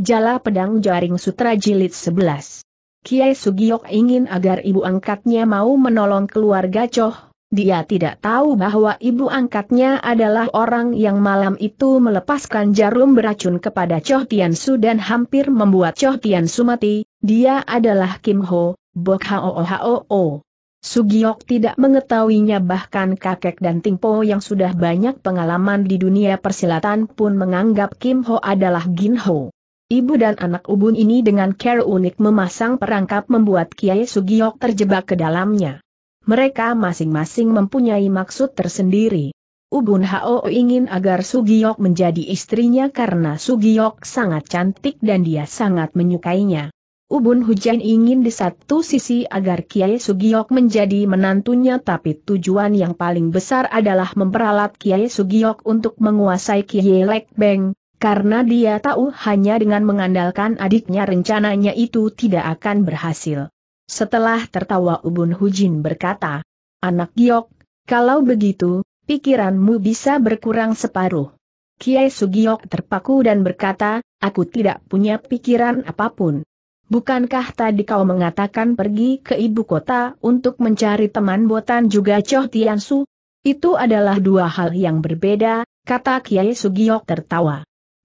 Jala Pedang Jaring Sutra Jilid 11. Kiai Sugiyok ingin agar ibu angkatnya mau menolong keluarga Choh, dia tidak tahu bahwa ibu angkatnya adalah orang yang malam itu melepaskan jarum beracun kepada Choh Tiansu dan hampir membuat Choh Tiansu mati, dia adalah Kim Ho, Bok Hao Hao Sugiok tidak mengetahuinya bahkan kakek dan Tingpo yang sudah banyak pengalaman di dunia persilatan pun menganggap Kim Ho adalah Gin Ho. Ibu dan anak ubun ini dengan care unik memasang perangkap membuat Kiai Sugiok terjebak ke dalamnya. Mereka masing-masing mempunyai maksud tersendiri. Ubun Hao ingin agar Sugiok menjadi istrinya karena Sugiok sangat cantik dan dia sangat menyukainya. Ubun Hujan ingin di satu sisi agar Kiai Sugiok menjadi menantunya tapi tujuan yang paling besar adalah memperalat Kiai Sugiok untuk menguasai Kiai Lek Beng, karena dia tahu hanya dengan mengandalkan adiknya rencananya itu tidak akan berhasil. Setelah tertawa Ubun Hujin berkata, Anak Giok, kalau begitu, pikiranmu bisa berkurang separuh. Kiai Sugiok terpaku dan berkata, aku tidak punya pikiran apapun. Bukankah tadi kau mengatakan pergi ke ibu kota untuk mencari teman botan juga Choh Tiansu? Itu adalah dua hal yang berbeda, kata Kiai Sugiok tertawa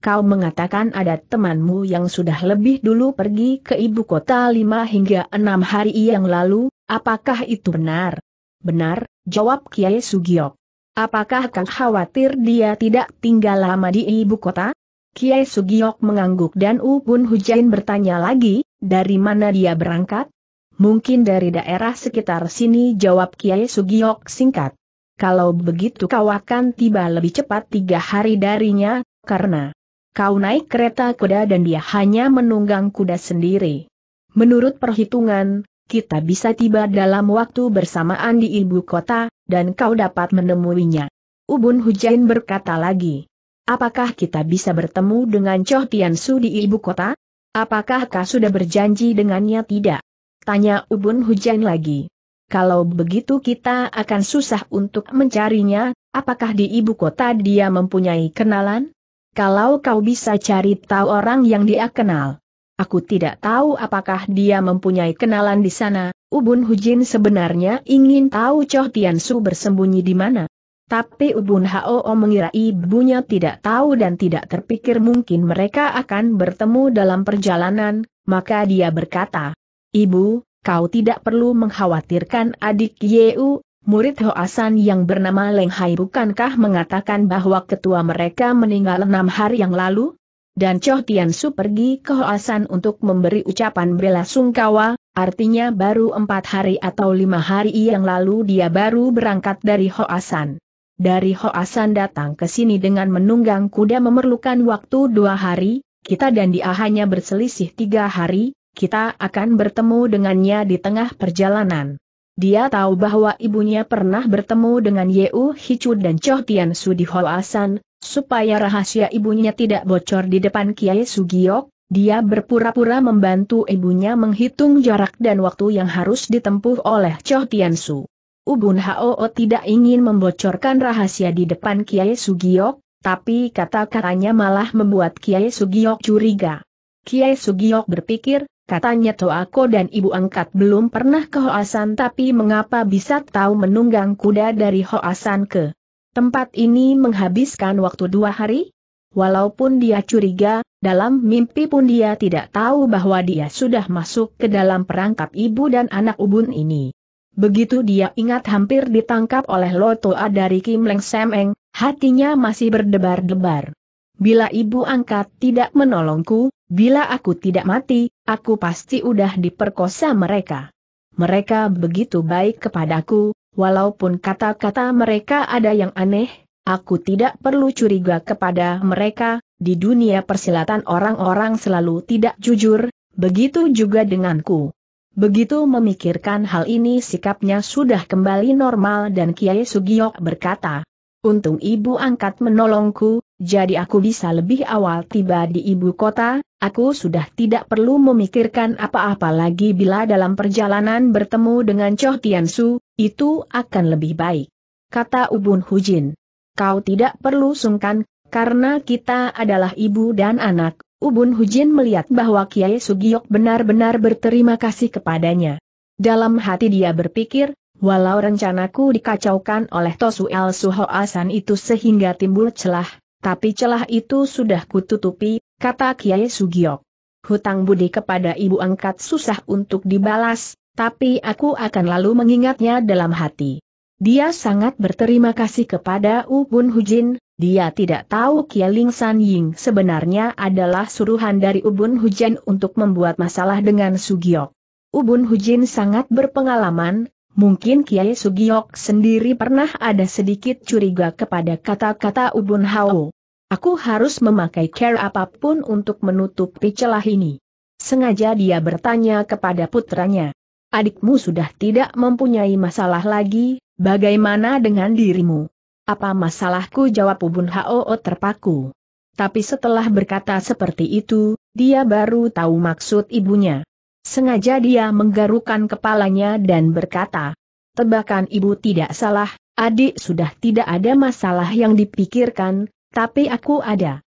kau mengatakan ada temanmu yang sudah lebih dulu pergi ke ibu kota lima hingga enam hari yang lalu, apakah itu benar? Benar, jawab Kiai Sugiok. Apakah kau khawatir dia tidak tinggal lama di ibu kota? Kiai Sugiok mengangguk dan Upun Hujain bertanya lagi, dari mana dia berangkat? Mungkin dari daerah sekitar sini jawab Kiai Sugiok singkat. Kalau begitu kau akan tiba lebih cepat tiga hari darinya, karena Kau naik kereta kuda dan dia hanya menunggang kuda sendiri. Menurut perhitungan, kita bisa tiba dalam waktu bersamaan di ibu kota, dan kau dapat menemuinya. Ubun Hujain berkata lagi. Apakah kita bisa bertemu dengan Choh Tian Su di ibu kota? Apakah kau sudah berjanji dengannya tidak? Tanya Ubun hujan lagi. Kalau begitu kita akan susah untuk mencarinya, apakah di ibu kota dia mempunyai kenalan? kalau kau bisa cari tahu orang yang dia kenal. Aku tidak tahu apakah dia mempunyai kenalan di sana, Ubun Hujin sebenarnya ingin tahu Choh Tian Su bersembunyi di mana. Tapi Ubun Hao mengira ibunya tidak tahu dan tidak terpikir mungkin mereka akan bertemu dalam perjalanan, maka dia berkata, Ibu, kau tidak perlu mengkhawatirkan adik Yeu, murid Hoasan yang bernama Leng Hai bukankah mengatakan bahwa ketua mereka meninggal enam hari yang lalu? Dan Choh Tian Su pergi ke Hoasan untuk memberi ucapan bela sungkawa, artinya baru empat hari atau lima hari yang lalu dia baru berangkat dari Hoasan. Dari Hoasan datang ke sini dengan menunggang kuda memerlukan waktu dua hari, kita dan dia hanya berselisih tiga hari, kita akan bertemu dengannya di tengah perjalanan. Dia tahu bahwa ibunya pernah bertemu dengan Yeu Hichu dan Choh Tian Su di Hoasan, supaya rahasia ibunya tidak bocor di depan Kiai Sugiok, dia berpura-pura membantu ibunya menghitung jarak dan waktu yang harus ditempuh oleh Choh Tian Su. Ubun Hao tidak ingin membocorkan rahasia di depan Kiai Sugiok, tapi kata-katanya malah membuat Kiai Sugiok curiga. Kiai Sugiok berpikir, Katanya Toako dan ibu angkat belum pernah ke Hoasan tapi mengapa bisa tahu menunggang kuda dari Hoasan ke tempat ini menghabiskan waktu dua hari? Walaupun dia curiga, dalam mimpi pun dia tidak tahu bahwa dia sudah masuk ke dalam perangkap ibu dan anak ubun ini. Begitu dia ingat hampir ditangkap oleh Lotoa dari Kim Leng Semeng, hatinya masih berdebar-debar. Bila ibu angkat tidak menolongku, bila aku tidak mati, aku pasti udah diperkosa mereka. Mereka begitu baik kepadaku, walaupun kata-kata mereka ada yang aneh, aku tidak perlu curiga kepada mereka, di dunia persilatan orang-orang selalu tidak jujur, begitu juga denganku. Begitu memikirkan hal ini sikapnya sudah kembali normal dan Kiai Sugiyok berkata, Untung ibu angkat menolongku, jadi aku bisa lebih awal tiba di ibu kota, aku sudah tidak perlu memikirkan apa-apa lagi bila dalam perjalanan bertemu dengan Choh Su, itu akan lebih baik. Kata Ubun Hujin. Kau tidak perlu sungkan, karena kita adalah ibu dan anak, Ubun Hujin melihat bahwa Kiai Sugiyok benar-benar berterima kasih kepadanya. Dalam hati dia berpikir, walau rencanaku dikacaukan oleh Tosu El Suho Asan itu sehingga timbul celah, tapi celah itu sudah kututupi, kata Kiai Sugiok. Hutang budi kepada ibu angkat susah untuk dibalas, tapi aku akan lalu mengingatnya dalam hati. Dia sangat berterima kasih kepada Ubun Hujin, dia tidak tahu Kia Ling San Ying sebenarnya adalah suruhan dari Ubun Hujin untuk membuat masalah dengan Sugiok. Ubun Hujin sangat berpengalaman, mungkin Kiai Sugiok sendiri pernah ada sedikit curiga kepada kata-kata Ubun Hao. Aku harus memakai care apapun untuk menutupi celah ini. Sengaja dia bertanya kepada putranya. Adikmu sudah tidak mempunyai masalah lagi, bagaimana dengan dirimu? Apa masalahku jawab Ubun Hao terpaku. Tapi setelah berkata seperti itu, dia baru tahu maksud ibunya. Sengaja dia menggarukan kepalanya dan berkata, Tebakan ibu tidak salah, adik sudah tidak ada masalah yang dipikirkan, tapi aku ada.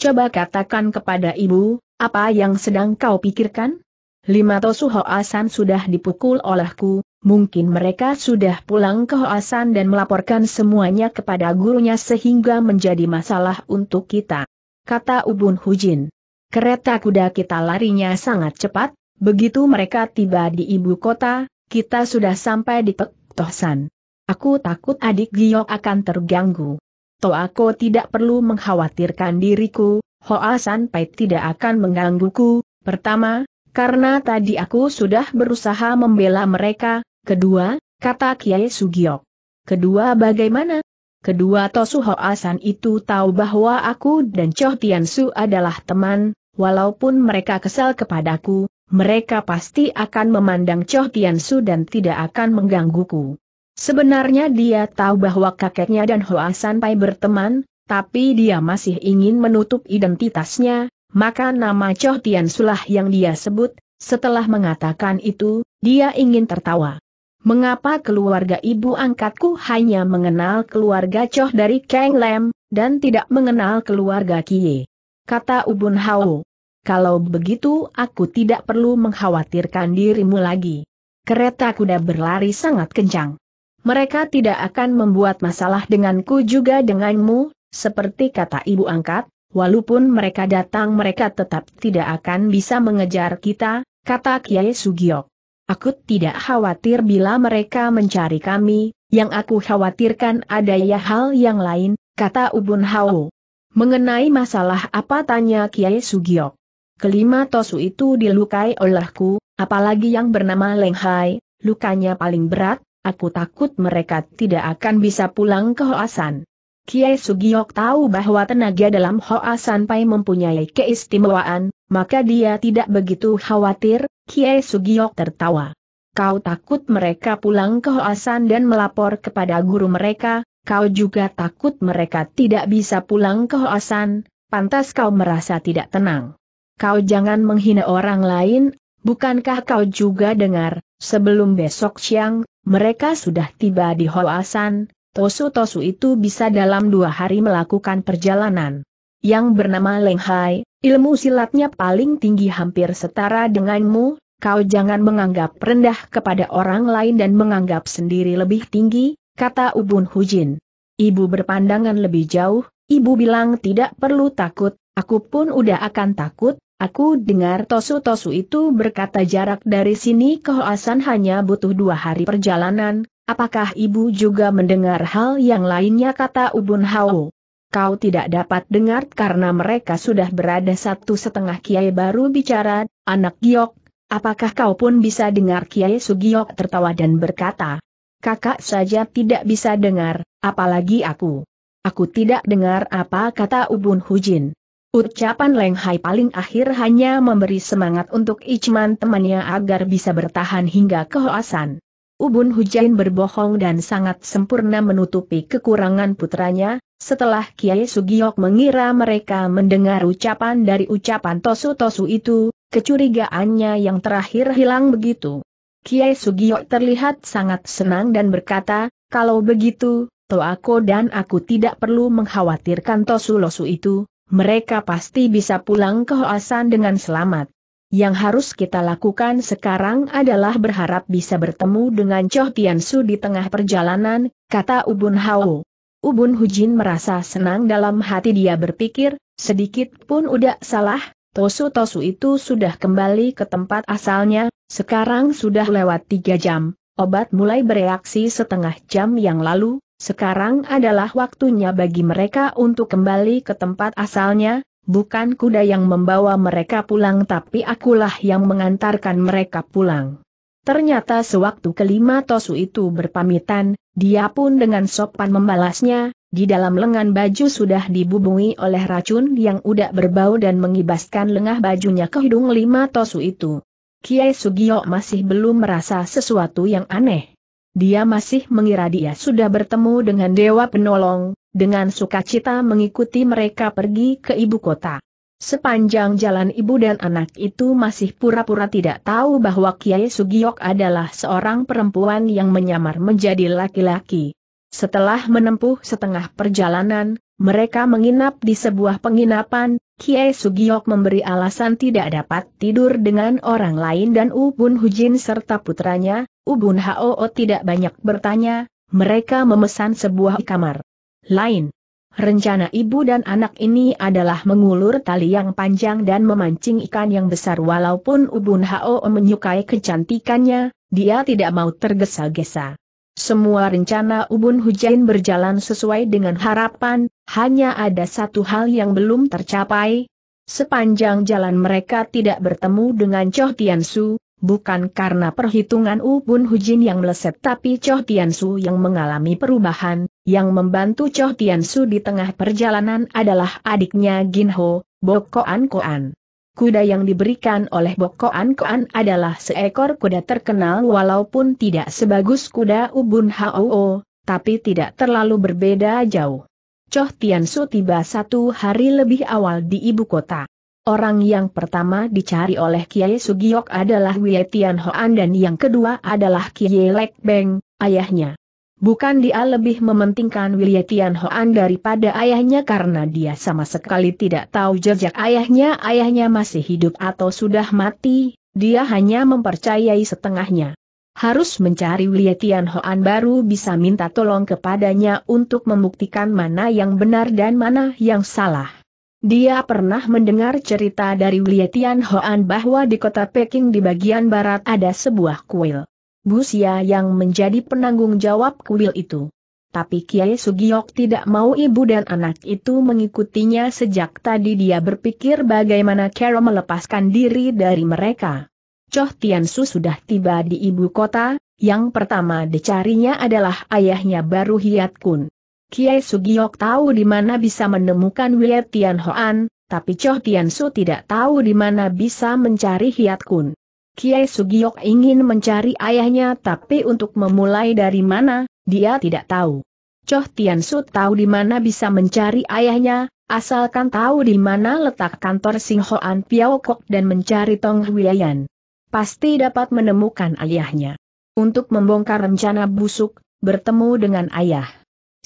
Coba katakan kepada ibu, apa yang sedang kau pikirkan? Lima Tosu Hoasan sudah dipukul olehku, mungkin mereka sudah pulang ke Hoasan dan melaporkan semuanya kepada gurunya sehingga menjadi masalah untuk kita. Kata Ubun Hujin. Kereta kuda kita larinya sangat cepat, begitu mereka tiba di ibu kota, kita sudah sampai di Pek Tohsan. Aku takut adik Giok akan terganggu. Toako tidak perlu mengkhawatirkan diriku, Hoa Sanpai tidak akan menggangguku, pertama, karena tadi aku sudah berusaha membela mereka, kedua, kata Kiai Sugiok. Kedua bagaimana? Kedua Tosu San itu tahu bahwa aku dan Choh Tian Su adalah teman, walaupun mereka kesal kepadaku, mereka pasti akan memandang Choh Tian Su dan tidak akan menggangguku. Sebenarnya dia tahu bahwa kakeknya dan Hoa Sanpai berteman, tapi dia masih ingin menutup identitasnya, maka nama Choh Tian Sulah yang dia sebut, setelah mengatakan itu, dia ingin tertawa. Mengapa keluarga ibu angkatku hanya mengenal keluarga Choh dari Kang Lam, dan tidak mengenal keluarga Kie? Kata Ubun Hao. Kalau begitu aku tidak perlu mengkhawatirkan dirimu lagi. Kereta kuda berlari sangat kencang mereka tidak akan membuat masalah denganku juga denganmu, seperti kata ibu angkat, walaupun mereka datang mereka tetap tidak akan bisa mengejar kita, kata Kiai Sugiok. Aku tidak khawatir bila mereka mencari kami, yang aku khawatirkan ada ya hal yang lain, kata Ubun Hao. Mengenai masalah apa tanya Kiai Sugiok. Kelima Tosu itu dilukai olehku, apalagi yang bernama Leng Hai, lukanya paling berat, Aku takut mereka tidak akan bisa pulang ke Hoasan. Kiai Sugiok tahu bahwa tenaga dalam Hoasan Pai mempunyai keistimewaan, maka dia tidak begitu khawatir, Kiai Sugiok tertawa. Kau takut mereka pulang ke Hoasan dan melapor kepada guru mereka, kau juga takut mereka tidak bisa pulang ke Hoasan, pantas kau merasa tidak tenang. Kau jangan menghina orang lain, Bukankah kau juga dengar, sebelum besok siang, mereka sudah tiba di Hoasan, Tosu-Tosu itu bisa dalam dua hari melakukan perjalanan. Yang bernama Leng Hai, ilmu silatnya paling tinggi hampir setara denganmu, kau jangan menganggap rendah kepada orang lain dan menganggap sendiri lebih tinggi, kata Ubun Hujin. Ibu berpandangan lebih jauh, ibu bilang tidak perlu takut, aku pun udah akan takut, Aku dengar Tosu-Tosu itu berkata jarak dari sini ke Hoasan hanya butuh dua hari perjalanan, apakah ibu juga mendengar hal yang lainnya kata Ubun Hao? Kau tidak dapat dengar karena mereka sudah berada satu setengah kiai baru bicara, anak giok, apakah kau pun bisa dengar kiai Sugiok tertawa dan berkata, kakak saja tidak bisa dengar, apalagi aku. Aku tidak dengar apa kata Ubun Hujin. Ucapan Leng Hai paling akhir hanya memberi semangat untuk Ichman temannya agar bisa bertahan hingga kehoasan. Ubun Hujain berbohong dan sangat sempurna menutupi kekurangan putranya, setelah Kiai Sugiok mengira mereka mendengar ucapan dari ucapan Tosu-Tosu itu, kecurigaannya yang terakhir hilang begitu. Kiai Sugiok terlihat sangat senang dan berkata, kalau begitu, Toako dan aku tidak perlu mengkhawatirkan Tosu-Losu itu, mereka pasti bisa pulang ke Hoasan dengan selamat. Yang harus kita lakukan sekarang adalah berharap bisa bertemu dengan Choh Tiansu di tengah perjalanan, kata Ubun Hao. Ubun Hujin merasa senang dalam hati dia berpikir, sedikit pun udah salah, Tosu-tosu itu sudah kembali ke tempat asalnya, sekarang sudah lewat tiga jam, obat mulai bereaksi setengah jam yang lalu, sekarang adalah waktunya bagi mereka untuk kembali ke tempat asalnya, bukan kuda yang membawa mereka pulang tapi akulah yang mengantarkan mereka pulang. Ternyata sewaktu kelima Tosu itu berpamitan, dia pun dengan sopan membalasnya, di dalam lengan baju sudah dibubungi oleh racun yang udah berbau dan mengibaskan lengah bajunya ke hidung lima Tosu itu. Kiai Sugio masih belum merasa sesuatu yang aneh. Dia masih mengira dia sudah bertemu dengan Dewa Penolong, dengan sukacita mengikuti mereka pergi ke ibu kota. Sepanjang jalan ibu dan anak itu masih pura-pura tidak tahu bahwa Kiai Sugiyok adalah seorang perempuan yang menyamar menjadi laki-laki. Setelah menempuh setengah perjalanan, mereka menginap di sebuah penginapan, Kie Sugiok memberi alasan tidak dapat tidur dengan orang lain dan Ubun Hujin serta putranya, Ubun Hao tidak banyak bertanya, mereka memesan sebuah kamar. Lain. Rencana ibu dan anak ini adalah mengulur tali yang panjang dan memancing ikan yang besar walaupun Ubun Hao menyukai kecantikannya, dia tidak mau tergesa-gesa. Semua rencana Ubun Hujain berjalan sesuai dengan harapan, hanya ada satu hal yang belum tercapai. Sepanjang jalan mereka tidak bertemu dengan Choh Tiansu, bukan karena perhitungan Ubun Hujin yang meleset tapi Choh Tiansu yang mengalami perubahan, yang membantu Choh Tiansu di tengah perjalanan adalah adiknya Ginho, Bok Koan Koan. Kuda yang diberikan oleh Boko Ankoan adalah seekor kuda terkenal walaupun tidak sebagus kuda Ubun Hao, tapi tidak terlalu berbeda jauh. Choh Tiansu tiba satu hari lebih awal di ibu kota. Orang yang pertama dicari oleh Kiai Sugiok adalah Wei Tian Hoan dan yang kedua adalah Kiai Lek Beng, ayahnya. Bukan dia lebih mementingkan Wilya Tian Hoan daripada ayahnya karena dia sama sekali tidak tahu jejak ayahnya ayahnya masih hidup atau sudah mati, dia hanya mempercayai setengahnya. Harus mencari Wilya Tian Hoan baru bisa minta tolong kepadanya untuk membuktikan mana yang benar dan mana yang salah. Dia pernah mendengar cerita dari Wilya Tian Hoan bahwa di kota Peking di bagian barat ada sebuah kuil. Busia yang menjadi penanggung jawab kuil itu. Tapi Kiai Sugiok tidak mau ibu dan anak itu mengikutinya sejak tadi dia berpikir bagaimana Carol melepaskan diri dari mereka. Choh Tiansu sudah tiba di ibu kota, yang pertama dicarinya adalah ayahnya baru Hiat Kun. Kiai Sugiok tahu di mana bisa menemukan Wiat Tian Hoan, tapi Choh Tiansu tidak tahu di mana bisa mencari Hiat Kun. Kiai Sugiok ingin mencari ayahnya tapi untuk memulai dari mana, dia tidak tahu. Choh Tian tahu di mana bisa mencari ayahnya, asalkan tahu di mana letak kantor Sing Hoan Piao Kok dan mencari Tong Huiyan. Pasti dapat menemukan ayahnya. Untuk membongkar rencana busuk, bertemu dengan ayah.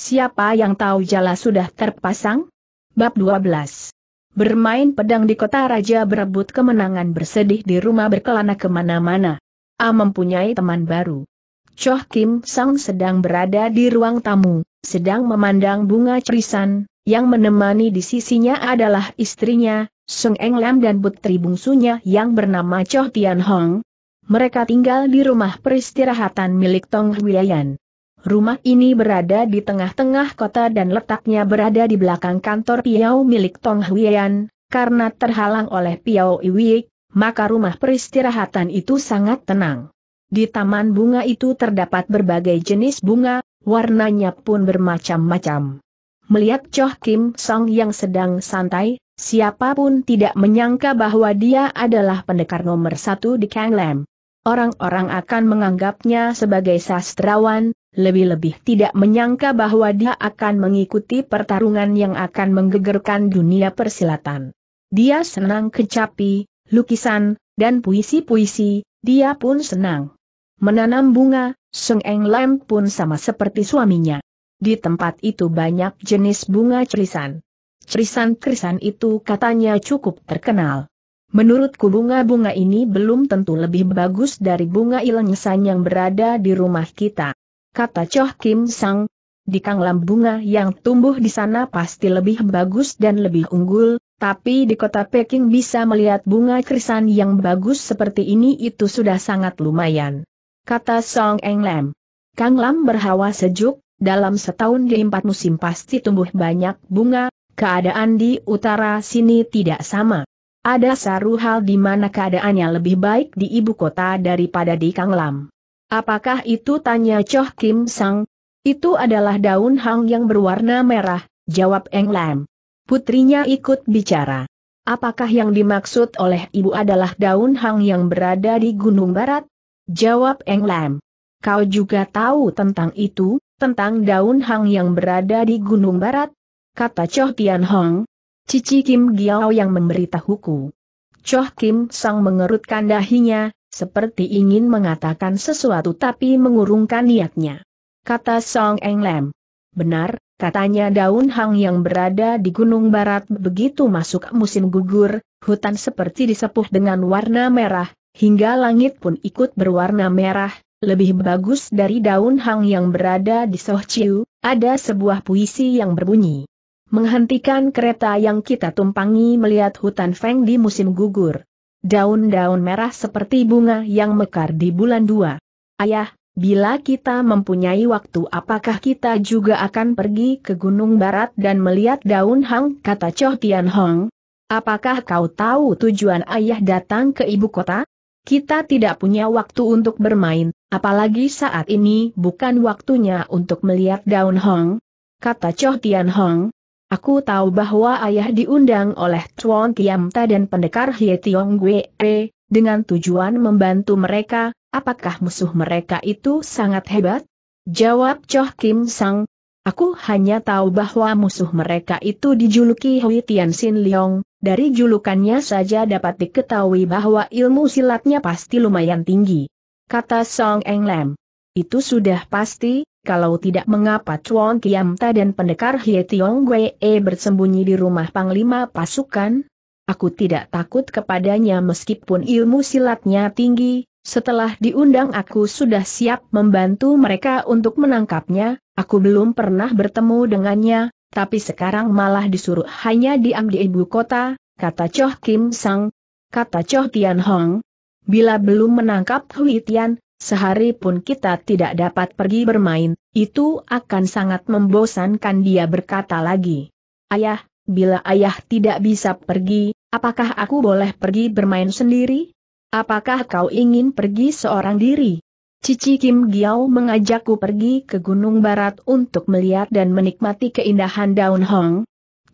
Siapa yang tahu jala sudah terpasang? Bab 12 bermain pedang di kota raja berebut kemenangan bersedih di rumah berkelana kemana-mana. A mempunyai teman baru. Choh Kim Sang sedang berada di ruang tamu, sedang memandang bunga cerisan, yang menemani di sisinya adalah istrinya, Sung Eng Lam dan putri bungsunya yang bernama Choh Tian Hong. Mereka tinggal di rumah peristirahatan milik Tong Huiyan. Rumah ini berada di tengah-tengah kota dan letaknya berada di belakang kantor Piau milik Tong Huyan, karena terhalang oleh Piau Iwik, maka rumah peristirahatan itu sangat tenang. Di taman bunga itu terdapat berbagai jenis bunga, warnanya pun bermacam-macam. Melihat Choh Kim Song yang sedang santai, siapapun tidak menyangka bahwa dia adalah pendekar nomor satu di Kang Lam. Orang-orang akan menganggapnya sebagai sastrawan, lebih-lebih tidak menyangka bahwa dia akan mengikuti pertarungan yang akan menggegerkan dunia persilatan. Dia senang kecapi, lukisan, dan puisi-puisi, dia pun senang. Menanam bunga, Seng Eng Lam pun sama seperti suaminya. Di tempat itu banyak jenis bunga cerisan. Cerisan-cerisan itu katanya cukup terkenal. Menurutku bunga-bunga ini belum tentu lebih bagus dari bunga ilengsan yang berada di rumah kita kata Choh Kim Sang. Di Kang Lam bunga yang tumbuh di sana pasti lebih bagus dan lebih unggul, tapi di kota Peking bisa melihat bunga krisan yang bagus seperti ini itu sudah sangat lumayan. Kata Song Eng Lam. Kang Lam berhawa sejuk, dalam setahun di empat musim pasti tumbuh banyak bunga, keadaan di utara sini tidak sama. Ada saru hal di mana keadaannya lebih baik di ibu kota daripada di Kang Lam. Apakah itu tanya Choh Kim Sang? Itu adalah daun hang yang berwarna merah, jawab Eng Lam. Putrinya ikut bicara. Apakah yang dimaksud oleh ibu adalah daun hang yang berada di Gunung Barat? Jawab Eng Lam. Kau juga tahu tentang itu, tentang daun hang yang berada di Gunung Barat? Kata Choh Tian Hong. Cici Kim Giao yang memberitahuku. Choh Kim Sang mengerutkan dahinya, seperti ingin mengatakan sesuatu tapi mengurungkan niatnya. Kata Song Eng Lam. Benar, katanya daun hang yang berada di gunung barat begitu masuk musim gugur, hutan seperti disepuh dengan warna merah, hingga langit pun ikut berwarna merah, lebih bagus dari daun hang yang berada di Sohciu, ada sebuah puisi yang berbunyi. Menghentikan kereta yang kita tumpangi melihat hutan Feng di musim gugur daun-daun merah seperti bunga yang mekar di bulan dua. Ayah, bila kita mempunyai waktu apakah kita juga akan pergi ke Gunung Barat dan melihat daun hang, kata Choh Tian Hong. Apakah kau tahu tujuan ayah datang ke ibu kota? Kita tidak punya waktu untuk bermain, apalagi saat ini bukan waktunya untuk melihat daun hong, kata Choh Tian Hong, Aku tahu bahwa ayah diundang oleh Chuan Kiamta dan pendekar Hie Tiong e, dengan tujuan membantu mereka, apakah musuh mereka itu sangat hebat? Jawab Choh Kim Sang, aku hanya tahu bahwa musuh mereka itu dijuluki Hui Tian Sin Leong, dari julukannya saja dapat diketahui bahwa ilmu silatnya pasti lumayan tinggi. Kata Song Eng Lam. Itu sudah pasti, kalau tidak mengapa Chuan Kiamta dan pendekar Hie Tiong Wee bersembunyi di rumah Panglima Pasukan? Aku tidak takut kepadanya meskipun ilmu silatnya tinggi, setelah diundang aku sudah siap membantu mereka untuk menangkapnya, aku belum pernah bertemu dengannya, tapi sekarang malah disuruh hanya diam di ibu kota, kata Choh Kim Sang, kata Choh Tian Hong. Bila belum menangkap Hui Tian, sehari pun kita tidak dapat pergi bermain, itu akan sangat membosankan dia berkata lagi. Ayah, bila ayah tidak bisa pergi, apakah aku boleh pergi bermain sendiri? Apakah kau ingin pergi seorang diri? Cici Kim Giao mengajakku pergi ke Gunung Barat untuk melihat dan menikmati keindahan daun hong.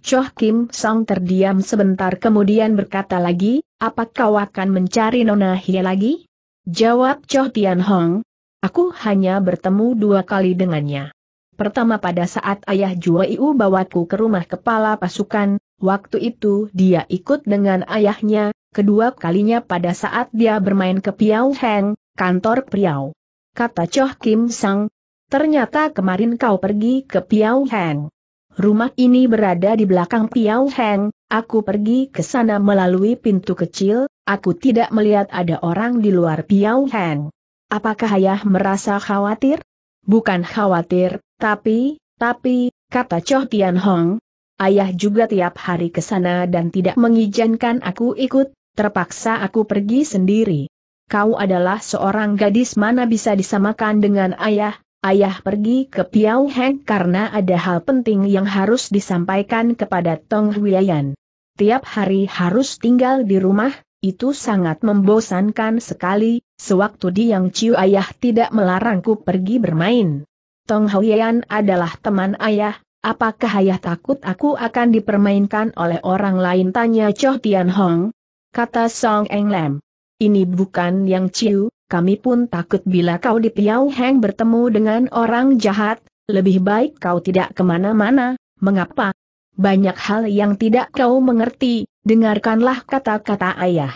Choh Kim Song terdiam sebentar kemudian berkata lagi, apa kau akan mencari Nona Hie lagi? Jawab Choh Tian Hong, aku hanya bertemu dua kali dengannya. Pertama pada saat ayah Jua Iu bawaku ke rumah kepala pasukan, waktu itu dia ikut dengan ayahnya, kedua kalinya pada saat dia bermain ke Piao Heng, kantor Priau. Kata Choh Kim Sang, ternyata kemarin kau pergi ke Piao Heng. Rumah ini berada di belakang Piao Heng, Aku pergi ke sana melalui pintu kecil, aku tidak melihat ada orang di luar Piau Heng. Apakah ayah merasa khawatir? Bukan khawatir, tapi, tapi, kata Cho Tian Hong. Ayah juga tiap hari ke sana dan tidak mengizinkan aku ikut, terpaksa aku pergi sendiri. Kau adalah seorang gadis mana bisa disamakan dengan ayah, ayah pergi ke Piau Heng karena ada hal penting yang harus disampaikan kepada Tong Huyayan tiap hari harus tinggal di rumah, itu sangat membosankan sekali, sewaktu di Yang Ciu ayah tidak melarangku pergi bermain. Tong Hoian adalah teman ayah, apakah ayah takut aku akan dipermainkan oleh orang lain tanya Choh Tian Hong? Kata Song Eng Lam. Ini bukan Yang Ciu, kami pun takut bila kau di Piau Heng bertemu dengan orang jahat, lebih baik kau tidak kemana-mana, mengapa? banyak hal yang tidak kau mengerti, dengarkanlah kata-kata ayah.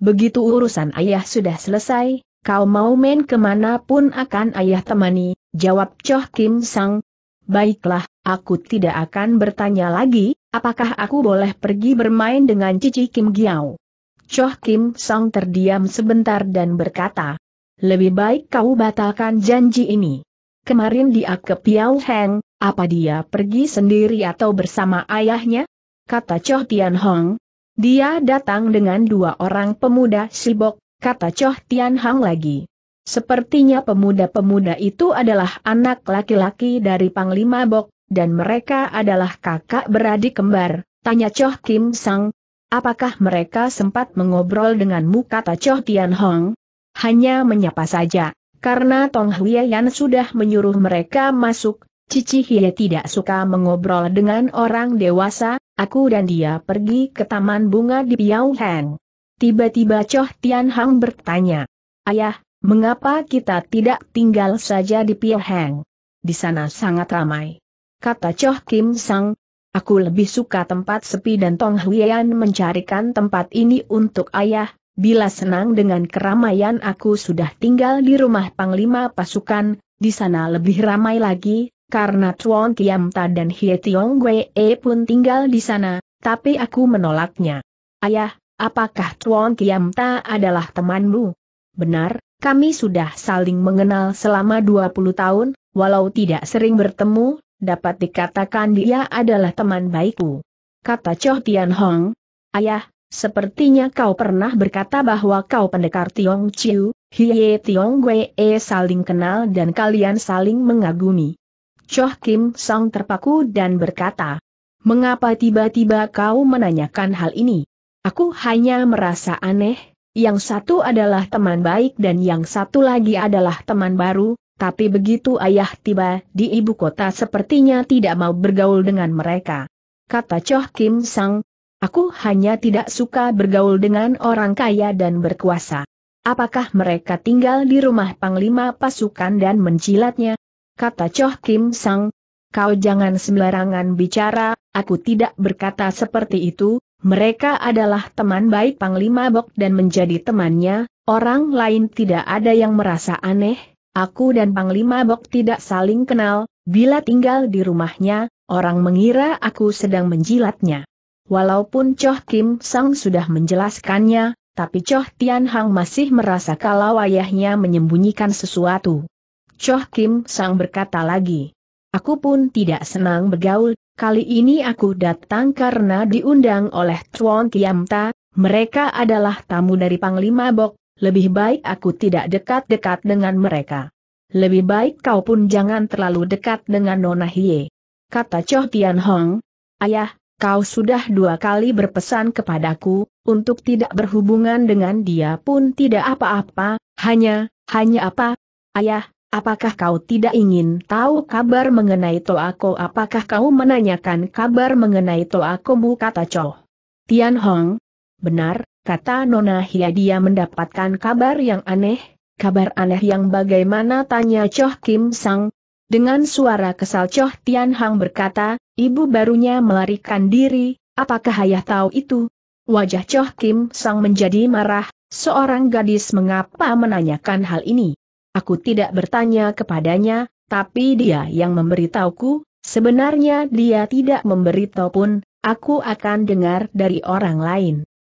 Begitu urusan ayah sudah selesai, kau mau main kemana pun akan ayah temani, jawab Choh Kim Sang. Baiklah, aku tidak akan bertanya lagi, apakah aku boleh pergi bermain dengan Cici Kim Giao? Choh Kim Sang terdiam sebentar dan berkata, lebih baik kau batalkan janji ini. Kemarin dia ke Piao Heng, apa dia pergi sendiri atau bersama ayahnya? Kata Choh Tian Hong. Dia datang dengan dua orang pemuda sibok, kata Choh Tian Hong lagi. Sepertinya pemuda-pemuda itu adalah anak laki-laki dari Panglima Bok, dan mereka adalah kakak beradik kembar, tanya Choh Kim Sang. Apakah mereka sempat mengobrol denganmu kata Choh Tian Hong? Hanya menyapa saja. Karena Tong Huiyan sudah menyuruh mereka masuk, Cici Hie tidak suka mengobrol dengan orang dewasa, aku dan dia pergi ke taman bunga di Piau Hang. Tiba-tiba Choh Tian Hang bertanya, Ayah, mengapa kita tidak tinggal saja di Piau Hang? Di sana sangat ramai. Kata Choh Kim Sang, aku lebih suka tempat sepi dan Tong Huiyan mencarikan tempat ini untuk ayah, Bila senang dengan keramaian aku sudah tinggal di rumah Panglima Pasukan, di sana lebih ramai lagi, karena Chuan Ta dan Hie Tiong Wee pun tinggal di sana, tapi aku menolaknya. Ayah, apakah Chuan Ta adalah temanmu? Benar, kami sudah saling mengenal selama 20 tahun, walau tidak sering bertemu, dapat dikatakan dia adalah teman baikku. Kata Choh Tian Hong, Ayah, Sepertinya kau pernah berkata bahwa kau pendekar Tiong Chiu, Hiye Tiong Wei e saling kenal dan kalian saling mengagumi. Choh Kim Song terpaku dan berkata, Mengapa tiba-tiba kau menanyakan hal ini? Aku hanya merasa aneh, yang satu adalah teman baik dan yang satu lagi adalah teman baru, tapi begitu ayah tiba di ibu kota sepertinya tidak mau bergaul dengan mereka. Kata Choh Kim Sang, Aku hanya tidak suka bergaul dengan orang kaya dan berkuasa. Apakah mereka tinggal di rumah Panglima Pasukan dan mencilatnya? Kata Choh Kim Sang. Kau jangan sembarangan bicara, aku tidak berkata seperti itu, mereka adalah teman baik Panglima Bok dan menjadi temannya, orang lain tidak ada yang merasa aneh, aku dan Panglima Bok tidak saling kenal, bila tinggal di rumahnya, orang mengira aku sedang menjilatnya. Walaupun Choh Kim Sang sudah menjelaskannya, tapi Choh Tian Hang masih merasa kalau ayahnya menyembunyikan sesuatu. Choh Kim Sang berkata lagi, Aku pun tidak senang bergaul, kali ini aku datang karena diundang oleh Chuan Kiam Ta, mereka adalah tamu dari Panglima Bok, lebih baik aku tidak dekat-dekat dengan mereka. Lebih baik kau pun jangan terlalu dekat dengan Nona Hie. Kata Choh Tian Hong, Ayah, kau sudah dua kali berpesan kepadaku, untuk tidak berhubungan dengan dia pun tidak apa-apa, hanya, hanya apa? Ayah, apakah kau tidak ingin tahu kabar mengenai Toako? Apakah kau menanyakan kabar mengenai Bu kata Cho? Tian Hong? Benar, kata Nona Hia dia mendapatkan kabar yang aneh, kabar aneh yang bagaimana tanya Cho Kim Sang, dengan suara kesal Choh Tian Hang berkata, ibu barunya melarikan diri, apakah ayah tahu itu? Wajah Choh Kim Sang menjadi marah, seorang gadis mengapa menanyakan hal ini? Aku tidak bertanya kepadanya, tapi dia yang memberitahuku, sebenarnya dia tidak memberitahu pun, aku akan dengar dari orang lain.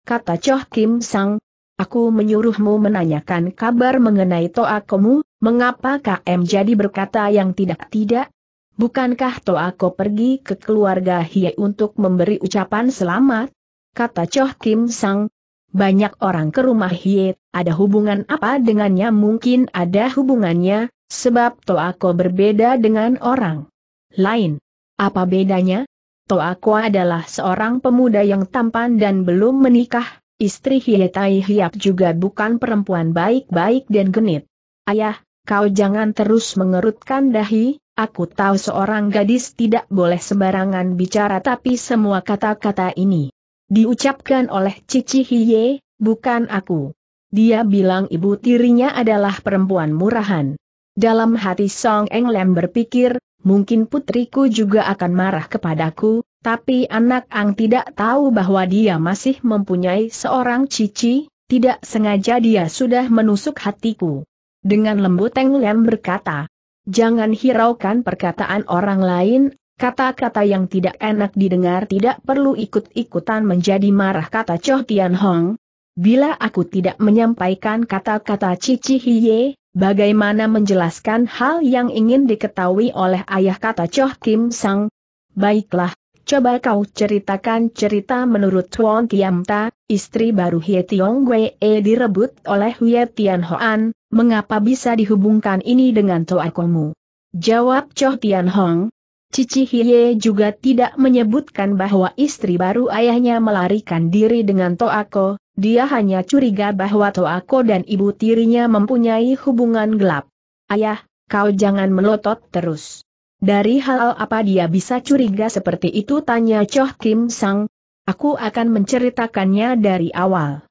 Kata Choh Kim Sang, aku menyuruhmu menanyakan kabar mengenai toakomu, Mengapa KM jadi berkata yang tidak-tidak? Bukankah Toako pergi ke keluarga Hie untuk memberi ucapan selamat? Kata Choh Kim Sang. Banyak orang ke rumah Hie, ada hubungan apa dengannya mungkin ada hubungannya, sebab Toako berbeda dengan orang lain. Apa bedanya? Toako adalah seorang pemuda yang tampan dan belum menikah, istri Hie Tai Hiap juga bukan perempuan baik-baik dan genit. Ayah, kau jangan terus mengerutkan dahi, aku tahu seorang gadis tidak boleh sembarangan bicara tapi semua kata-kata ini diucapkan oleh Cici Hiye, bukan aku. Dia bilang ibu tirinya adalah perempuan murahan. Dalam hati Song Eng Lem berpikir, mungkin putriku juga akan marah kepadaku, tapi anak Ang tidak tahu bahwa dia masih mempunyai seorang cici, tidak sengaja dia sudah menusuk hatiku. Dengan lembut Teng Lem berkata, Jangan hiraukan perkataan orang lain, kata-kata yang tidak enak didengar tidak perlu ikut-ikutan menjadi marah kata Choh Tian Hong. Bila aku tidak menyampaikan kata-kata Cici Hiye, bagaimana menjelaskan hal yang ingin diketahui oleh ayah kata Choh Kim Sang? Baiklah, coba kau ceritakan cerita menurut Tuan Ta, istri baru Hye Tiong Wee direbut oleh Hye Tian Hoan, mengapa bisa dihubungkan ini dengan Toakomu? Jawab Choh Tian Hong, Cici Hye juga tidak menyebutkan bahwa istri baru ayahnya melarikan diri dengan Toako, dia hanya curiga bahwa Toako dan ibu tirinya mempunyai hubungan gelap. Ayah, kau jangan melotot terus. Dari hal apa dia bisa curiga seperti itu tanya Choh Kim Sang. Aku akan menceritakannya dari awal.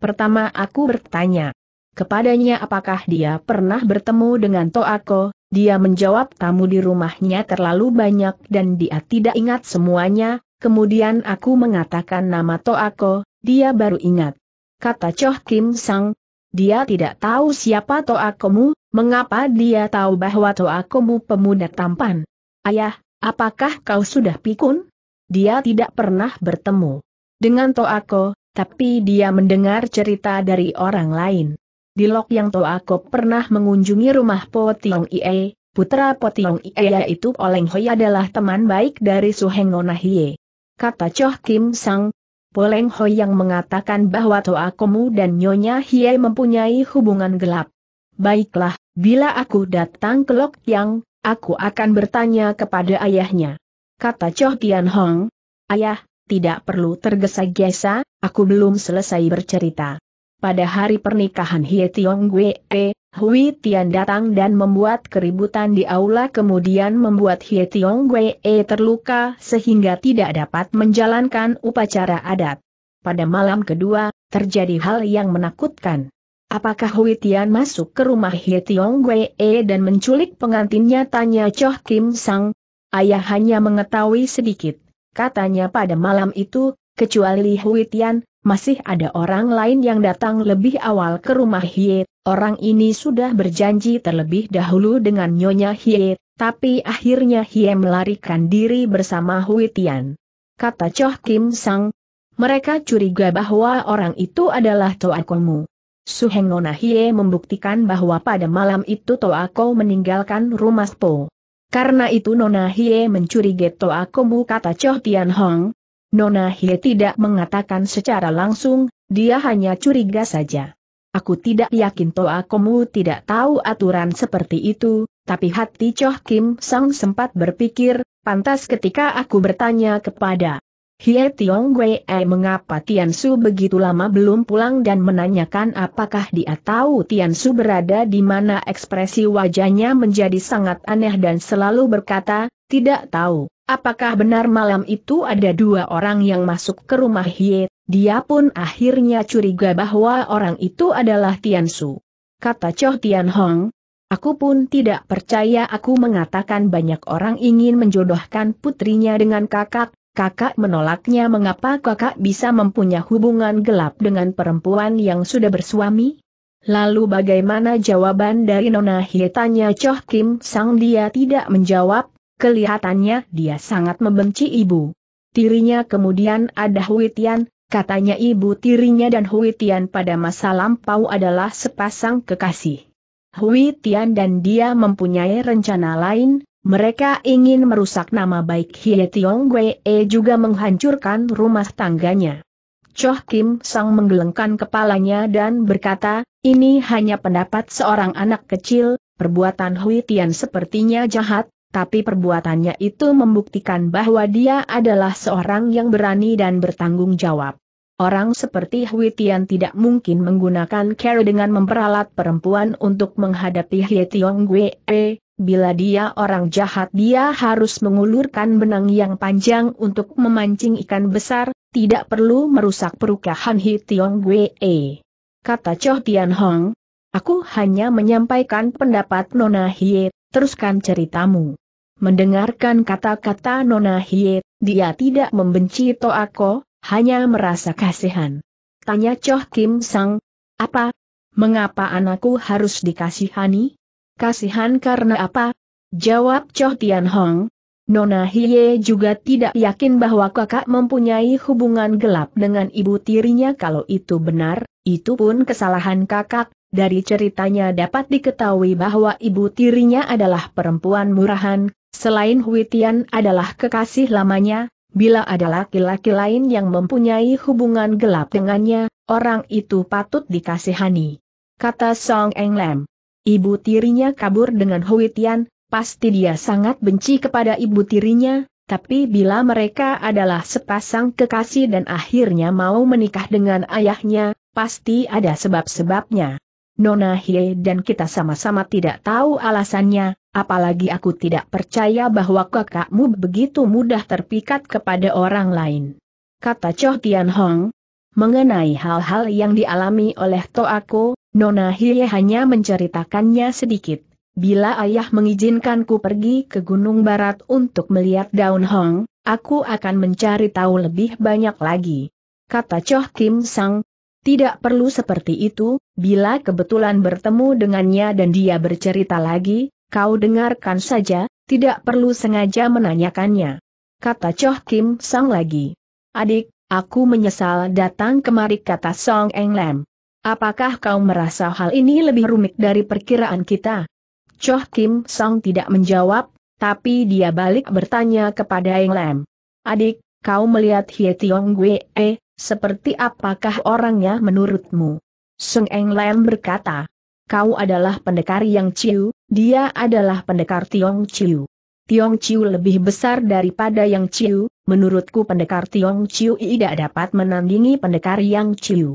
Pertama aku bertanya, kepadanya apakah dia pernah bertemu dengan Toako, dia menjawab tamu di rumahnya terlalu banyak dan dia tidak ingat semuanya, kemudian aku mengatakan nama Toako, dia baru ingat. Kata Choh Kim Sang, dia tidak tahu siapa Toakomu, mengapa dia tahu bahwa Toakomu pemuda tampan. Ayah, apakah kau sudah pikun? Dia tidak pernah bertemu dengan Toako, tapi dia mendengar cerita dari orang lain. Di Lok Yang Toako pernah mengunjungi rumah Po Tiong Ie, putra Po Tiong Ie yaitu Oleng Hoi adalah teman baik dari Su Suheng Onahie. Kata Choh Kim Sang, Poleng Hoi yang mengatakan bahwa Toa Toakomu dan Nyonya Hie mempunyai hubungan gelap. Baiklah, bila aku datang ke Lok Yang, aku akan bertanya kepada ayahnya. Kata Choh Tian Hong, Ayah, tidak perlu tergesa-gesa, aku belum selesai bercerita pada hari pernikahan Hie Tiong e, Hui Tian datang dan membuat keributan di aula kemudian membuat Hie Tiong e terluka sehingga tidak dapat menjalankan upacara adat. Pada malam kedua, terjadi hal yang menakutkan. Apakah Hui Tian masuk ke rumah Hie Tiong e dan menculik pengantinnya tanya Choh Kim Sang? Ayah hanya mengetahui sedikit, katanya pada malam itu, kecuali Hui Tian, masih ada orang lain yang datang lebih awal ke rumah Hie, orang ini sudah berjanji terlebih dahulu dengan Nyonya Hie, tapi akhirnya Hie melarikan diri bersama Hui Tian. Kata Choh Kim Sang, mereka curiga bahwa orang itu adalah Toakomu. Nona Hie membuktikan bahwa pada malam itu Toako meninggalkan rumah Po. Karena itu Nona Hie mencurigai Toakomu kata Choh Tian Hong, Nona Hie tidak mengatakan secara langsung, dia hanya curiga saja. Aku tidak yakin Toa kamu tidak tahu aturan seperti itu, tapi hati Choh Kim Sang sempat berpikir, pantas ketika aku bertanya kepada Hie Tiong Wei eh, mengapa Tian Su begitu lama belum pulang dan menanyakan apakah dia tahu Tian Su berada di mana ekspresi wajahnya menjadi sangat aneh dan selalu berkata, tidak tahu. Apakah benar malam itu ada dua orang yang masuk ke rumah Hie, dia pun akhirnya curiga bahwa orang itu adalah Tian Su. Kata Choh Tian Hong, Aku pun tidak percaya aku mengatakan banyak orang ingin menjodohkan putrinya dengan kakak, kakak menolaknya mengapa kakak bisa mempunyai hubungan gelap dengan perempuan yang sudah bersuami? Lalu bagaimana jawaban dari Nona Hie tanya Choh Kim Sang dia tidak menjawab, Kelihatannya dia sangat membenci ibu. Tirinya kemudian ada Huitian, katanya ibu tirinya dan Huitian pada masa lampau adalah sepasang kekasih. Huitian dan dia mempunyai rencana lain, mereka ingin merusak nama baik Hie Tiong Wee eh, juga menghancurkan rumah tangganya. Choh Kim Sang menggelengkan kepalanya dan berkata, ini hanya pendapat seorang anak kecil, perbuatan Huitian sepertinya jahat, tapi perbuatannya itu membuktikan bahwa dia adalah seorang yang berani dan bertanggung jawab. Orang seperti Huitian tidak mungkin menggunakan cara dengan memperalat perempuan untuk menghadapi Hye Tiong Gwe. Bila dia orang jahat dia harus mengulurkan benang yang panjang untuk memancing ikan besar, tidak perlu merusak perukahan Hye Tiong Gue. Kata Choh Tian Hong, aku hanya menyampaikan pendapat Nona Hye, teruskan ceritamu. Mendengarkan kata-kata Nona Hie, dia tidak membenci Toako, hanya merasa kasihan. Tanya Choh Kim Sang, apa? Mengapa anakku harus dikasihani? Kasihan karena apa? Jawab Choh Tian Hong. Nona Hie juga tidak yakin bahwa kakak mempunyai hubungan gelap dengan ibu tirinya kalau itu benar, itu pun kesalahan kakak, dari ceritanya dapat diketahui bahwa ibu tirinya adalah perempuan murahan, Selain Huitian adalah kekasih lamanya, bila ada laki-laki lain yang mempunyai hubungan gelap dengannya, orang itu patut dikasihani. Kata Song Eng Lam. Ibu tirinya kabur dengan Huitian, pasti dia sangat benci kepada ibu tirinya, tapi bila mereka adalah sepasang kekasih dan akhirnya mau menikah dengan ayahnya, pasti ada sebab-sebabnya. Nona Hie dan kita sama-sama tidak tahu alasannya, Apalagi aku tidak percaya bahwa kakakmu begitu mudah terpikat kepada orang lain. Kata Cho Tian Hong, mengenai hal-hal yang dialami oleh Toako, Nona Hie hanya menceritakannya sedikit. Bila ayah mengizinkanku pergi ke Gunung Barat untuk melihat daun hong, aku akan mencari tahu lebih banyak lagi. Kata Choh Kim Sang, tidak perlu seperti itu, bila kebetulan bertemu dengannya dan dia bercerita lagi, Kau dengarkan saja, tidak perlu sengaja menanyakannya. Kata Choh Kim Sang lagi. Adik, aku menyesal datang kemari kata Song Eng Lam. Apakah kau merasa hal ini lebih rumit dari perkiraan kita? Choh Kim Sang tidak menjawab, tapi dia balik bertanya kepada Eng Lam. Adik, kau melihat Hye Tiong Gue, eh, seperti apakah orangnya menurutmu? Song Eng Lam berkata, kau adalah pendekar yang Ciu, dia adalah pendekar Tiong Ciu. Tiong Ciu lebih besar daripada Yang Ciu, menurutku pendekar Tiong Ciu tidak dapat menandingi pendekar Yang Ciu.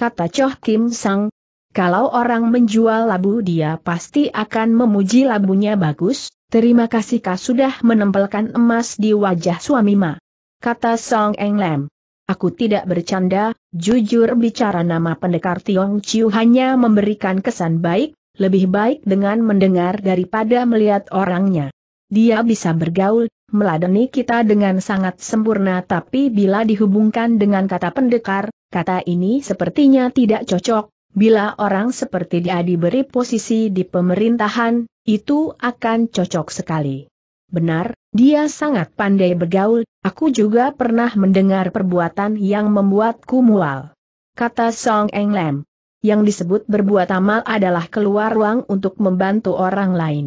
Kata Choh Kim Sang, kalau orang menjual labu dia pasti akan memuji labunya bagus, terima kasih kau sudah menempelkan emas di wajah suamimu. Kata Song Eng Lam. Aku tidak bercanda, jujur bicara nama pendekar Tiong Chiu hanya memberikan kesan baik, lebih baik dengan mendengar daripada melihat orangnya. Dia bisa bergaul, meladeni kita dengan sangat sempurna tapi bila dihubungkan dengan kata pendekar, kata ini sepertinya tidak cocok, bila orang seperti dia diberi posisi di pemerintahan, itu akan cocok sekali. Benar, dia sangat pandai bergaul, aku juga pernah mendengar perbuatan yang membuatku mual. Kata Song Eng Lam. Yang disebut berbuat amal adalah keluar ruang untuk membantu orang lain.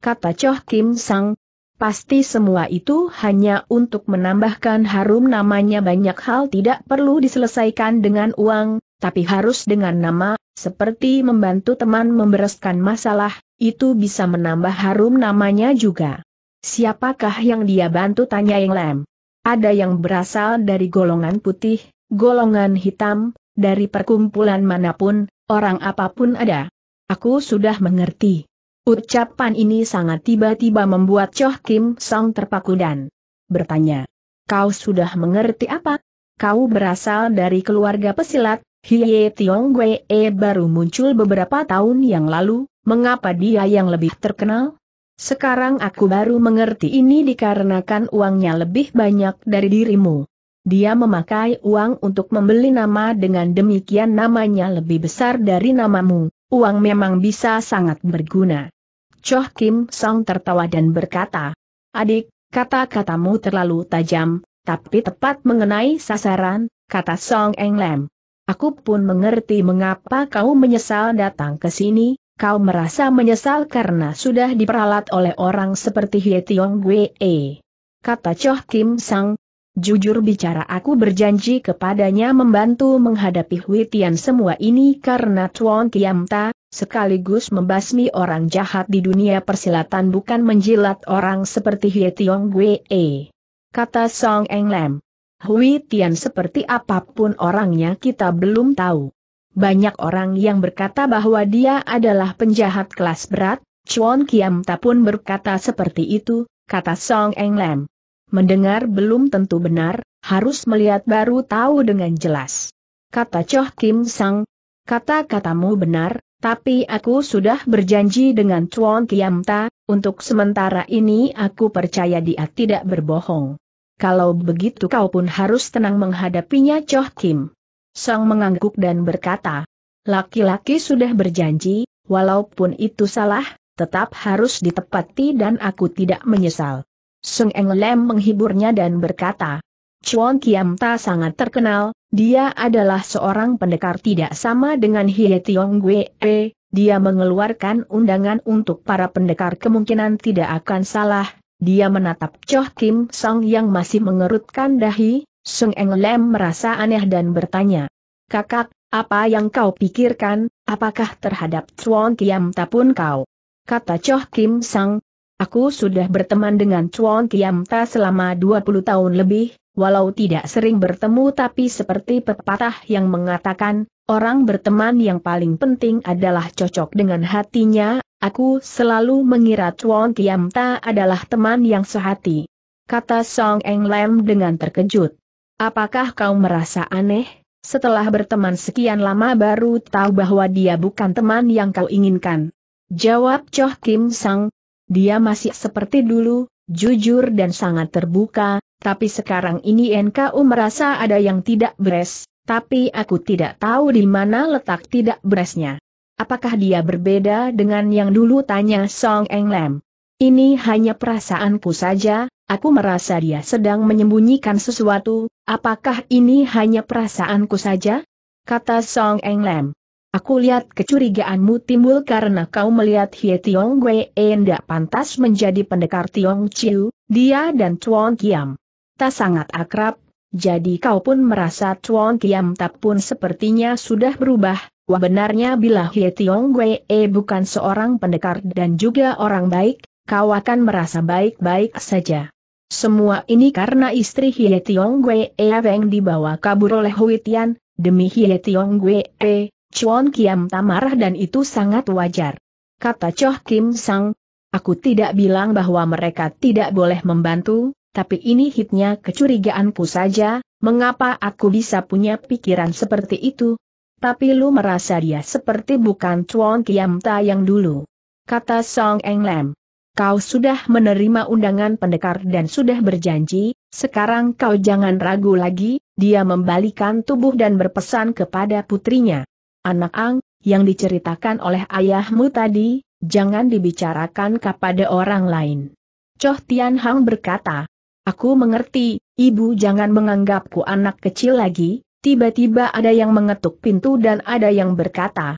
Kata Choh Kim Sang, pasti semua itu hanya untuk menambahkan harum namanya banyak hal tidak perlu diselesaikan dengan uang, tapi harus dengan nama, seperti membantu teman membereskan masalah, itu bisa menambah harum namanya juga. Siapakah yang dia bantu tanya yang lem? Ada yang berasal dari golongan putih, golongan hitam, dari perkumpulan manapun, orang apapun ada. Aku sudah mengerti. Ucapan ini sangat tiba-tiba membuat Choh Kim Song terpaku dan bertanya. Kau sudah mengerti apa? Kau berasal dari keluarga pesilat, Hiye Tiong Gue e baru muncul beberapa tahun yang lalu, mengapa dia yang lebih terkenal? Sekarang aku baru mengerti ini dikarenakan uangnya lebih banyak dari dirimu. Dia memakai uang untuk membeli nama dengan demikian namanya lebih besar dari namamu, uang memang bisa sangat berguna. Choh Kim Song tertawa dan berkata, Adik, kata-katamu terlalu tajam, tapi tepat mengenai sasaran, kata Song Eng Lam. Aku pun mengerti mengapa kau menyesal datang ke sini, kau merasa menyesal karena sudah diperalat oleh orang seperti Hye Tiong Gue. Kata Choh Kim Sang, Jujur bicara aku berjanji kepadanya membantu menghadapi Huitian semua ini karena Tuan Kiam Ta, sekaligus membasmi orang jahat di dunia persilatan bukan menjilat orang seperti Hye Tiong Gue. Kata Song Eng Lam. Huitian seperti apapun orangnya kita belum tahu. Banyak orang yang berkata bahwa dia adalah penjahat kelas berat, Chuan Kiam Ta pun berkata seperti itu, kata Song Eng Lam. Mendengar belum tentu benar, harus melihat baru tahu dengan jelas. Kata Choh Kim Sang, kata-katamu benar, tapi aku sudah berjanji dengan Chuan Kiam Ta, untuk sementara ini aku percaya dia tidak berbohong. Kalau begitu kau pun harus tenang menghadapinya Choh Kim. Sang mengangguk dan berkata, Laki-laki sudah berjanji, walaupun itu salah, tetap harus ditepati dan aku tidak menyesal. Sung Eng Lem menghiburnya dan berkata, Chuan Kiam Ta sangat terkenal, dia adalah seorang pendekar tidak sama dengan Hie Tiong Gwee, dia mengeluarkan undangan untuk para pendekar kemungkinan tidak akan salah, dia menatap Choh Kim Song yang masih mengerutkan dahi, Sung Eng Lem merasa aneh dan bertanya. Kakak, apa yang kau pikirkan, apakah terhadap Chuan Kiam pun kau? Kata Choh Kim Sang, aku sudah berteman dengan Chuan Kiam Ta selama 20 tahun lebih, walau tidak sering bertemu tapi seperti pepatah yang mengatakan, orang berteman yang paling penting adalah cocok dengan hatinya, aku selalu mengira Chuan Kiam Ta adalah teman yang sehati. Kata Song Eng Lem dengan terkejut. Apakah kau merasa aneh? Setelah berteman sekian lama baru tahu bahwa dia bukan teman yang kau inginkan. Jawab Choh Kim Sang, dia masih seperti dulu, jujur dan sangat terbuka, tapi sekarang ini NKU merasa ada yang tidak beres, tapi aku tidak tahu di mana letak tidak beresnya. Apakah dia berbeda dengan yang dulu tanya Song Eng Lam? Ini hanya perasaanku saja, Aku merasa dia sedang menyembunyikan sesuatu, apakah ini hanya perasaanku saja? Kata Song Eng Lam. Aku lihat kecurigaanmu timbul karena kau melihat Hie Tiong Wei tidak pantas menjadi pendekar Tiong Chiu, dia dan Chuan Kiam. Tak sangat akrab, jadi kau pun merasa Chuan Kiam tak pun sepertinya sudah berubah, Wah benarnya bila Hie Tiong Wei e bukan seorang pendekar dan juga orang baik, kau akan merasa baik-baik saja. Semua ini karena istri Hie Tiong Gwee Weng dibawa kabur oleh Hui Tian, demi Hie Tiong Gwee. E, Chuan Kiam tamarah dan itu sangat wajar. Kata Choh Kim Sang, aku tidak bilang bahwa mereka tidak boleh membantu, tapi ini hitnya kecurigaanku saja, mengapa aku bisa punya pikiran seperti itu? Tapi lu merasa dia seperti bukan Chuan Kiam Ta yang dulu. Kata Song Eng Lam kau sudah menerima undangan pendekar dan sudah berjanji, sekarang kau jangan ragu lagi, dia membalikan tubuh dan berpesan kepada putrinya. Anak Ang, yang diceritakan oleh ayahmu tadi, jangan dibicarakan kepada orang lain. Choh Tian Hang berkata, Aku mengerti, ibu jangan menganggapku anak kecil lagi, tiba-tiba ada yang mengetuk pintu dan ada yang berkata,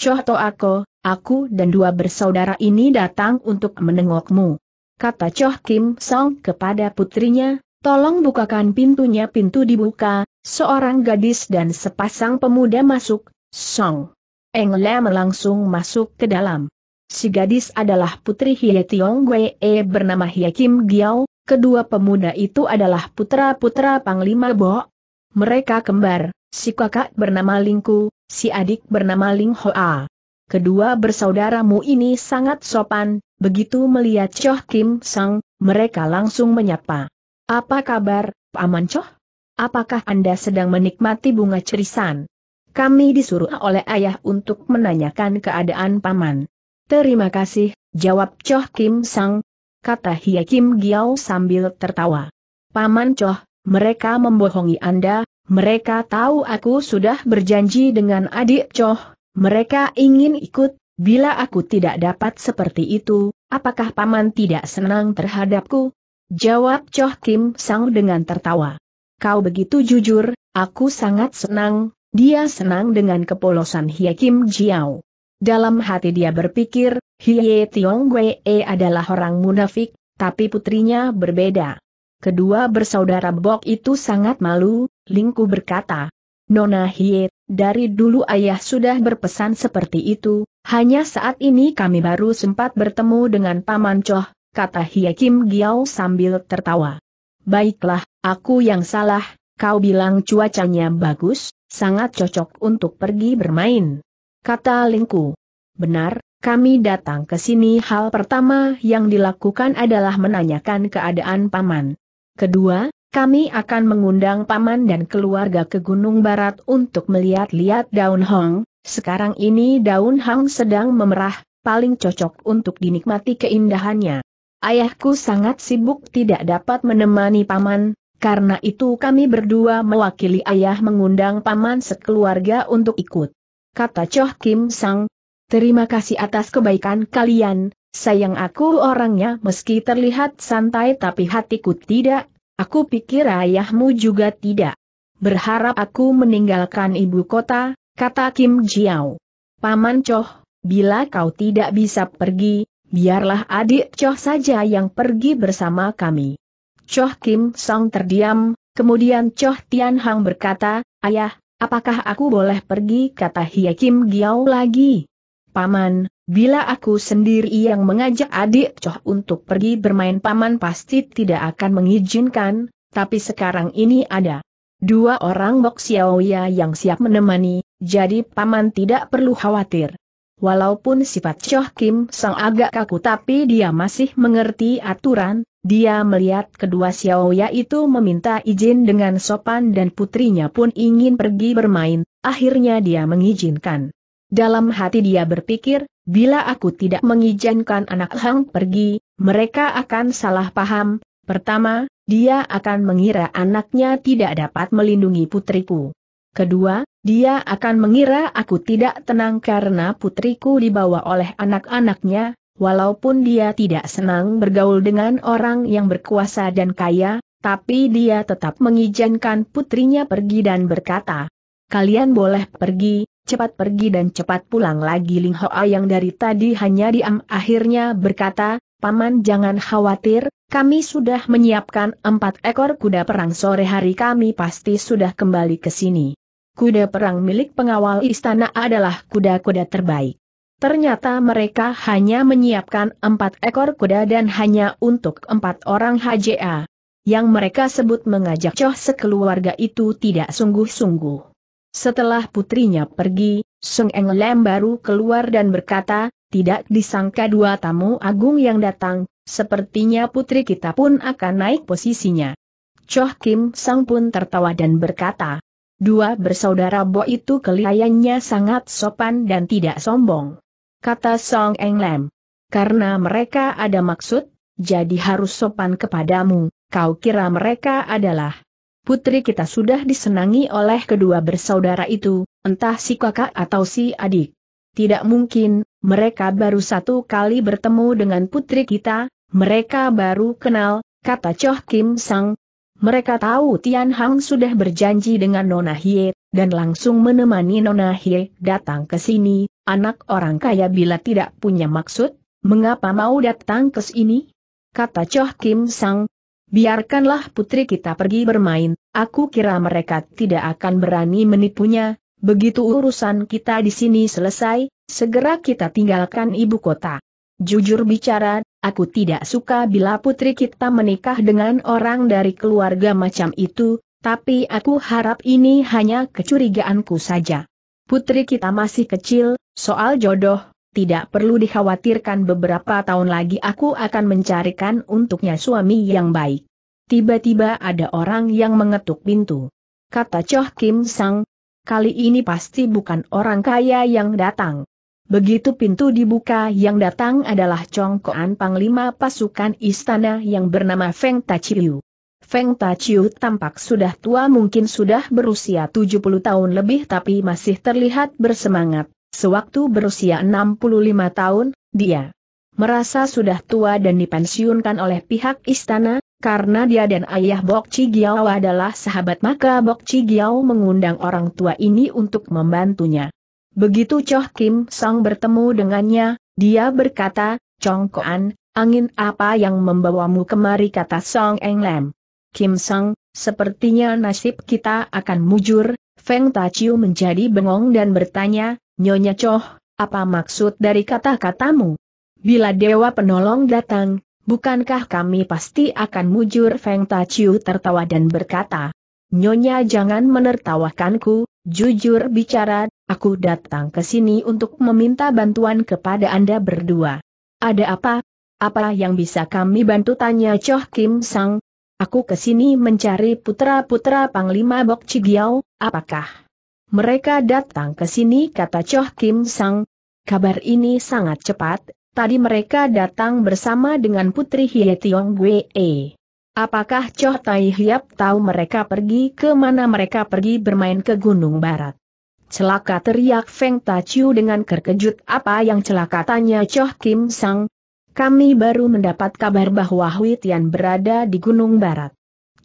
Choh Toako, Aku dan dua bersaudara ini datang untuk menengokmu. Kata Choh Kim Song kepada putrinya, tolong bukakan pintunya pintu dibuka, seorang gadis dan sepasang pemuda masuk, Song. Eng Lam langsung masuk ke dalam. Si gadis adalah putri Hye Tiong Wee bernama Hye Kim Giao, kedua pemuda itu adalah putra-putra Panglima Bo. Mereka kembar, si kakak bernama Lingku, si adik bernama Ling Hoa kedua bersaudaramu ini sangat sopan, begitu melihat Choh Kim Sang, mereka langsung menyapa. Apa kabar, Paman Choh? Apakah Anda sedang menikmati bunga cerisan? Kami disuruh oleh ayah untuk menanyakan keadaan Paman. Terima kasih, jawab Choh Kim Sang, kata Hia Kim Giao sambil tertawa. Paman Choh, mereka membohongi Anda, mereka tahu aku sudah berjanji dengan adik Choh, mereka ingin ikut, bila aku tidak dapat seperti itu, apakah paman tidak senang terhadapku? Jawab Choh Kim Sang dengan tertawa. Kau begitu jujur, aku sangat senang, dia senang dengan kepolosan Hye Kim Jiao. Dalam hati dia berpikir, Hye Tiong Wei e adalah orang munafik, tapi putrinya berbeda. Kedua bersaudara Bok itu sangat malu, Lingku berkata, Nona Hiet, dari dulu ayah sudah berpesan seperti itu, hanya saat ini kami baru sempat bertemu dengan Paman Choh, kata Hie Kim Giao sambil tertawa. Baiklah, aku yang salah, kau bilang cuacanya bagus, sangat cocok untuk pergi bermain. Kata Lingku. Benar, kami datang ke sini hal pertama yang dilakukan adalah menanyakan keadaan Paman. Kedua, kami akan mengundang paman dan keluarga ke Gunung Barat untuk melihat-lihat daun hong, sekarang ini daun hong sedang memerah, paling cocok untuk dinikmati keindahannya. Ayahku sangat sibuk tidak dapat menemani paman, karena itu kami berdua mewakili ayah mengundang paman sekeluarga untuk ikut. Kata Choh Kim Sang, terima kasih atas kebaikan kalian, sayang aku orangnya meski terlihat santai tapi hatiku tidak, Aku pikir ayahmu juga tidak. Berharap aku meninggalkan ibu kota, kata Kim Jiao. Paman Choh, bila kau tidak bisa pergi, biarlah adik Choh saja yang pergi bersama kami. Choh Kim Song terdiam, kemudian Choh Tian Hang berkata, Ayah, apakah aku boleh pergi kata Hia Kim Giao lagi? Paman, Bila aku sendiri yang mengajak adik Coh untuk pergi bermain paman pasti tidak akan mengizinkan, tapi sekarang ini ada dua orang Bok Xiaoya yang siap menemani, jadi paman tidak perlu khawatir. Walaupun sifat Choh Kim Sang agak kaku tapi dia masih mengerti aturan, dia melihat kedua Xiaoya itu meminta izin dengan sopan dan putrinya pun ingin pergi bermain, akhirnya dia mengizinkan. Dalam hati dia berpikir, bila aku tidak mengizinkan anak Hang pergi, mereka akan salah paham. Pertama, dia akan mengira anaknya tidak dapat melindungi putriku. Kedua, dia akan mengira aku tidak tenang karena putriku dibawa oleh anak-anaknya, walaupun dia tidak senang bergaul dengan orang yang berkuasa dan kaya, tapi dia tetap mengizinkan putrinya pergi dan berkata, kalian boleh pergi, cepat pergi dan cepat pulang lagi Ling Hoa yang dari tadi hanya diam akhirnya berkata, Paman jangan khawatir, kami sudah menyiapkan empat ekor kuda perang sore hari kami pasti sudah kembali ke sini. Kuda perang milik pengawal istana adalah kuda-kuda terbaik. Ternyata mereka hanya menyiapkan empat ekor kuda dan hanya untuk empat orang HJA. Yang mereka sebut mengajak Choh sekeluarga itu tidak sungguh-sungguh. Setelah putrinya pergi, Sung Eng Lem baru keluar dan berkata, tidak disangka dua tamu agung yang datang, sepertinya putri kita pun akan naik posisinya. Choh Kim Sang pun tertawa dan berkata, dua bersaudara Bo itu kelihayannya sangat sopan dan tidak sombong. Kata Song Eng Lem, karena mereka ada maksud, jadi harus sopan kepadamu, kau kira mereka adalah putri kita sudah disenangi oleh kedua bersaudara itu, entah si kakak atau si adik. Tidak mungkin, mereka baru satu kali bertemu dengan putri kita, mereka baru kenal, kata Choh Kim Sang. Mereka tahu Tian Hang sudah berjanji dengan Nona Hie, dan langsung menemani Nona Hie datang ke sini, anak orang kaya bila tidak punya maksud, mengapa mau datang ke sini? Kata Choh Kim Sang, Biarkanlah putri kita pergi bermain, aku kira mereka tidak akan berani menipunya, begitu urusan kita di sini selesai, segera kita tinggalkan ibu kota. Jujur bicara, aku tidak suka bila putri kita menikah dengan orang dari keluarga macam itu, tapi aku harap ini hanya kecurigaanku saja. Putri kita masih kecil, soal jodoh, tidak perlu dikhawatirkan beberapa tahun lagi aku akan mencarikan untuknya suami yang baik. Tiba-tiba ada orang yang mengetuk pintu. Kata Choh Kim Sang, kali ini pasti bukan orang kaya yang datang. Begitu pintu dibuka yang datang adalah Chong Koan Panglima Pasukan Istana yang bernama Feng Tachiu. Feng Tachiu tampak sudah tua mungkin sudah berusia 70 tahun lebih tapi masih terlihat bersemangat. Sewaktu berusia 65 tahun, dia merasa sudah tua dan dipensiunkan oleh pihak istana, karena dia dan ayah Bok Cigiao adalah sahabat maka Bok Cigiao mengundang orang tua ini untuk membantunya. Begitu Choh Kim Song bertemu dengannya, dia berkata, Chong Koan, angin apa yang membawamu kemari kata Song Eng Lam. Kim Song, sepertinya nasib kita akan mujur, Feng Ta Tachiu menjadi bengong dan bertanya, Nyonya Choh, apa maksud dari kata-katamu? Bila Dewa Penolong datang, bukankah kami pasti akan mujur Feng Tachiu tertawa dan berkata, Nyonya jangan menertawakanku, jujur bicara, aku datang ke sini untuk meminta bantuan kepada Anda berdua. Ada apa? Apa yang bisa kami bantu tanya Choh Kim Sang? Aku ke sini mencari putra-putra Panglima Bok Cigiao, apakah mereka datang ke sini kata Choh Kim Sang. Kabar ini sangat cepat, tadi mereka datang bersama dengan Putri Hye Tiong Wee. Apakah Choh Tai Hiap tahu mereka pergi ke mana mereka pergi bermain ke Gunung Barat? Celaka teriak Feng Ta Chiu dengan terkejut apa yang celaka tanya Choh Kim Sang. Kami baru mendapat kabar bahwa Hui Tian berada di Gunung Barat.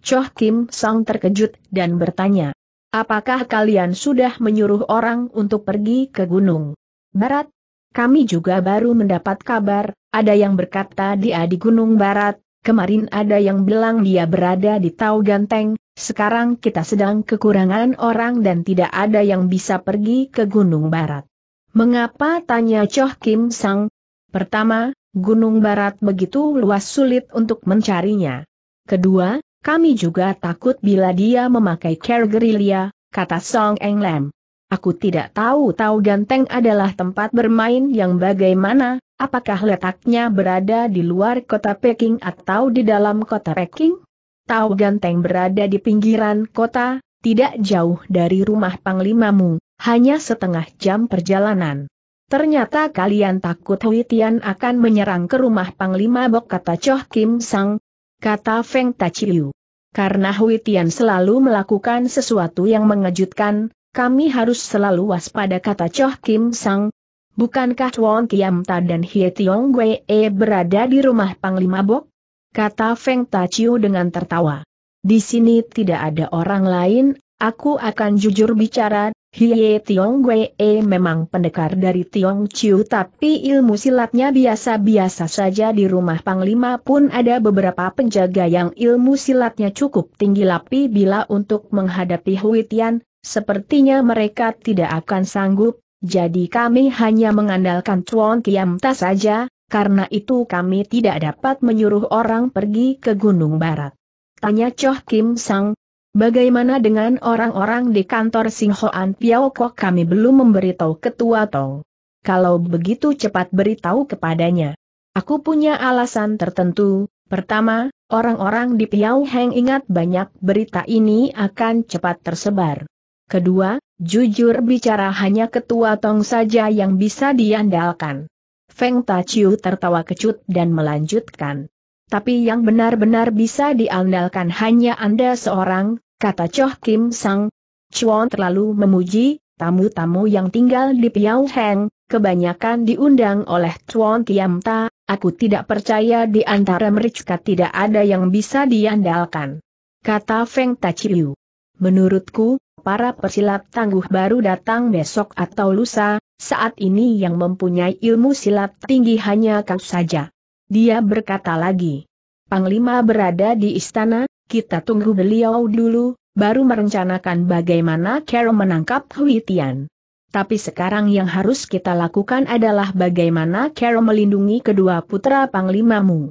Choh Kim Sang terkejut dan bertanya, Apakah kalian sudah menyuruh orang untuk pergi ke gunung barat? Kami juga baru mendapat kabar, ada yang berkata dia di gunung barat, kemarin ada yang bilang dia berada di Tau Ganteng, sekarang kita sedang kekurangan orang dan tidak ada yang bisa pergi ke gunung barat. Mengapa tanya Choh Kim Sang? Pertama, gunung barat begitu luas sulit untuk mencarinya. Kedua, kami juga takut bila dia memakai care gerilya, kata Song Eng Lam. Aku tidak tahu tahu ganteng adalah tempat bermain yang bagaimana, apakah letaknya berada di luar kota Peking atau di dalam kota Peking? Tahu ganteng berada di pinggiran kota, tidak jauh dari rumah panglimamu, hanya setengah jam perjalanan. Ternyata kalian takut Hui Tian akan menyerang ke rumah Panglima Bok kata Choh Kim Sang, kata Feng Tachiu. Karena Hui Tian selalu melakukan sesuatu yang mengejutkan, kami harus selalu waspada kata Choh Kim Sang. Bukankah Wong Kiam Ta dan Hie Tiong Wei e berada di rumah Panglima Bok? Kata Feng Tachiu dengan tertawa. Di sini tidak ada orang lain, aku akan jujur bicara, Hiye Tiong Wee eh, memang pendekar dari Tiong Chiu tapi ilmu silatnya biasa-biasa saja di rumah Panglima pun ada beberapa penjaga yang ilmu silatnya cukup tinggi lapi bila untuk menghadapi Hui Tian, sepertinya mereka tidak akan sanggup, jadi kami hanya mengandalkan Chuan Kiam Ta saja, karena itu kami tidak dapat menyuruh orang pergi ke Gunung Barat. Tanya Choh Kim Sang, Bagaimana dengan orang-orang di kantor Singhoan Kok kami belum memberitahu ketua Tong. Kalau begitu cepat beritahu kepadanya. Aku punya alasan tertentu, pertama, orang-orang di Piao Heng ingat banyak berita ini akan cepat tersebar. Kedua, jujur bicara hanya ketua Tong saja yang bisa diandalkan. Feng Tachiu tertawa kecut dan melanjutkan. Tapi yang benar-benar bisa diandalkan hanya Anda seorang, kata Choh Kim Sang. Chuan terlalu memuji, tamu-tamu yang tinggal di Piao Heng, kebanyakan diundang oleh Chuan Kiam Ta, aku tidak percaya di antara mereka tidak ada yang bisa diandalkan. Kata Feng Tachiu. Menurutku, para pesilat tangguh baru datang besok atau lusa, saat ini yang mempunyai ilmu silat tinggi hanya kau saja. Dia berkata lagi. Panglima berada di istana, kita tunggu beliau dulu, baru merencanakan bagaimana Carol menangkap Hui Tian. Tapi sekarang yang harus kita lakukan adalah bagaimana Carol melindungi kedua putra Panglimamu.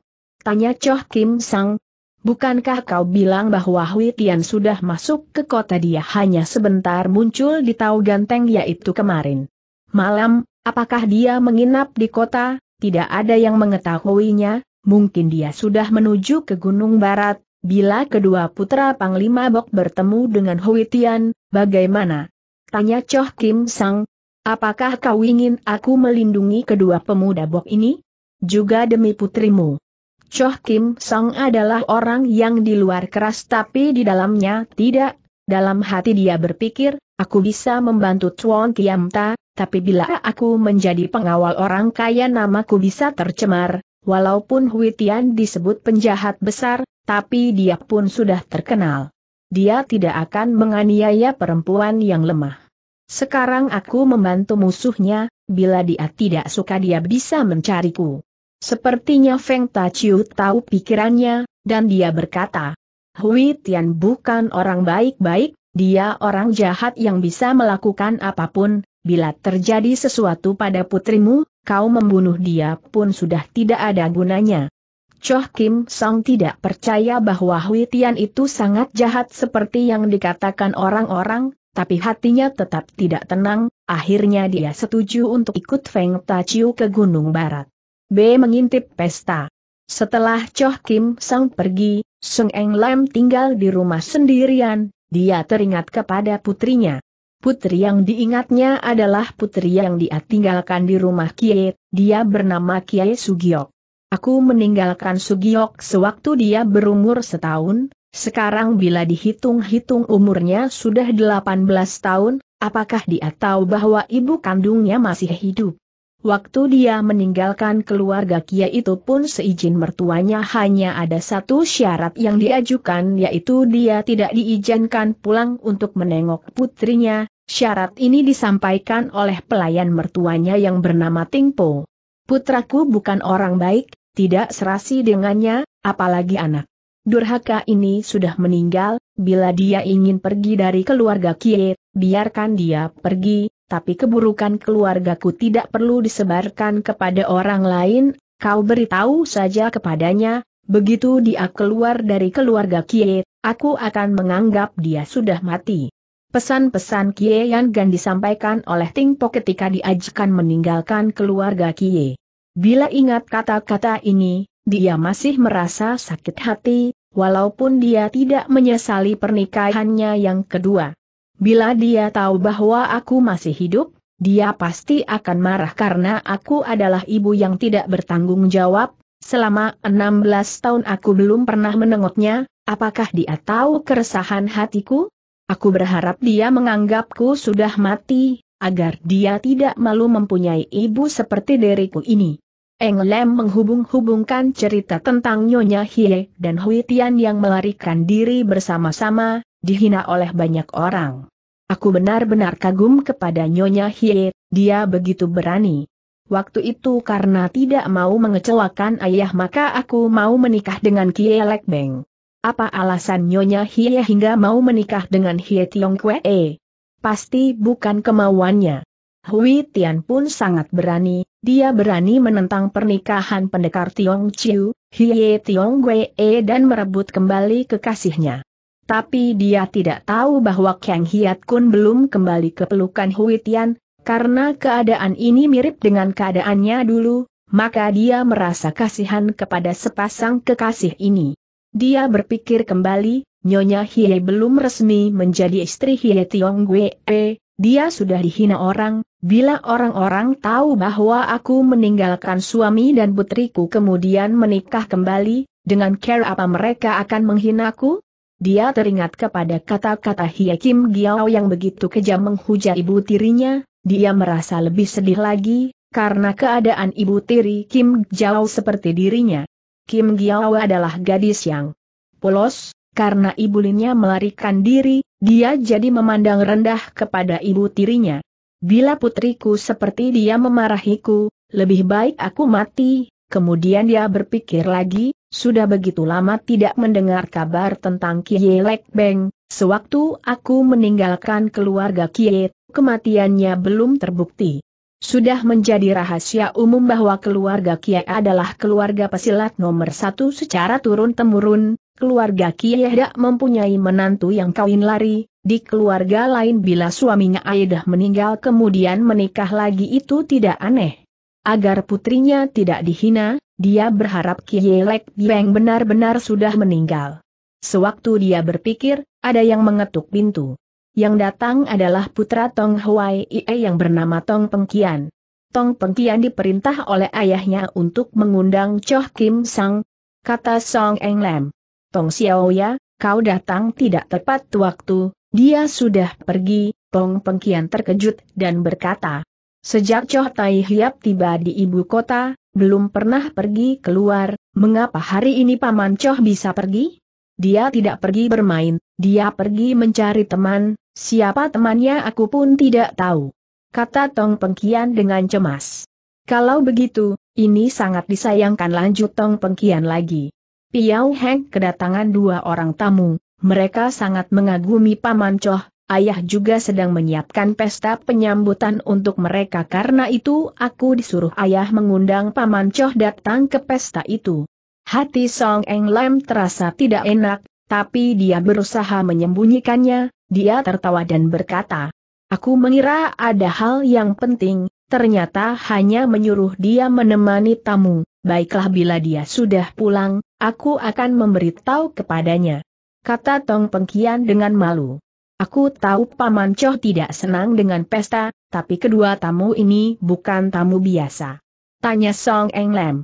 Tanya Choh Kim Sang, bukankah kau bilang bahwa Hui Tian sudah masuk ke kota dia hanya sebentar muncul di Tau Ganteng yaitu kemarin. Malam, apakah dia menginap di kota, tidak ada yang mengetahuinya, mungkin dia sudah menuju ke Gunung Barat, Bila kedua putra Panglima Bok bertemu dengan Hui Tian, bagaimana? Tanya Choh Kim Sang. Apakah kau ingin aku melindungi kedua pemuda Bok ini? Juga demi putrimu. Choh Kim Sang adalah orang yang di luar keras tapi di dalamnya tidak. Dalam hati dia berpikir, aku bisa membantu Chuan Kiamta, tapi bila aku menjadi pengawal orang kaya namaku bisa tercemar, Walaupun Hui Tian disebut penjahat besar, tapi dia pun sudah terkenal. Dia tidak akan menganiaya perempuan yang lemah. Sekarang aku membantu musuhnya, bila dia tidak suka dia bisa mencariku. Sepertinya Feng Tachiu tahu pikirannya, dan dia berkata, Hui Tian bukan orang baik-baik, dia orang jahat yang bisa melakukan apapun, bila terjadi sesuatu pada putrimu, kau membunuh dia pun sudah tidak ada gunanya. Choh Kim Song tidak percaya bahwa Hui Tian itu sangat jahat seperti yang dikatakan orang-orang, tapi hatinya tetap tidak tenang, akhirnya dia setuju untuk ikut Feng Tachiu ke Gunung Barat. B. Mengintip pesta. Setelah Choh Kim Song pergi, Sung Eng Lam tinggal di rumah sendirian, dia teringat kepada putrinya. Putri yang diingatnya adalah putri yang dia tinggalkan di rumah Kiai, dia bernama Kiai Sugiok. Aku meninggalkan Sugiok sewaktu dia berumur setahun, sekarang bila dihitung-hitung umurnya sudah 18 tahun, apakah dia tahu bahwa ibu kandungnya masih hidup? Waktu dia meninggalkan keluarga Kia itu pun seizin mertuanya hanya ada satu syarat yang diajukan yaitu dia tidak diizinkan pulang untuk menengok putrinya, Syarat ini disampaikan oleh pelayan mertuanya yang bernama Tingpo. Putraku bukan orang baik, tidak serasi dengannya, apalagi anak. Durhaka ini sudah meninggal, bila dia ingin pergi dari keluarga Kie, biarkan dia pergi, tapi keburukan keluargaku tidak perlu disebarkan kepada orang lain, kau beritahu saja kepadanya, begitu dia keluar dari keluarga Kie, aku akan menganggap dia sudah mati. Pesan-pesan Kie Yan Gan disampaikan oleh Ting Po ketika diajukan meninggalkan keluarga Kie. Bila ingat kata-kata ini, dia masih merasa sakit hati, walaupun dia tidak menyesali pernikahannya yang kedua. Bila dia tahu bahwa aku masih hidup, dia pasti akan marah karena aku adalah ibu yang tidak bertanggung jawab, selama 16 tahun aku belum pernah menengoknya, apakah dia tahu keresahan hatiku? Aku berharap dia menganggapku sudah mati, agar dia tidak malu mempunyai ibu seperti diriku ini. Eng Lem menghubung-hubungkan cerita tentang Nyonya Hie dan Hui Tian yang melarikan diri bersama-sama, dihina oleh banyak orang. Aku benar-benar kagum kepada Nyonya Hie, dia begitu berani. Waktu itu karena tidak mau mengecewakan ayah maka aku mau menikah dengan Kie Lek Beng. Apa alasan Nyonya Hie hingga mau menikah dengan Hie Tiong Kwee? Pasti bukan kemauannya. Hui Tian pun sangat berani, dia berani menentang pernikahan pendekar Tiong Chiu, Hie Tiong Kwee dan merebut kembali kekasihnya. Tapi dia tidak tahu bahwa Kang Hiat Kun belum kembali ke pelukan Hui Tian, karena keadaan ini mirip dengan keadaannya dulu, maka dia merasa kasihan kepada sepasang kekasih ini. Dia berpikir kembali, Nyonya Hie belum resmi menjadi istri Hie Tiong Gue, dia sudah dihina orang, bila orang-orang tahu bahwa aku meninggalkan suami dan putriku kemudian menikah kembali, dengan care apa mereka akan menghinaku? Dia teringat kepada kata-kata Hie Kim Giao yang begitu kejam menghujat ibu tirinya, dia merasa lebih sedih lagi, karena keadaan ibu tiri Kim Jauh seperti dirinya. Kim Giao adalah gadis yang polos, karena ibu Linnya melarikan diri, dia jadi memandang rendah kepada ibu tirinya. Bila putriku seperti dia memarahiku, lebih baik aku mati, kemudian dia berpikir lagi, sudah begitu lama tidak mendengar kabar tentang Kie Lek Beng, sewaktu aku meninggalkan keluarga Kie, kematiannya belum terbukti. Sudah menjadi rahasia umum bahwa keluarga Kia adalah keluarga pesilat nomor satu secara turun-temurun, keluarga Kia tidak mempunyai menantu yang kawin lari, di keluarga lain bila suaminya Aedah meninggal kemudian menikah lagi itu tidak aneh. Agar putrinya tidak dihina, dia berharap Kiai Lek Beng benar-benar sudah meninggal. Sewaktu dia berpikir, ada yang mengetuk pintu. Yang datang adalah putra Tong Huai Ie yang bernama Tong Pengkian. Tong Pengkian diperintah oleh ayahnya untuk mengundang Choh Kim Sang, kata Song Eng Lam. Tong Xiaoya, kau datang tidak tepat waktu, dia sudah pergi, Tong Pengkian terkejut dan berkata. Sejak Choh Tai Hiap tiba di ibu kota, belum pernah pergi keluar, mengapa hari ini Paman Choh bisa pergi? Dia tidak pergi bermain, dia pergi mencari teman, Siapa temannya aku pun tidak tahu. Kata Tong Pengkian dengan cemas. Kalau begitu, ini sangat disayangkan lanjut Tong Pengkian lagi. Piau Heng kedatangan dua orang tamu, mereka sangat mengagumi Paman Choh, ayah juga sedang menyiapkan pesta penyambutan untuk mereka karena itu aku disuruh ayah mengundang Paman Choh datang ke pesta itu. Hati Song Eng Lam terasa tidak enak, tapi dia berusaha menyembunyikannya, dia tertawa dan berkata, Aku mengira ada hal yang penting, ternyata hanya menyuruh dia menemani tamu, baiklah bila dia sudah pulang, aku akan memberitahu kepadanya. Kata Tong Pengkian dengan malu. Aku tahu Paman Choh tidak senang dengan pesta, tapi kedua tamu ini bukan tamu biasa. Tanya Song Eng Lam.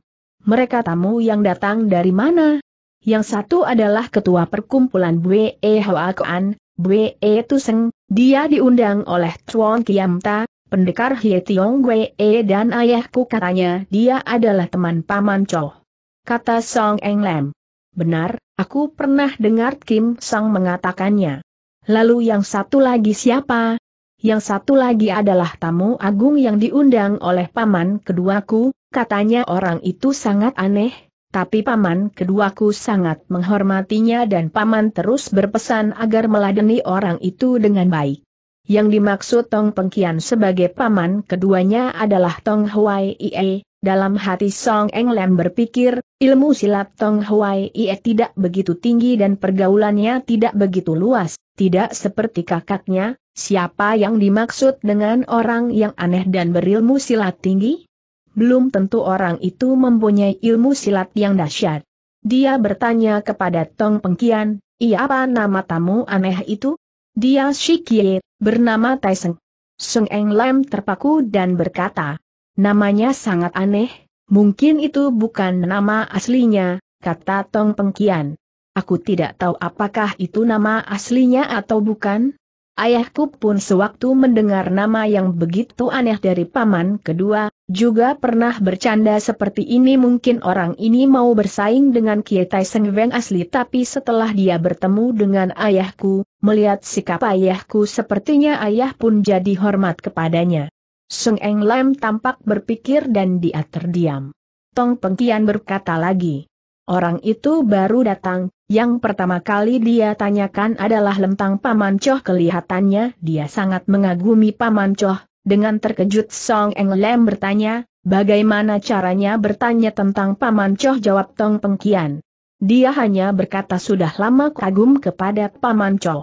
Mereka tamu yang datang dari mana? Yang satu adalah ketua perkumpulan Bue Hoa Kuan, Bwe Tuseng, dia diundang oleh Chuan Kiam Ta, pendekar Hie Tiong Bwe dan ayahku katanya dia adalah teman Paman Cho. Kata Song Eng Lam. Benar, aku pernah dengar Kim Sang mengatakannya. Lalu yang satu lagi siapa? Yang satu lagi adalah tamu agung yang diundang oleh paman keduaku, katanya orang itu sangat aneh, tapi paman keduaku sangat menghormatinya dan paman terus berpesan agar meladeni orang itu dengan baik. Yang dimaksud Tong Pengkian sebagai paman keduanya adalah Tong Huai Ie. Dalam hati Song Eng Lem berpikir, ilmu silat Tong Huai Ie tidak begitu tinggi dan pergaulannya tidak begitu luas, tidak seperti kakaknya, siapa yang dimaksud dengan orang yang aneh dan berilmu silat tinggi? belum tentu orang itu mempunyai ilmu silat yang dahsyat. Dia bertanya kepada Tong Pengkian, Ia apa nama tamu aneh itu? Dia Shikie, bernama Taiseng. Sung Eng Lam terpaku dan berkata, namanya sangat aneh, mungkin itu bukan nama aslinya, kata Tong Pengkian. Aku tidak tahu apakah itu nama aslinya atau bukan, Ayahku pun sewaktu mendengar nama yang begitu aneh dari paman kedua, juga pernah bercanda seperti ini mungkin orang ini mau bersaing dengan Kietai Weng asli tapi setelah dia bertemu dengan ayahku, melihat sikap ayahku sepertinya ayah pun jadi hormat kepadanya. Seng Eng Lam tampak berpikir dan dia terdiam. Tong Peng Pengkian berkata lagi. Orang itu baru datang, yang pertama kali dia tanyakan adalah lentang Paman Choh kelihatannya dia sangat mengagumi Paman Choh, dengan terkejut Song Eng Lem bertanya, bagaimana caranya bertanya tentang Paman Choh jawab Tong Pengkian. Dia hanya berkata sudah lama kagum kepada Paman Choh.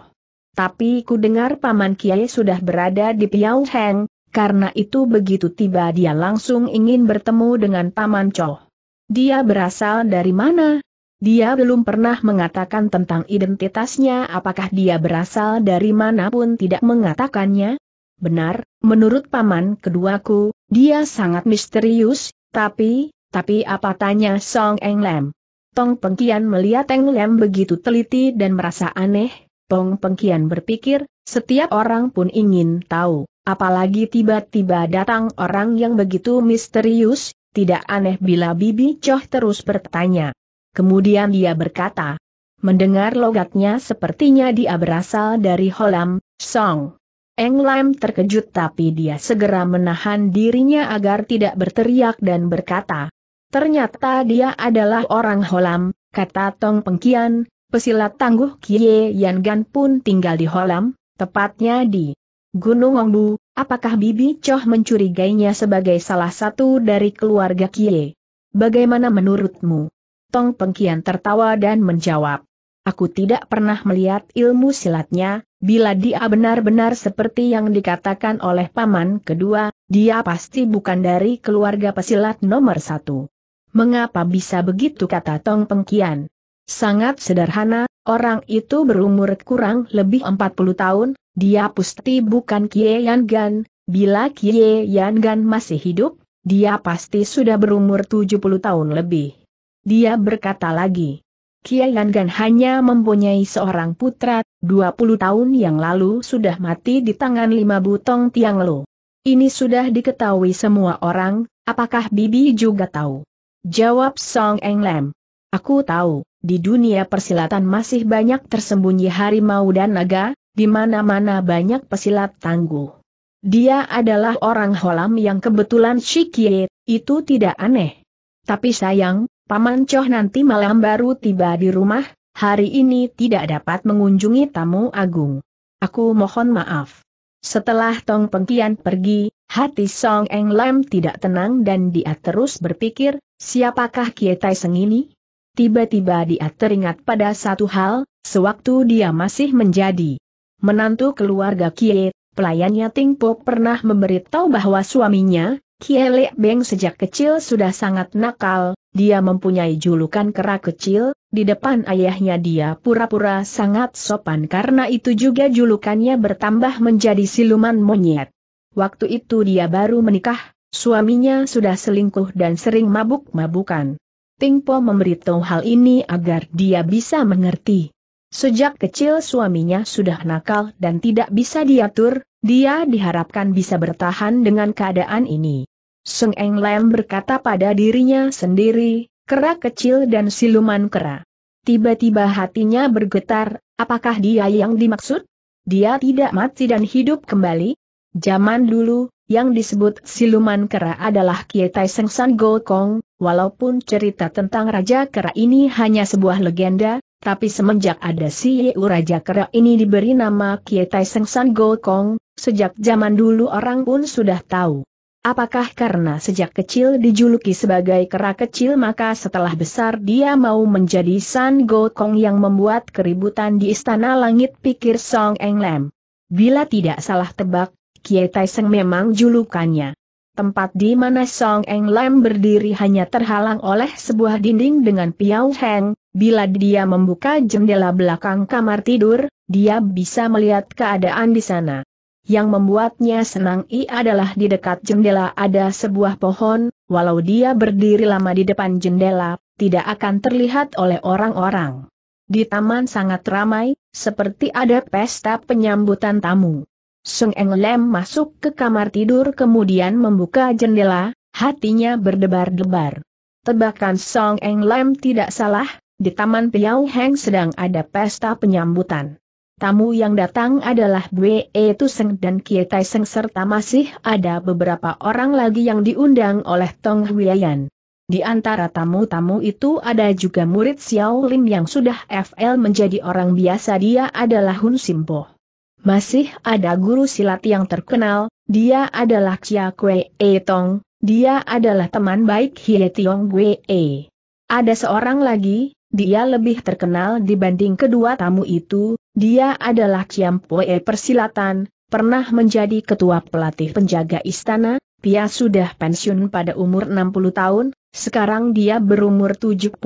Tapi ku dengar Paman Kiai sudah berada di Piau Heng, karena itu begitu tiba dia langsung ingin bertemu dengan Paman Choh. Dia berasal dari mana? Dia belum pernah mengatakan tentang identitasnya apakah dia berasal dari manapun tidak mengatakannya, Benar, menurut paman keduaku, dia sangat misterius, tapi, tapi apa tanya Song Eng Lam? Tong Pengkian melihat Eng Lam begitu teliti dan merasa aneh, Tong Pengkian berpikir, setiap orang pun ingin tahu, apalagi tiba-tiba datang orang yang begitu misterius, tidak aneh bila Bibi Choh terus bertanya. Kemudian dia berkata, mendengar logatnya sepertinya dia berasal dari Holam, Song. Eng Lam terkejut tapi dia segera menahan dirinya agar tidak berteriak dan berkata. Ternyata dia adalah orang Holam, kata Tong Pengkian, pesilat tangguh Kie Yan Gan pun tinggal di Holam, tepatnya di Gunung Ongbu, apakah Bibi Choh mencurigainya sebagai salah satu dari keluarga Kie? Bagaimana menurutmu? Tong Pengkian tertawa dan menjawab. Aku tidak pernah melihat ilmu silatnya, bila dia benar-benar seperti yang dikatakan oleh paman kedua, dia pasti bukan dari keluarga pesilat nomor satu. Mengapa bisa begitu kata Tong Pengkian? Sangat sederhana, orang itu berumur kurang lebih 40 tahun, dia pasti bukan Kie Yan Gan, bila Kie Yan Gan masih hidup, dia pasti sudah berumur 70 tahun lebih. Dia berkata lagi. Kiai Langgan hanya mempunyai seorang putra, 20 tahun yang lalu sudah mati di tangan lima butong Tiang Lo. Ini sudah diketahui semua orang, apakah Bibi juga tahu? Jawab Song Eng Lam. Aku tahu, di dunia persilatan masih banyak tersembunyi harimau dan naga, di mana-mana banyak pesilat tangguh. Dia adalah orang holam yang kebetulan Shikie, itu tidak aneh. Tapi sayang, Paman Choh nanti malam baru tiba di rumah, hari ini tidak dapat mengunjungi tamu agung. Aku mohon maaf. Setelah Tong Pengkian pergi, hati Song Eng Lam tidak tenang dan dia terus berpikir, siapakah Kietai Seng ini? Tiba-tiba dia teringat pada satu hal, sewaktu dia masih menjadi menantu keluarga Kie, pelayannya Ting Po pernah memberitahu bahwa suaminya, Kie Lek Beng sejak kecil sudah sangat nakal, dia mempunyai julukan kera kecil, di depan ayahnya dia pura-pura sangat sopan karena itu juga julukannya bertambah menjadi siluman monyet. Waktu itu dia baru menikah, suaminya sudah selingkuh dan sering mabuk-mabukan. Tingpo memberitahu hal ini agar dia bisa mengerti. Sejak kecil suaminya sudah nakal dan tidak bisa diatur, dia diharapkan bisa bertahan dengan keadaan ini. Seng Eng Lem berkata pada dirinya sendiri, kera kecil dan siluman kera. Tiba-tiba hatinya bergetar, apakah dia yang dimaksud? Dia tidak mati dan hidup kembali? Zaman dulu, yang disebut siluman kera adalah Kietai San Golkong, walaupun cerita tentang Raja Kera ini hanya sebuah legenda, tapi semenjak ada si Yeu Raja Kera ini diberi nama Kietai San Golkong, sejak zaman dulu orang pun sudah tahu. Apakah karena sejak kecil dijuluki sebagai kera kecil maka setelah besar dia mau menjadi San Gokong yang membuat keributan di istana langit pikir Song Eng Lam. Bila tidak salah tebak, Kie Tai memang julukannya. Tempat di mana Song Eng Lam berdiri hanya terhalang oleh sebuah dinding dengan piao heng, bila dia membuka jendela belakang kamar tidur, dia bisa melihat keadaan di sana. Yang membuatnya senang i adalah di dekat jendela ada sebuah pohon, walau dia berdiri lama di depan jendela, tidak akan terlihat oleh orang-orang. Di taman sangat ramai, seperti ada pesta penyambutan tamu. Sung Eng Lem masuk ke kamar tidur kemudian membuka jendela, hatinya berdebar-debar. Tebakan Song Eng Lem tidak salah, di Taman Piau Heng sedang ada pesta penyambutan. Tamu yang datang adalah Bwe Tuseng dan Kie Tai Seng serta masih ada beberapa orang lagi yang diundang oleh Tong Huiyan. Di antara tamu-tamu itu ada juga murid Xiao Lin yang sudah FL menjadi orang biasa dia adalah Hun Simpo. Masih ada guru silat yang terkenal, dia adalah Kia Kwe e Tong, dia adalah teman baik Hie Tiong Gue e. Ada seorang lagi, dia lebih terkenal dibanding kedua tamu itu, dia adalah Pue Persilatan, pernah menjadi ketua pelatih penjaga istana, Pia sudah pensiun pada umur 60 tahun, sekarang dia berumur 73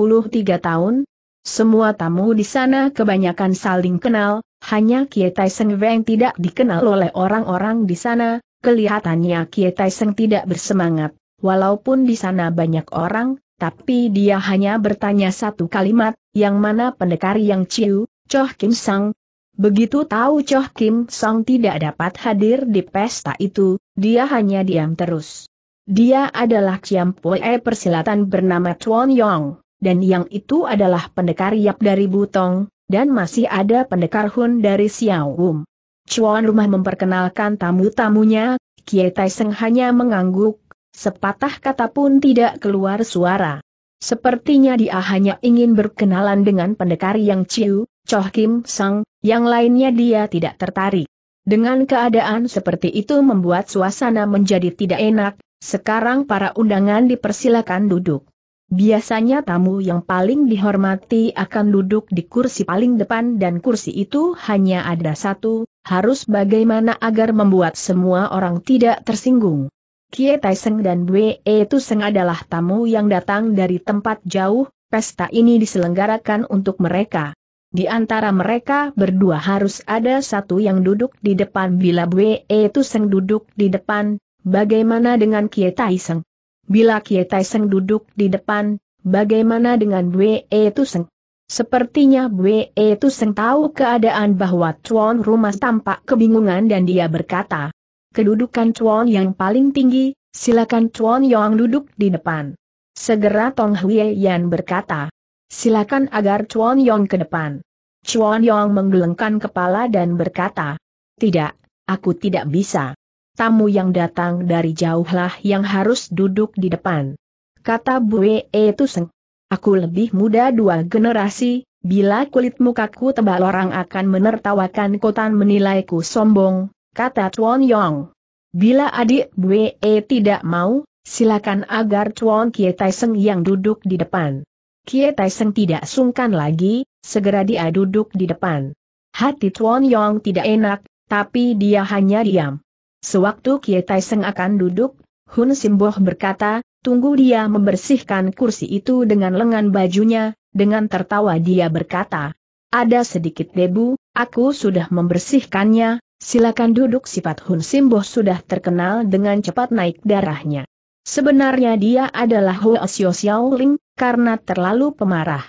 tahun. Semua tamu di sana kebanyakan saling kenal, hanya Kie Tai Seng Weng tidak dikenal oleh orang-orang di sana, kelihatannya Kie Tai Seng tidak bersemangat. Walaupun di sana banyak orang, tapi dia hanya bertanya satu kalimat, yang mana pendekar yang ciu, Choh Kim Sang, Begitu tahu Choh Kim Song tidak dapat hadir di pesta itu, dia hanya diam terus. Dia adalah Chiam Poe persilatan bernama Chuan Yong, dan yang itu adalah pendekar Yap dari Butong, dan masih ada pendekar Hun dari Xiao Wum. Chuan rumah memperkenalkan tamu-tamunya, Kie Tai Seng hanya mengangguk, sepatah kata pun tidak keluar suara. Sepertinya dia hanya ingin berkenalan dengan pendekar yang ciu, Choh Kim Sang, yang lainnya dia tidak tertarik. Dengan keadaan seperti itu membuat suasana menjadi tidak enak, sekarang para undangan dipersilakan duduk. Biasanya tamu yang paling dihormati akan duduk di kursi paling depan dan kursi itu hanya ada satu, harus bagaimana agar membuat semua orang tidak tersinggung. Kie Taiseng dan Bwe Tuseng adalah tamu yang datang dari tempat jauh, pesta ini diselenggarakan untuk mereka. Di antara mereka berdua harus ada satu yang duduk di depan bila Bwe Tuseng duduk di depan, bagaimana dengan Kie Tai Bila Kie Tai duduk di depan, bagaimana dengan Bwe Tuseng? Sepertinya Bwe Tuseng tahu keadaan bahwa Chuan Rumah tampak kebingungan dan dia berkata, kedudukan Chuan yang paling tinggi, silakan Chuan Yang duduk di depan. Segera Tong Hwie Yan berkata, Silakan agar Chuan Yong ke depan. Chuan Yong menggelengkan kepala dan berkata, Tidak, aku tidak bisa. Tamu yang datang dari jauhlah yang harus duduk di depan. Kata Bue itu seng. Aku lebih muda dua generasi, bila kulit mukaku tebal orang akan menertawakan kotan menilaiku sombong, kata Chuan Yong. Bila adik Bue e tidak mau, silakan agar Chuan Kie Taiseng yang duduk di depan. Kie Taiseng tidak sungkan lagi, segera dia duduk di depan. Hati Tuan Yong tidak enak, tapi dia hanya diam. Sewaktu Kie Taiseng akan duduk, Hun Simboh berkata, tunggu dia membersihkan kursi itu dengan lengan bajunya, dengan tertawa dia berkata, ada sedikit debu, aku sudah membersihkannya, silakan duduk sifat Hun Simboh sudah terkenal dengan cepat naik darahnya. Sebenarnya dia adalah Hoa Xiao Xiaoling, karena terlalu pemarah.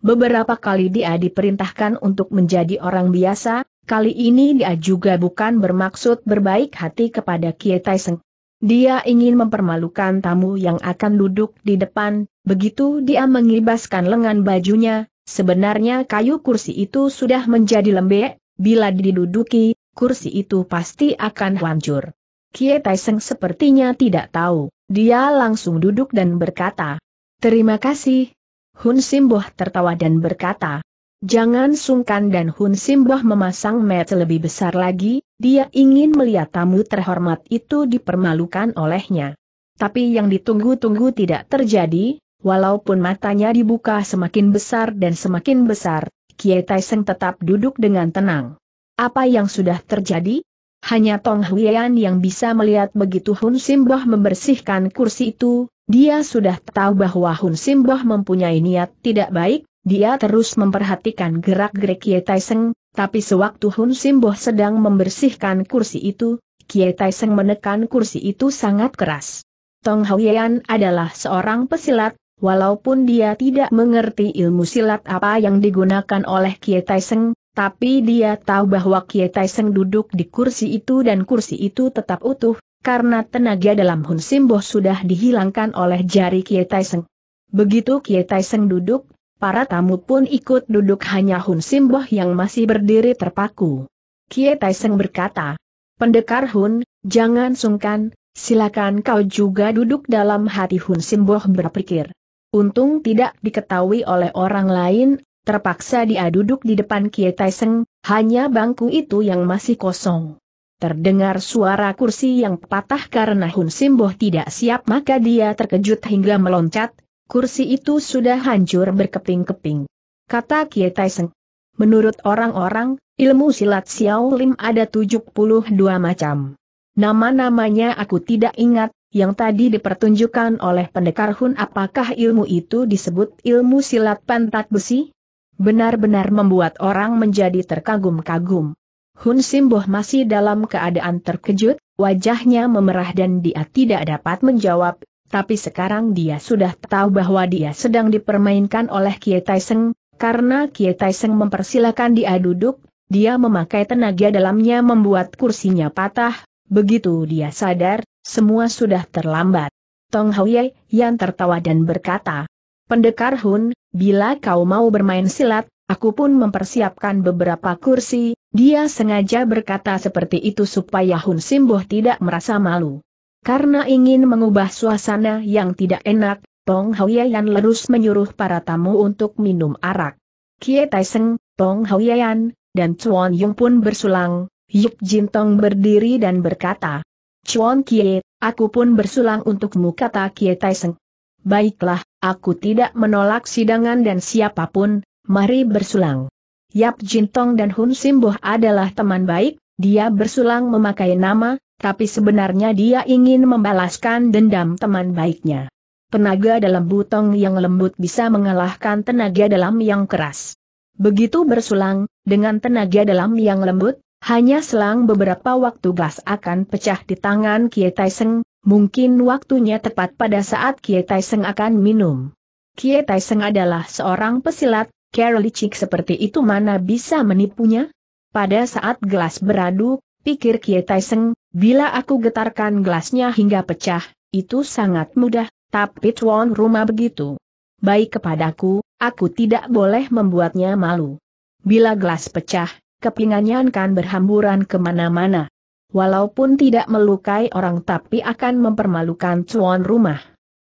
Beberapa kali dia diperintahkan untuk menjadi orang biasa, kali ini dia juga bukan bermaksud berbaik hati kepada Kietai Seng. Dia ingin mempermalukan tamu yang akan duduk di depan, begitu dia mengibaskan lengan bajunya, sebenarnya kayu kursi itu sudah menjadi lembek, bila diduduki, kursi itu pasti akan hancur. Kie Taiseng sepertinya tidak tahu, dia langsung duduk dan berkata, Terima kasih. Hun Simboh tertawa dan berkata, Jangan sungkan dan Hun Simboh memasang mata lebih besar lagi, dia ingin melihat tamu terhormat itu dipermalukan olehnya. Tapi yang ditunggu-tunggu tidak terjadi, walaupun matanya dibuka semakin besar dan semakin besar, Kiai Taiseng tetap duduk dengan tenang. Apa yang sudah terjadi? Hanya Tong Huian yang bisa melihat begitu Hun Simboh membersihkan kursi itu, dia sudah tahu bahwa Hun Simboh mempunyai niat tidak baik, dia terus memperhatikan gerak-gerik Ye Taiseng, tapi sewaktu Hun Simboh sedang membersihkan kursi itu, Kie Taiseng menekan kursi itu sangat keras. Tong Huian adalah seorang pesilat, walaupun dia tidak mengerti ilmu silat apa yang digunakan oleh Kie Taiseng, tapi dia tahu bahwa Kie Tai Seng duduk di kursi itu dan kursi itu tetap utuh, karena tenaga dalam Hun Simboh sudah dihilangkan oleh jari Kie Tai Seng. Begitu Kie Tai Seng duduk, para tamu pun ikut duduk hanya Hun Simboh yang masih berdiri terpaku. Kie Tai Seng berkata, Pendekar Hun, jangan sungkan, silakan kau juga duduk dalam hati Hun Simboh berpikir. Untung tidak diketahui oleh orang lain Terpaksa dia duduk di depan Kie Taiseng, hanya bangku itu yang masih kosong. Terdengar suara kursi yang patah karena Hun Simboh tidak siap maka dia terkejut hingga meloncat, kursi itu sudah hancur berkeping-keping. Kata Kie Taiseng. Menurut orang-orang, ilmu silat Xiao Lim ada 72 macam. Nama-namanya aku tidak ingat, yang tadi dipertunjukkan oleh pendekar Hun apakah ilmu itu disebut ilmu silat pantat besi? benar-benar membuat orang menjadi terkagum-kagum. Hun Simboh masih dalam keadaan terkejut, wajahnya memerah dan dia tidak dapat menjawab, tapi sekarang dia sudah tahu bahwa dia sedang dipermainkan oleh Kie Tai Seng, karena Kie Tai Seng mempersilahkan dia duduk, dia memakai tenaga dalamnya membuat kursinya patah, begitu dia sadar, semua sudah terlambat. Tong Houye yang tertawa dan berkata, Pendekar Hun, bila kau mau bermain silat, aku pun mempersiapkan beberapa kursi, dia sengaja berkata seperti itu supaya Hun Simboh tidak merasa malu. Karena ingin mengubah suasana yang tidak enak, Tong Hauyayan lerus menyuruh para tamu untuk minum arak. Kie Taiseng, Tong Hauyayan, dan Chuan Yung pun bersulang, Yuk Jin Tong berdiri dan berkata, Chuan Kie, aku pun bersulang untukmu kata Kie Taiseng. Baiklah, aku tidak menolak sidangan dan siapapun, mari bersulang. Yap Jintong dan Hun Simboh adalah teman baik, dia bersulang memakai nama, tapi sebenarnya dia ingin membalaskan dendam teman baiknya. Tenaga dalam butong yang lembut bisa mengalahkan tenaga dalam yang keras. Begitu bersulang, dengan tenaga dalam yang lembut, hanya selang beberapa waktu gas akan pecah di tangan Kie Tai Seng, Mungkin waktunya tepat pada saat Kie Tai Seng akan minum. Kie Tai Seng adalah seorang pesilat, Carolicik seperti itu mana bisa menipunya? Pada saat gelas beradu, pikir Kie Tai Seng, bila aku getarkan gelasnya hingga pecah, itu sangat mudah, tapi tuan rumah begitu. Baik kepadaku, aku tidak boleh membuatnya malu. Bila gelas pecah, kepingannya akan berhamburan kemana-mana walaupun tidak melukai orang tapi akan mempermalukan tuan rumah.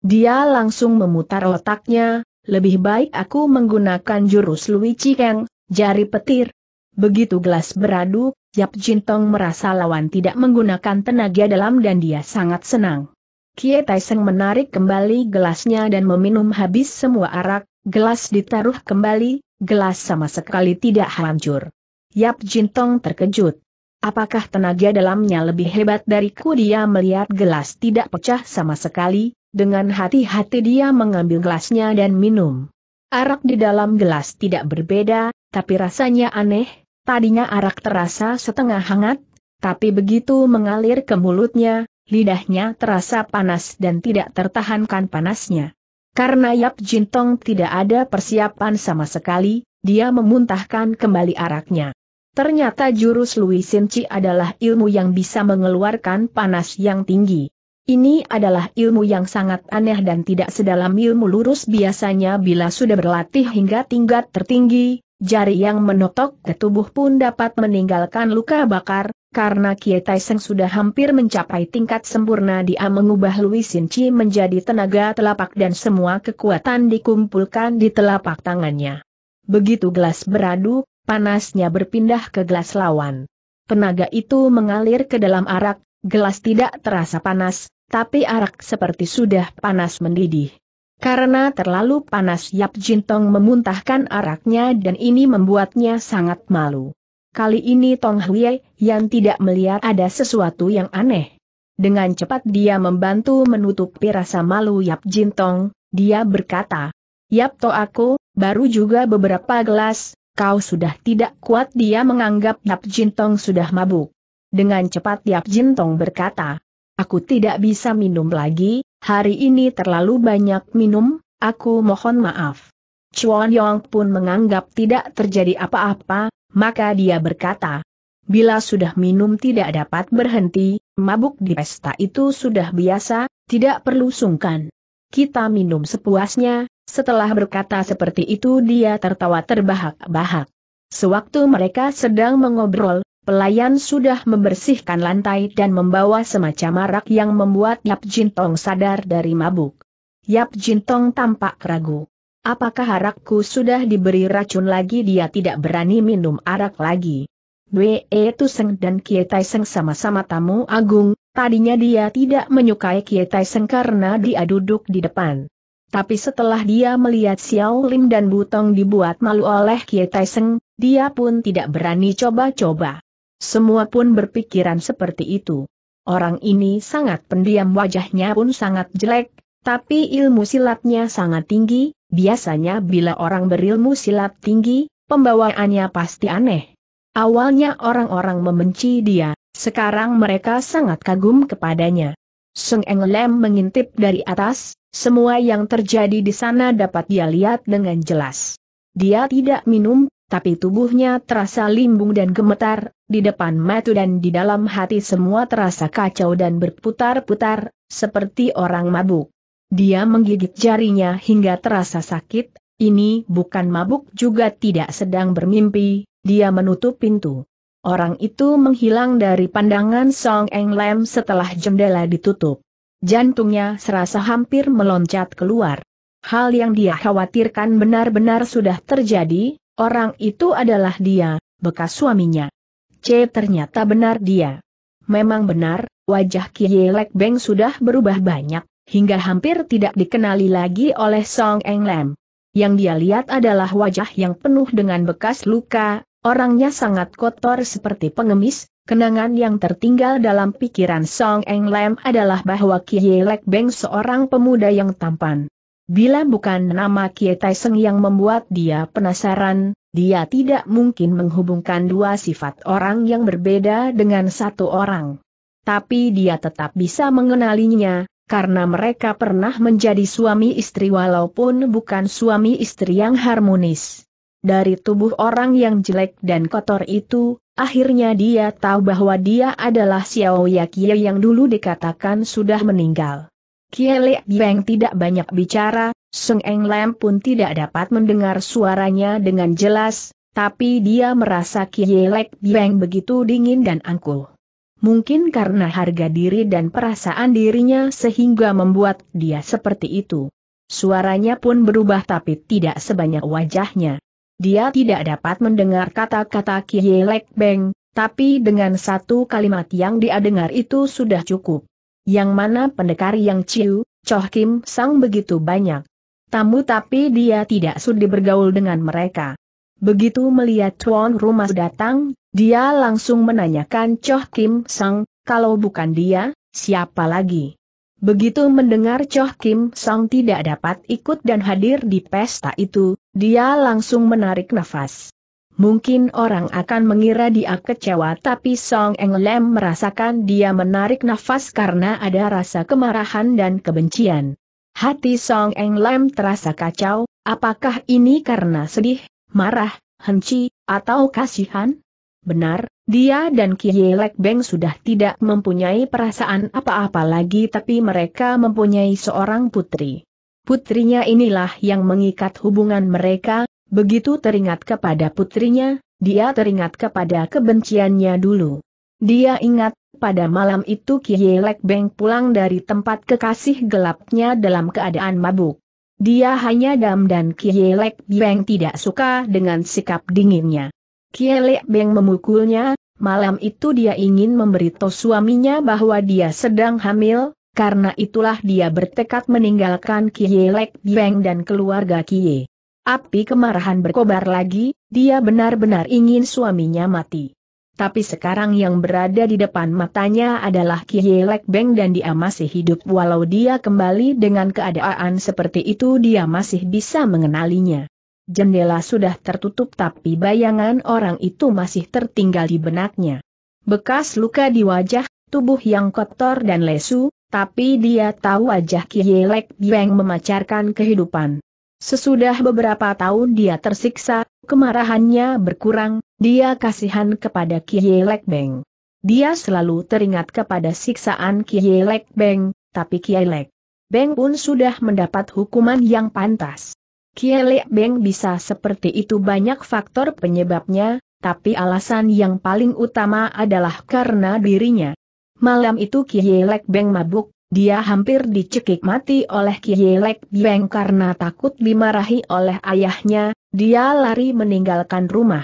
Dia langsung memutar otaknya, lebih baik aku menggunakan jurus Lui Cikeng, jari petir. Begitu gelas beradu, Yap Jintong merasa lawan tidak menggunakan tenaga dalam dan dia sangat senang. Kie Taiseng menarik kembali gelasnya dan meminum habis semua arak, gelas ditaruh kembali, gelas sama sekali tidak hancur. Yap Jintong terkejut. Apakah tenaga dalamnya lebih hebat dariku dia melihat gelas tidak pecah sama sekali, dengan hati-hati dia mengambil gelasnya dan minum. Arak di dalam gelas tidak berbeda, tapi rasanya aneh, tadinya arak terasa setengah hangat, tapi begitu mengalir ke mulutnya, lidahnya terasa panas dan tidak tertahankan panasnya. Karena Yap Jintong tidak ada persiapan sama sekali, dia memuntahkan kembali araknya. Ternyata jurus Luisin Chi adalah ilmu yang bisa mengeluarkan panas yang tinggi. Ini adalah ilmu yang sangat aneh dan tidak sedalam ilmu lurus biasanya bila sudah berlatih hingga tingkat tertinggi, jari yang menotok ke tubuh pun dapat meninggalkan luka bakar, karena Kie Seng sudah hampir mencapai tingkat sempurna dia mengubah Luisin Chi menjadi tenaga telapak dan semua kekuatan dikumpulkan di telapak tangannya. Begitu gelas beradu, panasnya berpindah ke gelas lawan. Tenaga itu mengalir ke dalam arak, gelas tidak terasa panas, tapi arak seperti sudah panas mendidih. Karena terlalu panas Yap Jintong memuntahkan araknya dan ini membuatnya sangat malu. Kali ini Tong Hwie yang tidak melihat ada sesuatu yang aneh. Dengan cepat dia membantu menutupi rasa malu Yap Jintong, dia berkata, Yap to aku, baru juga beberapa gelas, kau sudah tidak kuat dia menganggap Yap Jintong sudah mabuk. Dengan cepat Yap Jintong berkata, aku tidak bisa minum lagi, hari ini terlalu banyak minum, aku mohon maaf. Chuan Yong pun menganggap tidak terjadi apa-apa, maka dia berkata, bila sudah minum tidak dapat berhenti, mabuk di pesta itu sudah biasa, tidak perlu sungkan. Kita minum sepuasnya, setelah berkata seperti itu dia tertawa terbahak-bahak. Sewaktu mereka sedang mengobrol, pelayan sudah membersihkan lantai dan membawa semacam arak yang membuat Yap Jintong sadar dari mabuk. Yap Jintong tampak ragu. Apakah arakku sudah diberi racun lagi dia tidak berani minum arak lagi. E Tuseng dan Kie Seng sama-sama tamu agung, tadinya dia tidak menyukai Kie Seng karena dia duduk di depan. Tapi setelah dia melihat Xiao Lim dan Butong dibuat malu oleh Kie Tai Seng, dia pun tidak berani coba-coba. Semua pun berpikiran seperti itu. Orang ini sangat pendiam wajahnya pun sangat jelek, tapi ilmu silatnya sangat tinggi, biasanya bila orang berilmu silat tinggi, pembawaannya pasti aneh. Awalnya orang-orang membenci dia, sekarang mereka sangat kagum kepadanya. Sung Eng Lem mengintip dari atas, semua yang terjadi di sana dapat dia lihat dengan jelas. Dia tidak minum, tapi tubuhnya terasa limbung dan gemetar, di depan mata dan di dalam hati semua terasa kacau dan berputar-putar, seperti orang mabuk. Dia menggigit jarinya hingga terasa sakit, ini bukan mabuk juga tidak sedang bermimpi, dia menutup pintu. Orang itu menghilang dari pandangan Song Eng Lam setelah jendela ditutup. Jantungnya serasa hampir meloncat keluar. Hal yang dia khawatirkan benar-benar sudah terjadi, orang itu adalah dia, bekas suaminya. C ternyata benar dia. Memang benar, wajah Kiye Lek Beng sudah berubah banyak, hingga hampir tidak dikenali lagi oleh Song Eng Lam. Yang dia lihat adalah wajah yang penuh dengan bekas luka, Orangnya sangat kotor seperti pengemis, kenangan yang tertinggal dalam pikiran Song Eng Lam adalah bahwa Kie Lek Beng seorang pemuda yang tampan. Bila bukan nama Kie Tai Seng yang membuat dia penasaran, dia tidak mungkin menghubungkan dua sifat orang yang berbeda dengan satu orang. Tapi dia tetap bisa mengenalinya, karena mereka pernah menjadi suami istri walaupun bukan suami istri yang harmonis. Dari tubuh orang yang jelek dan kotor itu, akhirnya dia tahu bahwa dia adalah Xiao Yakie yang dulu dikatakan sudah meninggal. Kiele Beng tidak banyak bicara, Seng Eng Lam pun tidak dapat mendengar suaranya dengan jelas, tapi dia merasa Kiele Beng begitu dingin dan angkuh. Mungkin karena harga diri dan perasaan dirinya sehingga membuat dia seperti itu. Suaranya pun berubah tapi tidak sebanyak wajahnya. Dia tidak dapat mendengar kata-kata Kie Lek Beng, tapi dengan satu kalimat yang dia dengar itu sudah cukup. Yang mana pendekar yang ciu, Choh Kim Sang begitu banyak tamu tapi dia tidak sudi bergaul dengan mereka. Begitu melihat tuan rumah datang, dia langsung menanyakan Choh Kim Sang, kalau bukan dia, siapa lagi? Begitu mendengar Choh Kim Song tidak dapat ikut dan hadir di pesta itu, dia langsung menarik nafas. Mungkin orang akan mengira dia kecewa tapi Song Eng Lem merasakan dia menarik nafas karena ada rasa kemarahan dan kebencian. Hati Song Eng Lem terasa kacau, apakah ini karena sedih, marah, henci, atau kasihan? Benar, dia dan Kielek Beng sudah tidak mempunyai perasaan apa-apa lagi tapi mereka mempunyai seorang putri. Putrinya inilah yang mengikat hubungan mereka, begitu teringat kepada putrinya, dia teringat kepada kebenciannya dulu. Dia ingat, pada malam itu Kielek Beng pulang dari tempat kekasih gelapnya dalam keadaan mabuk. Dia hanya dam dan Kielek Beng tidak suka dengan sikap dinginnya. Kielek Beng memukulnya, Malam itu dia ingin memberitahu suaminya bahwa dia sedang hamil, karena itulah dia bertekad meninggalkan Kie Lek Beng dan keluarga Kie. Api kemarahan berkobar lagi, dia benar-benar ingin suaminya mati. Tapi sekarang yang berada di depan matanya adalah Kie Lek Beng dan dia masih hidup walau dia kembali dengan keadaan seperti itu dia masih bisa mengenalinya. Jendela sudah tertutup tapi bayangan orang itu masih tertinggal di benaknya. Bekas luka di wajah, tubuh yang kotor dan lesu, tapi dia tahu wajah Kielek Bieng memacarkan kehidupan. Sesudah beberapa tahun dia tersiksa, kemarahannya berkurang, dia kasihan kepada Kielek Beng. Dia selalu teringat kepada siksaan Kielek Beng, tapi Kielek Beng pun sudah mendapat hukuman yang pantas. Kielek Beng bisa seperti itu banyak faktor penyebabnya, tapi alasan yang paling utama adalah karena dirinya. Malam itu Kielek Beng mabuk, dia hampir dicekik mati oleh Kielek Beng karena takut dimarahi oleh ayahnya, dia lari meninggalkan rumah.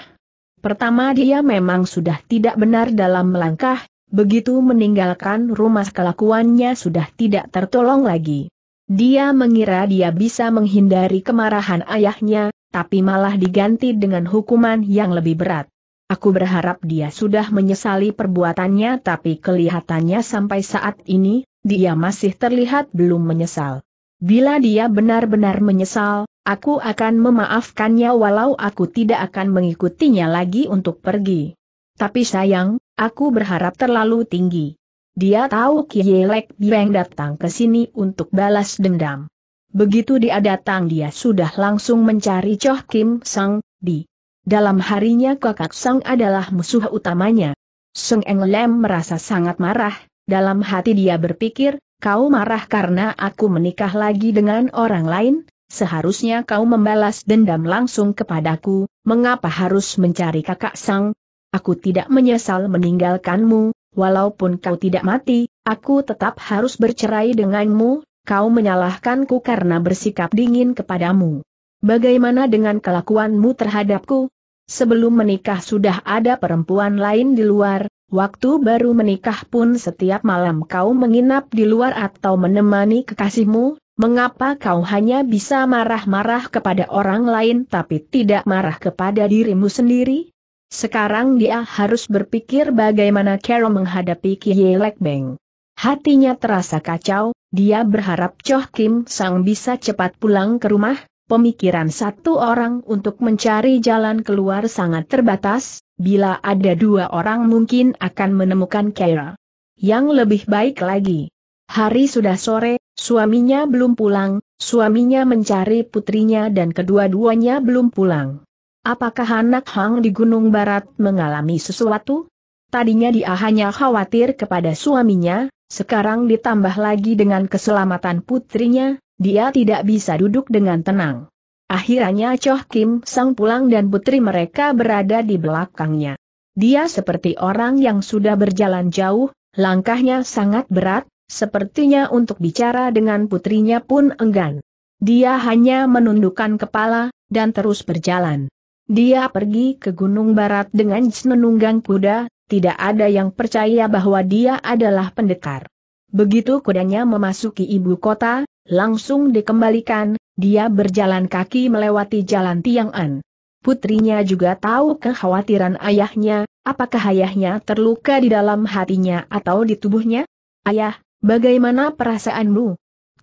Pertama dia memang sudah tidak benar dalam melangkah, begitu meninggalkan rumah kelakuannya sudah tidak tertolong lagi. Dia mengira dia bisa menghindari kemarahan ayahnya, tapi malah diganti dengan hukuman yang lebih berat. Aku berharap dia sudah menyesali perbuatannya tapi kelihatannya sampai saat ini, dia masih terlihat belum menyesal. Bila dia benar-benar menyesal, aku akan memaafkannya walau aku tidak akan mengikutinya lagi untuk pergi. Tapi sayang, aku berharap terlalu tinggi. Dia tahu Kielek Bieng datang ke sini untuk balas dendam. Begitu dia datang dia sudah langsung mencari Choh Kim Sang, di dalam harinya kakak Sang adalah musuh utamanya. Seng Eng Lem merasa sangat marah, dalam hati dia berpikir, kau marah karena aku menikah lagi dengan orang lain, seharusnya kau membalas dendam langsung kepadaku, mengapa harus mencari kakak Sang? Aku tidak menyesal meninggalkanmu, walaupun kau tidak mati, aku tetap harus bercerai denganmu, kau menyalahkanku karena bersikap dingin kepadamu. Bagaimana dengan kelakuanmu terhadapku? Sebelum menikah sudah ada perempuan lain di luar, waktu baru menikah pun setiap malam kau menginap di luar atau menemani kekasihmu, mengapa kau hanya bisa marah-marah kepada orang lain tapi tidak marah kepada dirimu sendiri? Sekarang dia harus berpikir bagaimana Carol menghadapi Kie Lek Beng. Hatinya terasa kacau, dia berharap Choh Kim Sang bisa cepat pulang ke rumah, pemikiran satu orang untuk mencari jalan keluar sangat terbatas, bila ada dua orang mungkin akan menemukan Carol. Yang lebih baik lagi. Hari sudah sore, suaminya belum pulang, suaminya mencari putrinya dan kedua-duanya belum pulang. Apakah anak Hang di Gunung Barat mengalami sesuatu? Tadinya dia hanya khawatir kepada suaminya, sekarang ditambah lagi dengan keselamatan putrinya, dia tidak bisa duduk dengan tenang. Akhirnya Choh Kim Sang pulang dan putri mereka berada di belakangnya. Dia seperti orang yang sudah berjalan jauh, langkahnya sangat berat, sepertinya untuk bicara dengan putrinya pun enggan. Dia hanya menundukkan kepala, dan terus berjalan. Dia pergi ke Gunung Barat dengan menunggang kuda, tidak ada yang percaya bahwa dia adalah pendekar. Begitu kudanya memasuki ibu kota, langsung dikembalikan, dia berjalan kaki melewati jalan Tiang'an. Putrinya juga tahu kekhawatiran ayahnya, apakah ayahnya terluka di dalam hatinya atau di tubuhnya? Ayah, bagaimana perasaanmu?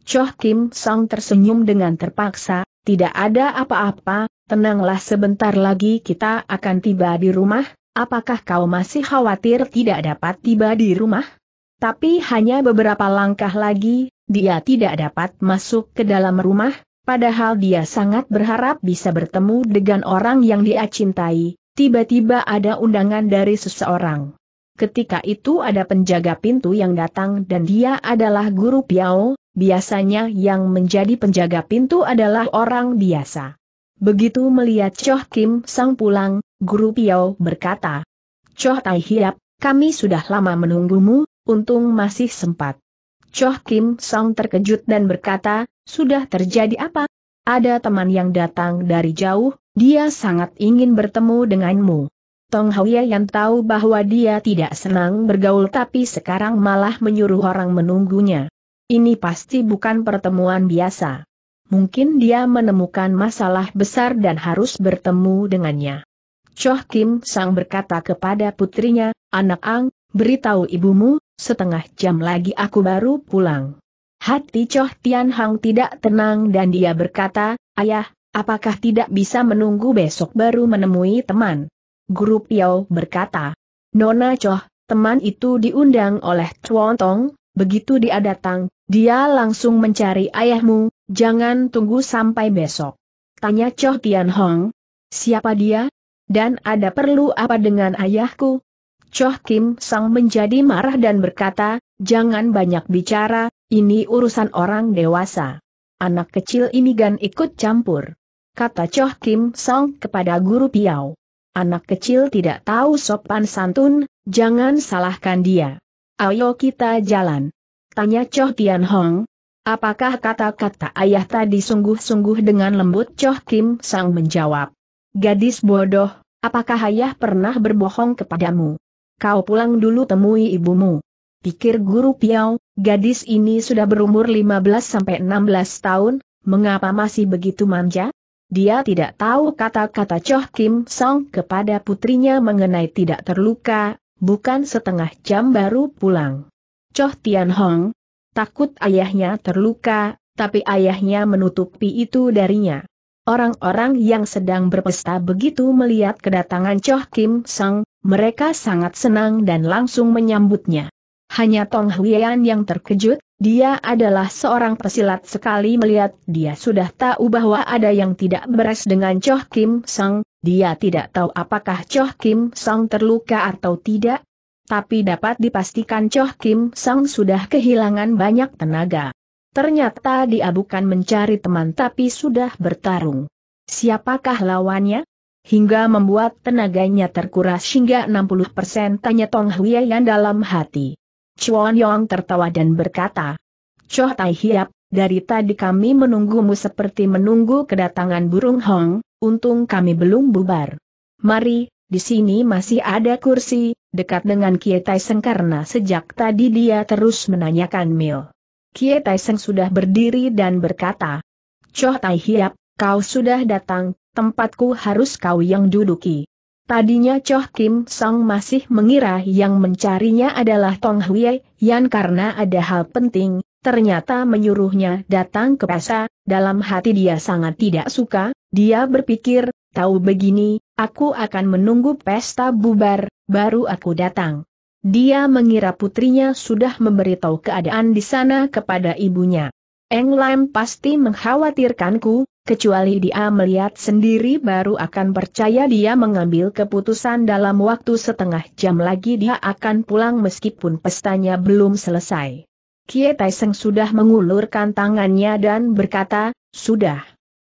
Choh Kim Song tersenyum dengan terpaksa, tidak ada apa-apa, tenanglah sebentar lagi kita akan tiba di rumah, apakah kau masih khawatir tidak dapat tiba di rumah? Tapi hanya beberapa langkah lagi, dia tidak dapat masuk ke dalam rumah, padahal dia sangat berharap bisa bertemu dengan orang yang dia cintai, tiba-tiba ada undangan dari seseorang. Ketika itu ada penjaga pintu yang datang dan dia adalah guru Piao, biasanya yang menjadi penjaga pintu adalah orang biasa. Begitu melihat Choh Kim Sang pulang, Guru Piao berkata, Choh Tai Hiap, kami sudah lama menunggumu, untung masih sempat. Choh Kim Sang terkejut dan berkata, sudah terjadi apa? Ada teman yang datang dari jauh, dia sangat ingin bertemu denganmu. Tong Hauya yang tahu bahwa dia tidak senang bergaul tapi sekarang malah menyuruh orang menunggunya. Ini pasti bukan pertemuan biasa. Mungkin dia menemukan masalah besar dan harus bertemu dengannya. Choh Kim Sang berkata kepada putrinya, Anak Ang, beritahu ibumu, setengah jam lagi aku baru pulang. Hati Choh Tian Hang tidak tenang dan dia berkata, Ayah, apakah tidak bisa menunggu besok baru menemui teman? Guru Piao berkata, Nona Choh, teman itu diundang oleh Chuan Tong, begitu dia datang, dia langsung mencari ayahmu, Jangan tunggu sampai besok. Tanya Choh Tian Hong. Siapa dia? Dan ada perlu apa dengan ayahku? Choh Kim Sang menjadi marah dan berkata, jangan banyak bicara, ini urusan orang dewasa. Anak kecil ini gan ikut campur. Kata Choh Kim Sang kepada guru Piao. Anak kecil tidak tahu sopan santun, jangan salahkan dia. Ayo kita jalan. Tanya Choh Tian Hong, Apakah kata-kata ayah tadi sungguh-sungguh dengan lembut Choh Kim Sang menjawab. Gadis bodoh, apakah ayah pernah berbohong kepadamu? Kau pulang dulu temui ibumu. Pikir guru Piau, gadis ini sudah berumur 15-16 tahun, mengapa masih begitu manja? Dia tidak tahu kata-kata Choh Kim Song kepada putrinya mengenai tidak terluka, bukan setengah jam baru pulang. Choh Tian Hong, takut ayahnya terluka, tapi ayahnya menutupi itu darinya. Orang-orang yang sedang berpesta begitu melihat kedatangan Choh Kim Sang, mereka sangat senang dan langsung menyambutnya. Hanya Tong Huian yang terkejut, dia adalah seorang pesilat sekali melihat dia sudah tahu bahwa ada yang tidak beres dengan Choh Kim Sang, dia tidak tahu apakah Choh Kim Sang terluka atau tidak, tapi dapat dipastikan Choh Kim Sang sudah kehilangan banyak tenaga. Ternyata dia bukan mencari teman tapi sudah bertarung. Siapakah lawannya? Hingga membuat tenaganya terkuras hingga 60% tanya Tong Huiyan dalam hati. Chuan Yong tertawa dan berkata, Choh Tai Hiap, dari tadi kami menunggumu seperti menunggu kedatangan burung hong, untung kami belum bubar. Mari, di sini masih ada kursi, dekat dengan Kie Taiseng karena sejak tadi dia terus menanyakan Mil. Kie Taiseng sudah berdiri dan berkata, Choh Tai Hiap, kau sudah datang, tempatku harus kau yang duduki. Tadinya Choh Kim Song masih mengira yang mencarinya adalah Tong Hui, yang karena ada hal penting, ternyata menyuruhnya datang ke Pesa, dalam hati dia sangat tidak suka, dia berpikir, tahu begini, Aku akan menunggu pesta bubar, baru aku datang. Dia mengira putrinya sudah memberitahu keadaan di sana kepada ibunya. Eng Lam pasti mengkhawatirkanku, kecuali dia melihat sendiri baru akan percaya dia mengambil keputusan dalam waktu setengah jam lagi dia akan pulang meskipun pestanya belum selesai. Kie Taiseng sudah mengulurkan tangannya dan berkata, Sudah,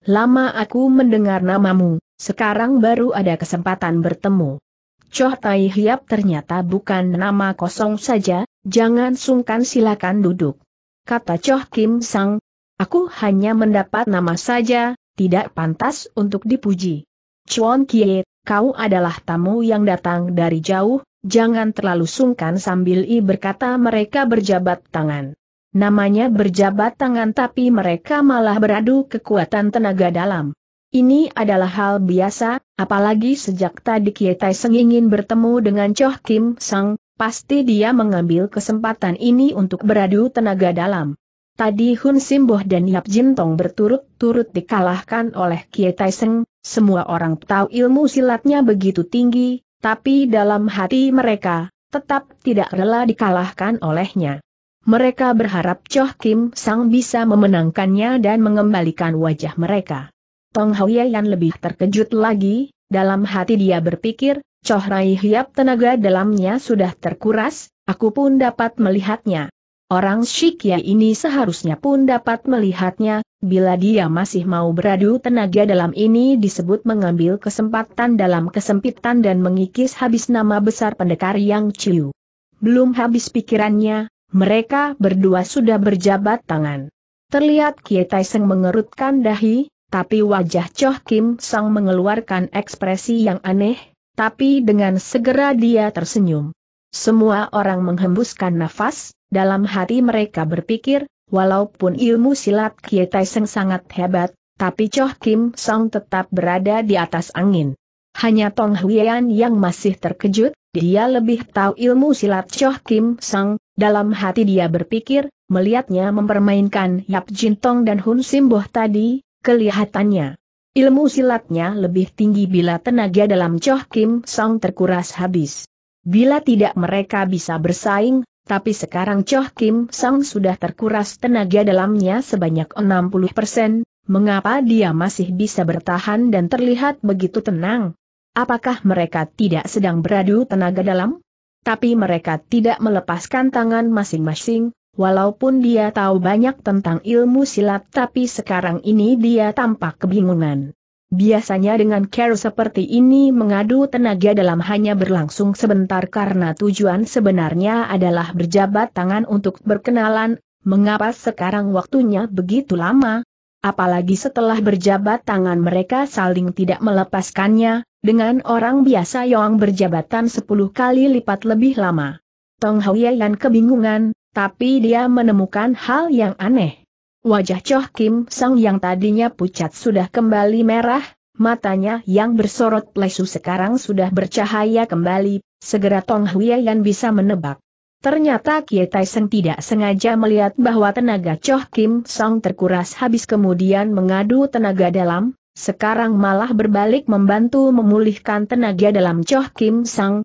Lama aku mendengar namamu, sekarang baru ada kesempatan bertemu. Choh Tai Hiap ternyata bukan nama kosong saja, jangan sungkan silakan duduk. Kata Choh Kim Sang, aku hanya mendapat nama saja, tidak pantas untuk dipuji. Chuan Kie, kau adalah tamu yang datang dari jauh, jangan terlalu sungkan sambil i berkata mereka berjabat tangan. Namanya berjabat tangan tapi mereka malah beradu kekuatan tenaga dalam. Ini adalah hal biasa, apalagi sejak tadi Kietai Seng ingin bertemu dengan Choh Kim Sang, pasti dia mengambil kesempatan ini untuk beradu tenaga dalam. Tadi Hun Simboh dan Yap Jintong berturut-turut dikalahkan oleh Kietai Seng, semua orang tahu ilmu silatnya begitu tinggi, tapi dalam hati mereka, tetap tidak rela dikalahkan olehnya. Mereka berharap Choh Kim Sang bisa memenangkannya dan mengembalikan wajah mereka. Tong yang lebih terkejut lagi, dalam hati dia berpikir, Choh Rai Hiap tenaga dalamnya sudah terkuras, aku pun dapat melihatnya. Orang Shikya ini seharusnya pun dapat melihatnya, bila dia masih mau beradu tenaga dalam ini disebut mengambil kesempatan dalam kesempitan dan mengikis habis nama besar pendekar Yang Ciu. Belum habis pikirannya, mereka berdua sudah berjabat tangan. Terlihat Kie Seng mengerutkan dahi, tapi wajah Choh Kim Sang mengeluarkan ekspresi yang aneh, tapi dengan segera dia tersenyum. Semua orang menghembuskan nafas, dalam hati mereka berpikir, walaupun ilmu silat Kie Seng sangat hebat, tapi Choh Kim Sang tetap berada di atas angin. Hanya Tong Huian yang masih terkejut, dia lebih tahu ilmu silat Choh Kim Sang, dalam hati dia berpikir, melihatnya mempermainkan Yap Jin Tong dan Hun Simboh tadi, kelihatannya. Ilmu silatnya lebih tinggi bila tenaga dalam Choh Kim Song terkuras habis. Bila tidak mereka bisa bersaing, tapi sekarang Choh Kim Song sudah terkuras tenaga dalamnya sebanyak 60%, mengapa dia masih bisa bertahan dan terlihat begitu tenang? Apakah mereka tidak sedang beradu tenaga dalam? tapi mereka tidak melepaskan tangan masing-masing, walaupun dia tahu banyak tentang ilmu silat tapi sekarang ini dia tampak kebingungan. Biasanya dengan care seperti ini mengadu tenaga dalam hanya berlangsung sebentar karena tujuan sebenarnya adalah berjabat tangan untuk berkenalan, mengapa sekarang waktunya begitu lama? Apalagi setelah berjabat tangan mereka saling tidak melepaskannya, dengan orang biasa Yong berjabatan sepuluh kali lipat lebih lama. Tong Hauyan kebingungan, tapi dia menemukan hal yang aneh. Wajah Choh Kim Sang yang tadinya pucat sudah kembali merah, matanya yang bersorot lesu sekarang sudah bercahaya kembali, segera Tong Hauyan bisa menebak. Ternyata Kie Seng tidak sengaja melihat bahwa tenaga Choh Kim Sang terkuras habis kemudian mengadu tenaga dalam, sekarang malah berbalik membantu memulihkan tenaga dalam Choh Kim Sang.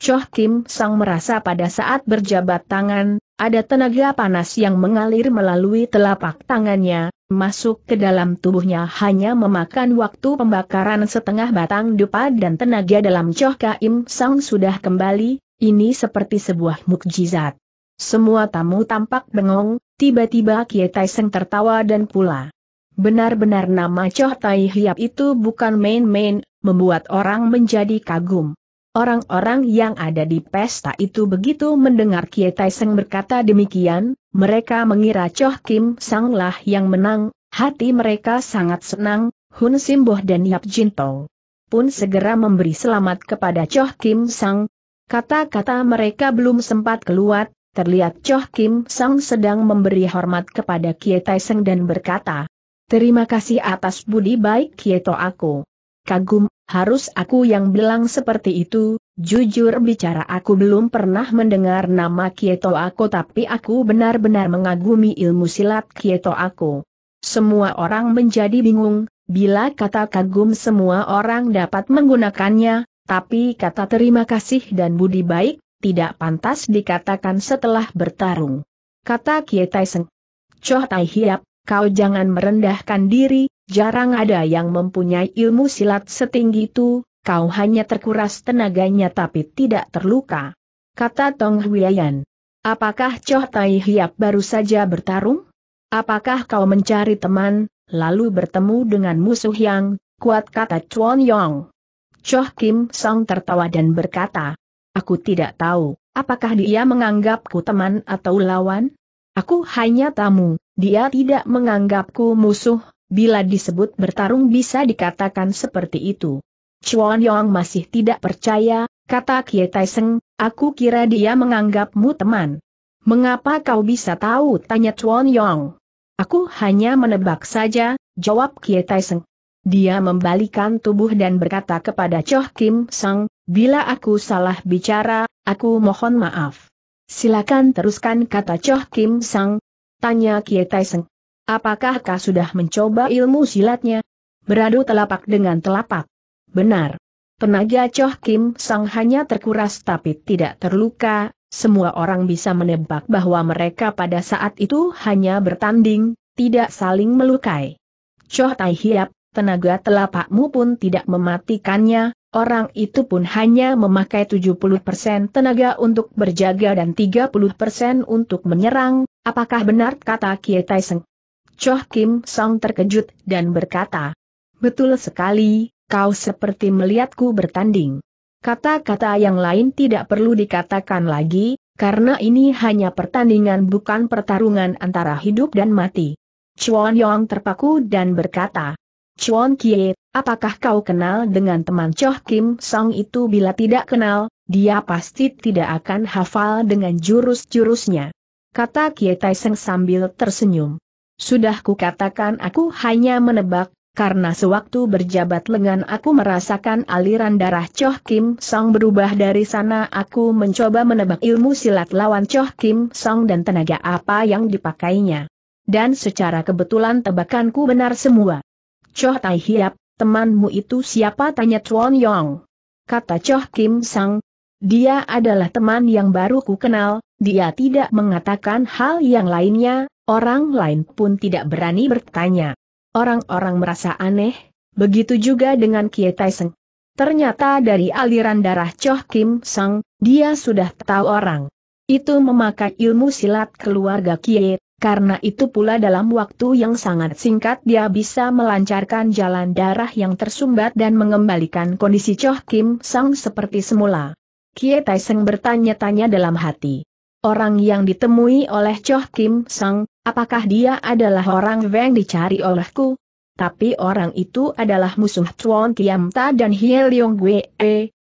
Choh Kim Sang merasa pada saat berjabat tangan, ada tenaga panas yang mengalir melalui telapak tangannya, masuk ke dalam tubuhnya hanya memakan waktu pembakaran setengah batang dupa dan tenaga dalam Choh Kim Sang sudah kembali, ini seperti sebuah mukjizat. Semua tamu tampak bengong, tiba-tiba Kie Seng tertawa dan pula. Benar-benar nama Choh Tai Hiap itu bukan main-main, membuat orang menjadi kagum. Orang-orang yang ada di pesta itu begitu mendengar Kie Tai Seng berkata demikian, mereka mengira Choh Kim Sanglah yang menang, hati mereka sangat senang, Hun Simboh dan Yap Jin Tong pun segera memberi selamat kepada Choh Kim Sang. Kata-kata mereka belum sempat keluar, terlihat Choh Kim Sang sedang memberi hormat kepada Kie Tai Seng dan berkata, Terima kasih atas budi baik Kieto aku. Kagum, harus aku yang bilang seperti itu, jujur bicara aku belum pernah mendengar nama Kieto aku tapi aku benar-benar mengagumi ilmu silat Kieto aku. Semua orang menjadi bingung, bila kata kagum semua orang dapat menggunakannya, tapi kata terima kasih dan budi baik, tidak pantas dikatakan setelah bertarung. Kata Kietai Seng. Choh Tai Hiap, kau jangan merendahkan diri, jarang ada yang mempunyai ilmu silat setinggi itu, kau hanya terkuras tenaganya tapi tidak terluka. Kata Tong Huiyan. Apakah Choh Tai Hiap baru saja bertarung? Apakah kau mencari teman, lalu bertemu dengan musuh yang kuat kata Chuan Yong? Choh Kim Song tertawa dan berkata, Aku tidak tahu, apakah dia menganggapku teman atau lawan? Aku hanya tamu, dia tidak menganggapku musuh, bila disebut bertarung bisa dikatakan seperti itu. Chuan Yong masih tidak percaya, kata Kie Tai aku kira dia menganggapmu teman. Mengapa kau bisa tahu? tanya Chuan Yong. Aku hanya menebak saja, jawab Kie Tai Dia membalikan tubuh dan berkata kepada Choh Kim Sang, bila aku salah bicara, aku mohon maaf. Silakan teruskan kata Choh Kim Sang, Tanya Kie Taiseng. Apakah kau sudah mencoba ilmu silatnya? Beradu telapak dengan telapak. Benar. Tenaga Choh Kim Sang hanya terkuras tapi tidak terluka, semua orang bisa menebak bahwa mereka pada saat itu hanya bertanding, tidak saling melukai. Choh Tai Hiap, tenaga telapakmu pun tidak mematikannya, Orang itu pun hanya memakai 70% tenaga untuk berjaga dan 30% untuk menyerang, apakah benar kata Kie Tai Seng? Choh Kim Song terkejut dan berkata, Betul sekali, kau seperti melihatku bertanding. Kata-kata yang lain tidak perlu dikatakan lagi, karena ini hanya pertandingan bukan pertarungan antara hidup dan mati. Chuan Yong terpaku dan berkata, Chuan Kie, apakah kau kenal dengan teman Choh Kim Song itu bila tidak kenal, dia pasti tidak akan hafal dengan jurus-jurusnya. Kata Kie Tai sambil tersenyum. Sudah kukatakan aku hanya menebak, karena sewaktu berjabat lengan aku merasakan aliran darah Choh Kim Song berubah dari sana aku mencoba menebak ilmu silat lawan Choh Kim Song dan tenaga apa yang dipakainya. Dan secara kebetulan tebakanku benar semua. Choh Tai Hiap, temanmu itu siapa tanya Chuan Yong. Kata Choh Kim Sang, dia adalah teman yang baru ku kenal, dia tidak mengatakan hal yang lainnya, orang lain pun tidak berani bertanya. Orang-orang merasa aneh, begitu juga dengan Kie Tai Seng. Ternyata dari aliran darah Choh Kim Sang, dia sudah tahu orang. Itu memakai ilmu silat keluarga Kie karena itu pula dalam waktu yang sangat singkat dia bisa melancarkan jalan darah yang tersumbat dan mengembalikan kondisi Choh Kim Sang seperti semula. Kie Tai Seng bertanya-tanya dalam hati. Orang yang ditemui oleh Choh Kim Sang, apakah dia adalah orang yang dicari olehku? Tapi orang itu adalah musuh Chuan Kiam Ta dan Hie Leong Wee,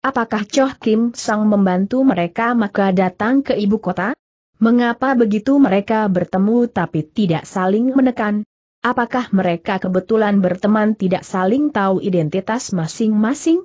apakah Choh Kim Sang membantu mereka maka datang ke ibu kota? Mengapa begitu mereka bertemu tapi tidak saling menekan? Apakah mereka kebetulan berteman tidak saling tahu identitas masing-masing?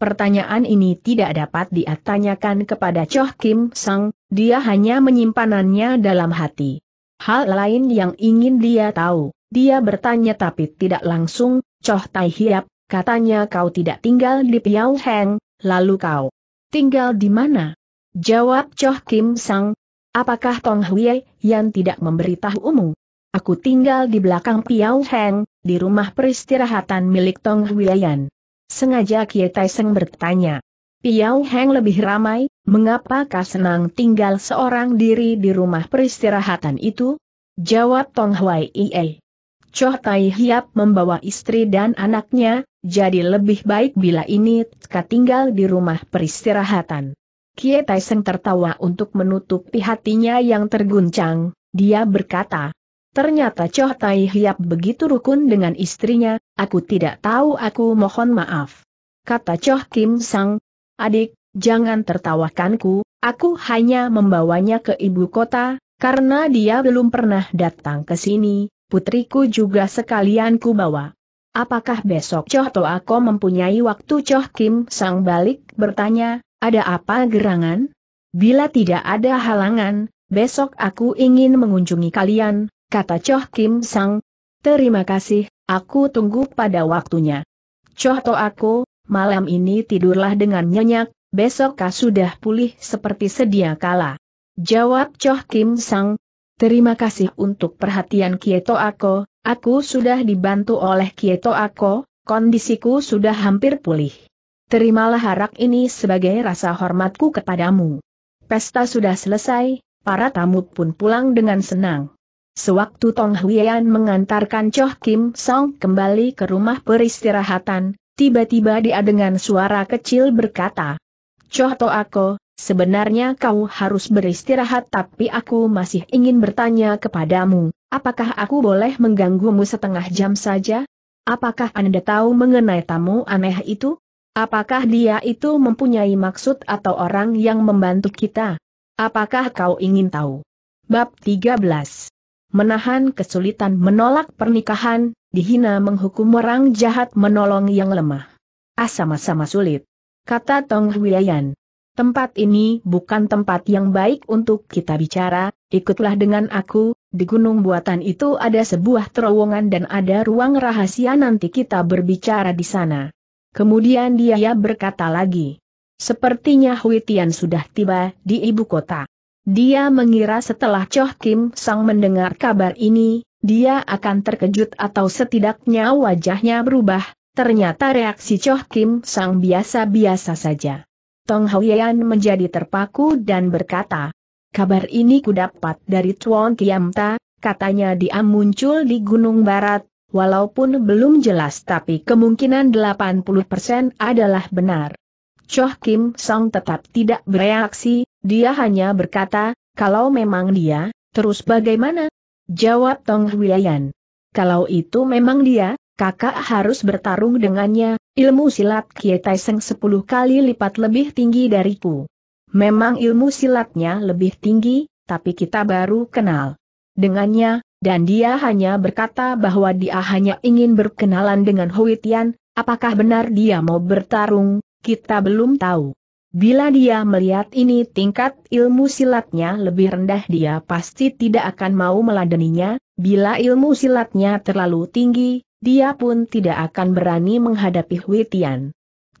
Pertanyaan ini tidak dapat diatanyakan kepada Choh Kim Sang, dia hanya menyimpanannya dalam hati. Hal lain yang ingin dia tahu, dia bertanya tapi tidak langsung, Choh Tai Hiap, katanya kau tidak tinggal di Piao Heng, lalu kau tinggal di mana? Jawab Choh Kim Sang, Apakah Tong Hui yang tidak memberitahumu? Aku tinggal di belakang Piao Heng, di rumah peristirahatan milik Tong Huiyan. Sengaja Kie Tai bertanya. Piao Heng lebih ramai, mengapa kau senang tinggal seorang diri di rumah peristirahatan itu? Jawab Tong Hui Ie. Choh Tai Hiap membawa istri dan anaknya, jadi lebih baik bila ini Tka tinggal di rumah peristirahatan. Kie Taiseng tertawa untuk menutupi hatinya yang terguncang, dia berkata, Ternyata Choh Tai Hiap begitu rukun dengan istrinya, aku tidak tahu aku mohon maaf. Kata Choh Kim Sang, adik, jangan tertawakanku, aku hanya membawanya ke ibu kota, karena dia belum pernah datang ke sini, putriku juga sekalian ku bawa. Apakah besok Choh Toako mempunyai waktu Choh Kim Sang balik bertanya, ada apa gerangan? Bila tidak ada halangan, besok aku ingin mengunjungi kalian, kata Choh Kim Sang. Terima kasih, aku tunggu pada waktunya. Choh To aku, malam ini tidurlah dengan nyenyak, besok kau sudah pulih seperti sedia kala. Jawab Choh Kim Sang. Terima kasih untuk perhatian Kieto aku, aku sudah dibantu oleh Kieto aku, kondisiku sudah hampir pulih. Terimalah harak ini sebagai rasa hormatku kepadamu. Pesta sudah selesai, para tamu pun pulang dengan senang. Sewaktu Tong Huyan mengantarkan Choh Kim Song kembali ke rumah peristirahatan, tiba-tiba dia dengan suara kecil berkata, Choh To Ako, Sebenarnya kau harus beristirahat tapi aku masih ingin bertanya kepadamu, apakah aku boleh mengganggumu setengah jam saja? Apakah Anda tahu mengenai tamu aneh itu? Apakah dia itu mempunyai maksud atau orang yang membantu kita? Apakah kau ingin tahu? Bab 13. Menahan kesulitan menolak pernikahan, dihina menghukum orang jahat menolong yang lemah. Ah sama-sama sulit. Kata Tong Huiyan. Tempat ini bukan tempat yang baik untuk kita bicara, ikutlah dengan aku, di gunung buatan itu ada sebuah terowongan dan ada ruang rahasia nanti kita berbicara di sana. Kemudian dia berkata lagi. Sepertinya Hui Tian sudah tiba di ibu kota. Dia mengira setelah Choh Kim Sang mendengar kabar ini, dia akan terkejut atau setidaknya wajahnya berubah, ternyata reaksi Choh Kim Sang biasa-biasa saja. Tong Hoyan menjadi terpaku dan berkata, Kabar ini kudapat dari Tuan Kiamta, katanya dia muncul di Gunung Barat, Walaupun belum jelas tapi kemungkinan 80% adalah benar. Choh Kim Song tetap tidak bereaksi, dia hanya berkata, kalau memang dia, terus bagaimana? Jawab Tong Hwiayan. Kalau itu memang dia, kakak harus bertarung dengannya, ilmu silat Kie Tai Seng 10 kali lipat lebih tinggi dariku. Memang ilmu silatnya lebih tinggi, tapi kita baru kenal. Dengannya, dan dia hanya berkata bahwa dia hanya ingin berkenalan dengan Huitian. apakah benar dia mau bertarung, kita belum tahu. Bila dia melihat ini tingkat ilmu silatnya lebih rendah dia pasti tidak akan mau meladeninya, bila ilmu silatnya terlalu tinggi, dia pun tidak akan berani menghadapi Huitian. Tian.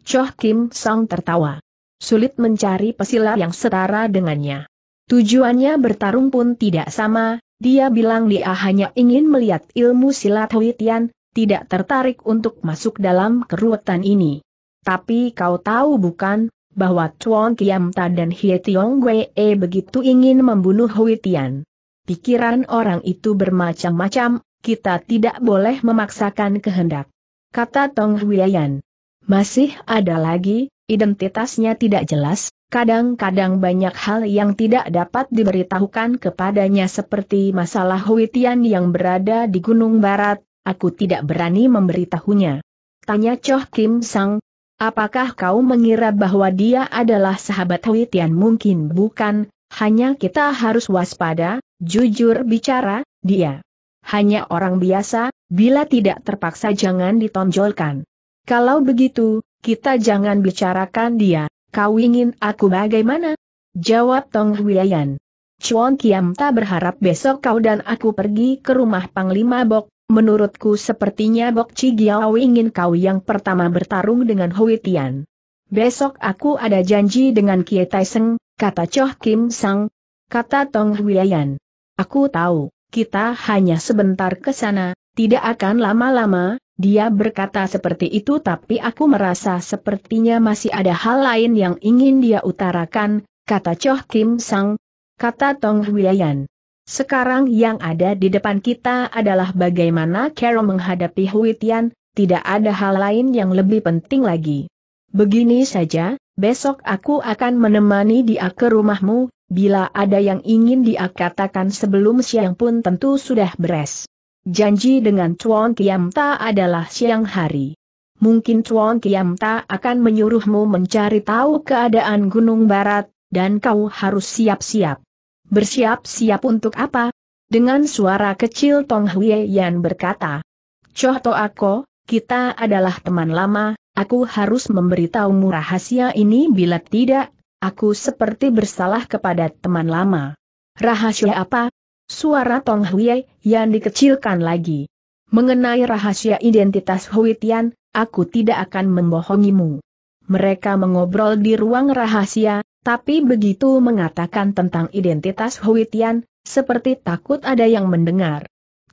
Choh Kim Song tertawa. Sulit mencari pesilat yang setara dengannya. Tujuannya bertarung pun tidak sama, dia bilang dia hanya ingin melihat ilmu silat Huitian, tidak tertarik untuk masuk dalam keruatan ini. Tapi kau tahu bukan, bahwa Chuan Ta dan Hie Tiong Wee begitu ingin membunuh Huitian. Pikiran orang itu bermacam-macam, kita tidak boleh memaksakan kehendak. Kata Tong Huiyan. Masih ada lagi, identitasnya tidak jelas, kadang-kadang banyak hal yang tidak dapat diberitahukan kepadanya seperti masalah Huitian yang berada di Gunung Barat, aku tidak berani memberitahunya. Tanya Choh Kim Sang, apakah kau mengira bahwa dia adalah sahabat Huitian mungkin bukan, hanya kita harus waspada, jujur bicara, dia. Hanya orang biasa, bila tidak terpaksa jangan ditonjolkan. Kalau begitu, kita jangan bicarakan dia, kau ingin aku bagaimana? Jawab Tong Huiyan. Chuan Kiam tak berharap besok kau dan aku pergi ke rumah Panglima Bok, menurutku sepertinya Bok Cigiao ingin kau yang pertama bertarung dengan Hui Besok aku ada janji dengan Kie Tai Seng, kata Choh Kim Sang, kata Tong Huiyan. Aku tahu, kita hanya sebentar ke sana, tidak akan lama-lama, dia berkata seperti itu tapi aku merasa sepertinya masih ada hal lain yang ingin dia utarakan, kata Choh Kim Sang, kata Tong Huiyan. Sekarang yang ada di depan kita adalah bagaimana Carol menghadapi Hui Tian, tidak ada hal lain yang lebih penting lagi. Begini saja, besok aku akan menemani dia ke rumahmu, bila ada yang ingin dia katakan sebelum siang pun tentu sudah beres. Janji dengan Chuan Kiamta adalah siang hari. Mungkin Chuan Kiamta akan menyuruhmu mencari tahu keadaan Gunung Barat, dan kau harus siap-siap. Bersiap-siap untuk apa? Dengan suara kecil Tong Hwie Yan berkata. Choh To kita adalah teman lama, aku harus memberitahumu rahasia ini bila tidak, aku seperti bersalah kepada teman lama. Rahasia apa? Suara Tong Hui yang dikecilkan lagi. Mengenai rahasia identitas Hui Tian, aku tidak akan membohongimu. Mereka mengobrol di ruang rahasia, tapi begitu mengatakan tentang identitas Hui Tian, seperti takut ada yang mendengar.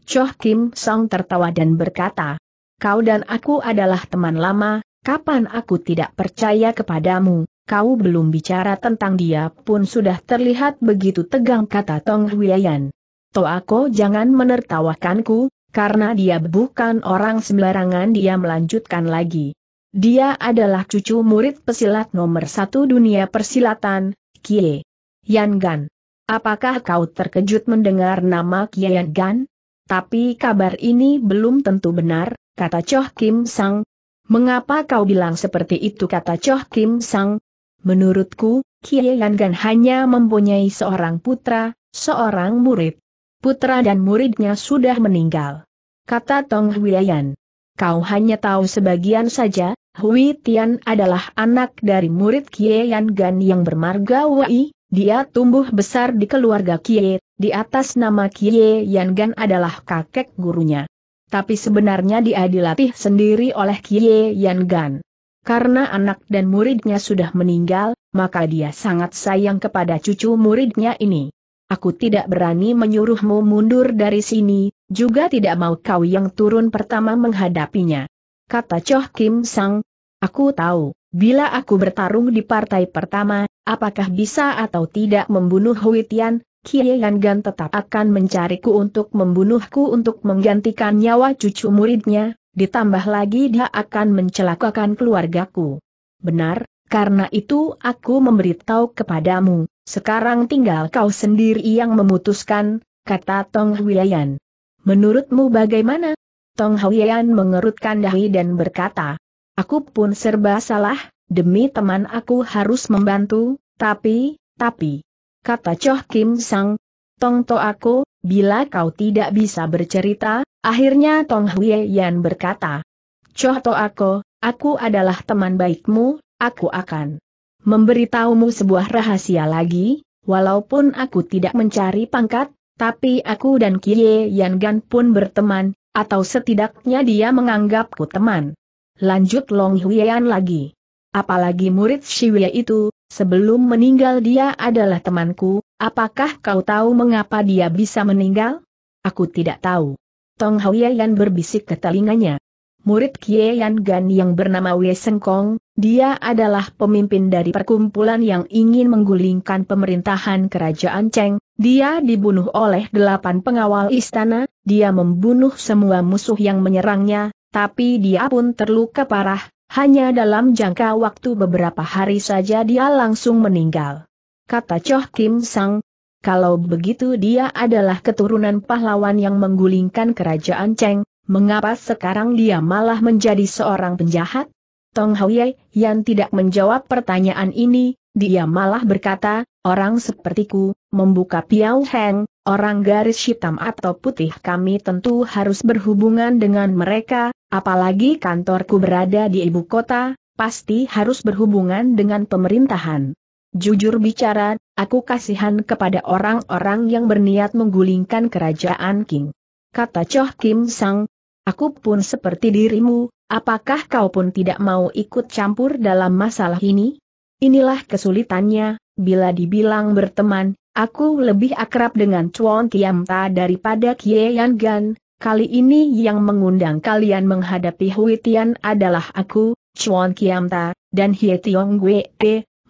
Choh Kim Song tertawa dan berkata, Kau dan aku adalah teman lama, kapan aku tidak percaya kepadamu, kau belum bicara tentang dia pun sudah terlihat begitu tegang kata Tong Huiyan. Toako jangan menertawakanku, karena dia bukan orang sembarangan dia melanjutkan lagi. Dia adalah cucu murid pesilat nomor satu dunia persilatan, Kie. Yan Gan. Apakah kau terkejut mendengar nama Kie Yan Gan? Tapi kabar ini belum tentu benar, kata Choh Kim Sang. Mengapa kau bilang seperti itu kata Choh Kim Sang? Menurutku, Kie Yan Gan hanya mempunyai seorang putra, seorang murid putra dan muridnya sudah meninggal. Kata Tong Huiyan. Kau hanya tahu sebagian saja, Hui Tian adalah anak dari murid Kie Gan yang bermarga Wei. dia tumbuh besar di keluarga Kie, di atas nama Kie Yan Gan adalah kakek gurunya. Tapi sebenarnya dia dilatih sendiri oleh Kie Yan Gan. Karena anak dan muridnya sudah meninggal, maka dia sangat sayang kepada cucu muridnya ini. Aku tidak berani menyuruhmu mundur dari sini, juga tidak mau kau yang turun pertama menghadapinya. Kata Choh Kim Sang, aku tahu, bila aku bertarung di partai pertama, apakah bisa atau tidak membunuh Hui Tian, Kiai Gan tetap akan mencariku untuk membunuhku untuk menggantikan nyawa cucu muridnya, ditambah lagi dia akan mencelakakan keluargaku. Benar, karena itu aku memberitahu kepadamu, sekarang tinggal kau sendiri yang memutuskan, kata Tong Huiyan. Menurutmu bagaimana? Tong Huiyan mengerutkan dahi dan berkata, Aku pun serba salah, demi teman aku harus membantu, tapi, tapi, kata Choh Kim Sang, Tong To aku, bila kau tidak bisa bercerita, akhirnya Tong Huiyan berkata, Choh To aku, aku adalah teman baikmu, aku akan memberitahumu sebuah rahasia lagi, walaupun aku tidak mencari pangkat, tapi aku dan Kie Yan Gan pun berteman, atau setidaknya dia menganggapku teman. Lanjut Long Huyan lagi. Apalagi murid Shiwei itu, sebelum meninggal dia adalah temanku, apakah kau tahu mengapa dia bisa meninggal? Aku tidak tahu. Tong Huyan berbisik ke telinganya. Murid Kie Yan Gan yang bernama Wei Sengkong, dia adalah pemimpin dari perkumpulan yang ingin menggulingkan pemerintahan kerajaan Cheng, dia dibunuh oleh delapan pengawal istana, dia membunuh semua musuh yang menyerangnya, tapi dia pun terluka parah, hanya dalam jangka waktu beberapa hari saja dia langsung meninggal. Kata Choh Kim Sang, kalau begitu dia adalah keturunan pahlawan yang menggulingkan kerajaan Cheng, mengapa sekarang dia malah menjadi seorang penjahat? Tong Hoye, yang tidak menjawab pertanyaan ini, dia malah berkata, orang sepertiku, membuka Piao Heng, orang garis hitam atau putih kami tentu harus berhubungan dengan mereka, apalagi kantorku berada di ibu kota, pasti harus berhubungan dengan pemerintahan. Jujur bicara, aku kasihan kepada orang-orang yang berniat menggulingkan kerajaan King. Kata Choh Kim Sang, aku pun seperti dirimu, Apakah kau pun tidak mau ikut campur dalam masalah ini? Inilah kesulitannya, bila dibilang berteman, aku lebih akrab dengan Chuan Ta daripada Yan Gan, kali ini yang mengundang kalian menghadapi Hui Tian adalah aku, Chuan Ta, dan Hie Tiong Gue,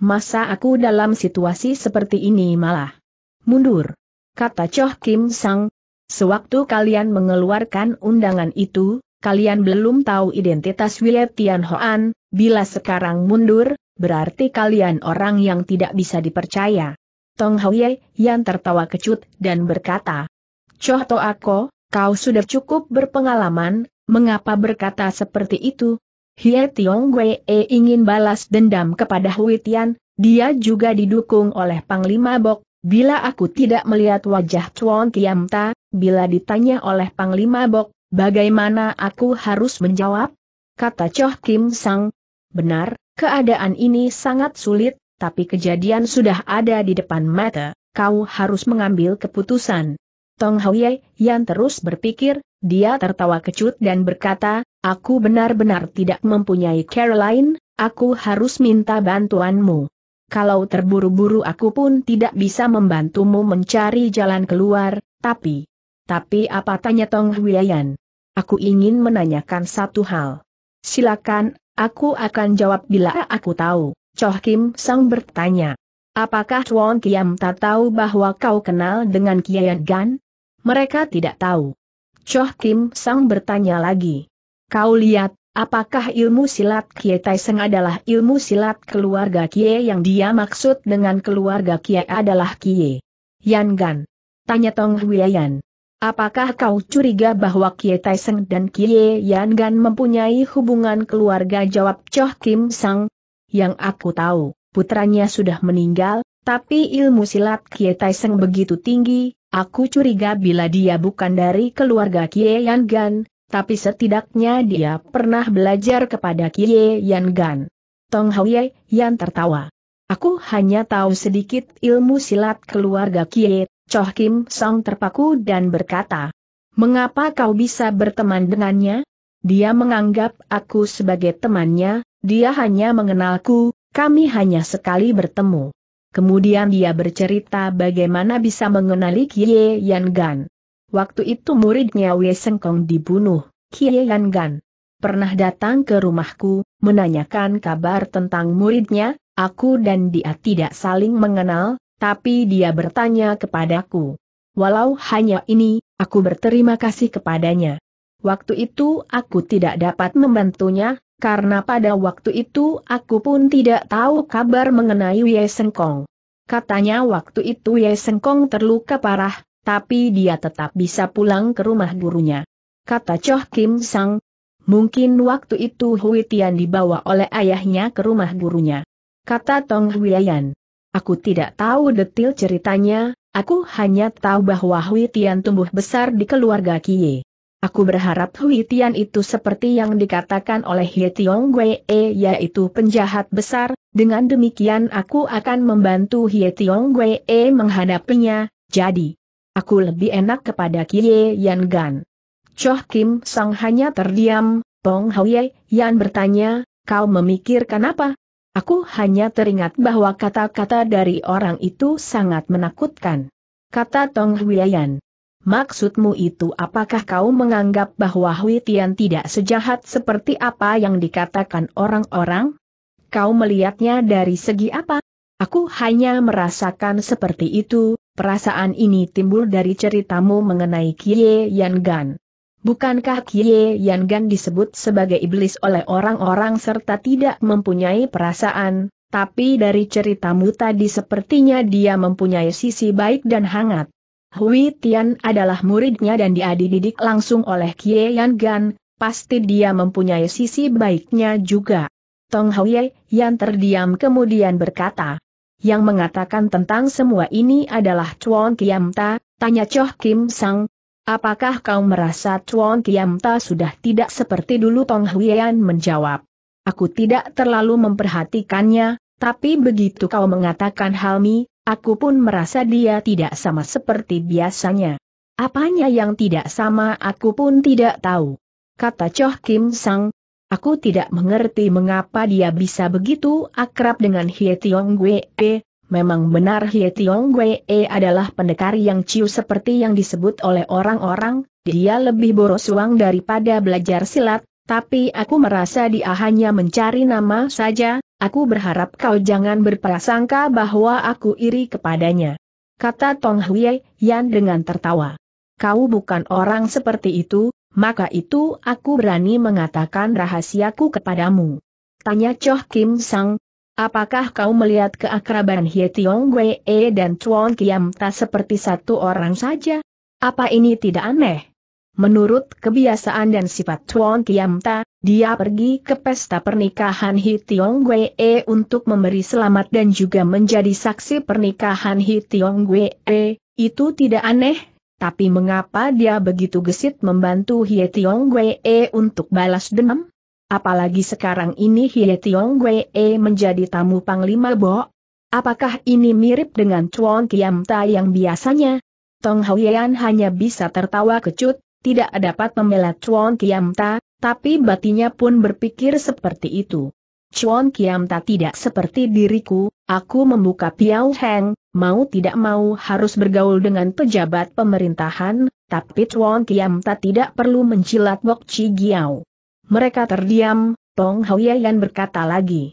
masa aku dalam situasi seperti ini malah mundur. Kata Choh Kim Sang, sewaktu kalian mengeluarkan undangan itu, kalian belum tahu identitas William Tian Hoan, bila sekarang mundur, berarti kalian orang yang tidak bisa dipercaya. Tong Hui, yang tertawa kecut dan berkata, Choh To Ako, kau sudah cukup berpengalaman, mengapa berkata seperti itu? Hie Tiong Wee ingin balas dendam kepada Hui Tian, dia juga didukung oleh Panglima Bok, bila aku tidak melihat wajah Chuan Ta, bila ditanya oleh Panglima Bok, Bagaimana aku harus menjawab? Kata Choh Kim Sang. Benar, keadaan ini sangat sulit, tapi kejadian sudah ada di depan mata, kau harus mengambil keputusan. Tong Houye, yang terus berpikir, dia tertawa kecut dan berkata, aku benar-benar tidak mempunyai Caroline, aku harus minta bantuanmu. Kalau terburu-buru aku pun tidak bisa membantumu mencari jalan keluar, tapi, tapi apa tanya Tong Huiyan? Aku ingin menanyakan satu hal. Silakan, aku akan jawab bila aku tahu. Choh Kim Sang bertanya. Apakah Chuan Kiam tak tahu bahwa kau kenal dengan Kiai Gan? Mereka tidak tahu. Choh Kim Sang bertanya lagi. Kau lihat, apakah ilmu silat Kie Tai Seng adalah ilmu silat keluarga Kie yang dia maksud dengan keluarga Kie adalah Kie. Yan Gan? Tanya Tong Huiyan. Apakah kau curiga bahwa Kie Tai dan Kie Yan Gan mempunyai hubungan keluarga? Jawab Choh Kim Sang. Yang aku tahu, putranya sudah meninggal, tapi ilmu silat Kie Tai begitu tinggi, aku curiga bila dia bukan dari keluarga Kie Yan Gan, tapi setidaknya dia pernah belajar kepada Kie Yan Gan. Tong Hauye, Yan tertawa. Aku hanya tahu sedikit ilmu silat keluarga Kie Choh Kim Song terpaku dan berkata, Mengapa kau bisa berteman dengannya? Dia menganggap aku sebagai temannya, dia hanya mengenalku, kami hanya sekali bertemu. Kemudian dia bercerita bagaimana bisa mengenali Kie Yan Gan. Waktu itu muridnya Wei Sengkong dibunuh, Kie Yan Gan. Pernah datang ke rumahku, menanyakan kabar tentang muridnya, aku dan dia tidak saling mengenal, tapi dia bertanya kepadaku. Walau hanya ini, aku berterima kasih kepadanya. Waktu itu aku tidak dapat membantunya, karena pada waktu itu aku pun tidak tahu kabar mengenai Ye Sengkong. Katanya waktu itu Ye Sengkong terluka parah, tapi dia tetap bisa pulang ke rumah gurunya. Kata Choh Kim Sang, mungkin waktu itu Hui Tian dibawa oleh ayahnya ke rumah gurunya. Kata Tong Huiyan, Aku tidak tahu detil ceritanya, aku hanya tahu bahwa Hui Tian tumbuh besar di keluarga Kie. Aku berharap Hui Tian itu seperti yang dikatakan oleh He Tiong Wei, yaitu penjahat besar, dengan demikian aku akan membantu He Tiong Wei menghadapinya, jadi, aku lebih enak kepada Kie Yan Gan. Choh Kim Sang hanya terdiam, Pong Hui Yan bertanya, kau memikirkan apa? Aku hanya teringat bahwa kata-kata dari orang itu sangat menakutkan. Kata Tong Huiyan. Maksudmu itu apakah kau menganggap bahwa Hui Tian tidak sejahat seperti apa yang dikatakan orang-orang? Kau melihatnya dari segi apa? Aku hanya merasakan seperti itu, perasaan ini timbul dari ceritamu mengenai Kie Yan Gan. Bukankah Kie Yan Gan disebut sebagai iblis oleh orang-orang serta tidak mempunyai perasaan, tapi dari ceritamu tadi sepertinya dia mempunyai sisi baik dan hangat. Hui Tian adalah muridnya dan dia langsung oleh Kie Yan Gan, pasti dia mempunyai sisi baiknya juga. Tong Houye yang terdiam kemudian berkata, yang mengatakan tentang semua ini adalah Chuan Kiam Ta, tanya Choh Kim Sang, Apakah kau merasa Chuan Kiamta sudah tidak seperti dulu Tong Huian menjawab. Aku tidak terlalu memperhatikannya, tapi begitu kau mengatakan Halmi, aku pun merasa dia tidak sama seperti biasanya. Apanya yang tidak sama aku pun tidak tahu. Kata Choh Kim Sang, aku tidak mengerti mengapa dia bisa begitu akrab dengan Hye Tiong Gwe, e. Memang benar Hie Tiong Wei e adalah pendekar yang ciu seperti yang disebut oleh orang-orang, dia lebih boros uang daripada belajar silat, tapi aku merasa dia hanya mencari nama saja, aku berharap kau jangan berprasangka bahwa aku iri kepadanya. Kata Tong Hui Yan dengan tertawa. Kau bukan orang seperti itu, maka itu aku berani mengatakan rahasiaku kepadamu. Tanya Choh Kim Sang, Apakah kau melihat keakraban Hye Tiong Wei e dan Chuan Kiam tak seperti satu orang saja? Apa ini tidak aneh? Menurut kebiasaan dan sifat Chuan Kiam Ta, dia pergi ke pesta pernikahan Hye Tiong Wei e untuk memberi selamat dan juga menjadi saksi pernikahan Hye Tiong Wei. E. Itu tidak aneh, tapi mengapa dia begitu gesit membantu Hye Tiong Wei untuk balas dendam? Apalagi sekarang ini Hie Tiong Wei e menjadi tamu Panglima Bo. Apakah ini mirip dengan Chuan Kiam Ta yang biasanya? Tong Hauyan hanya bisa tertawa kecut, tidak dapat membela Chuan Kiam Ta, tapi batinya pun berpikir seperti itu. Chuan Kiam Ta tidak seperti diriku, aku membuka Piao Heng, mau tidak mau harus bergaul dengan pejabat pemerintahan, tapi Chuan Kiam Ta tidak perlu menjilat Bok Chi Giao. Mereka terdiam, Pong Hoiyan berkata lagi.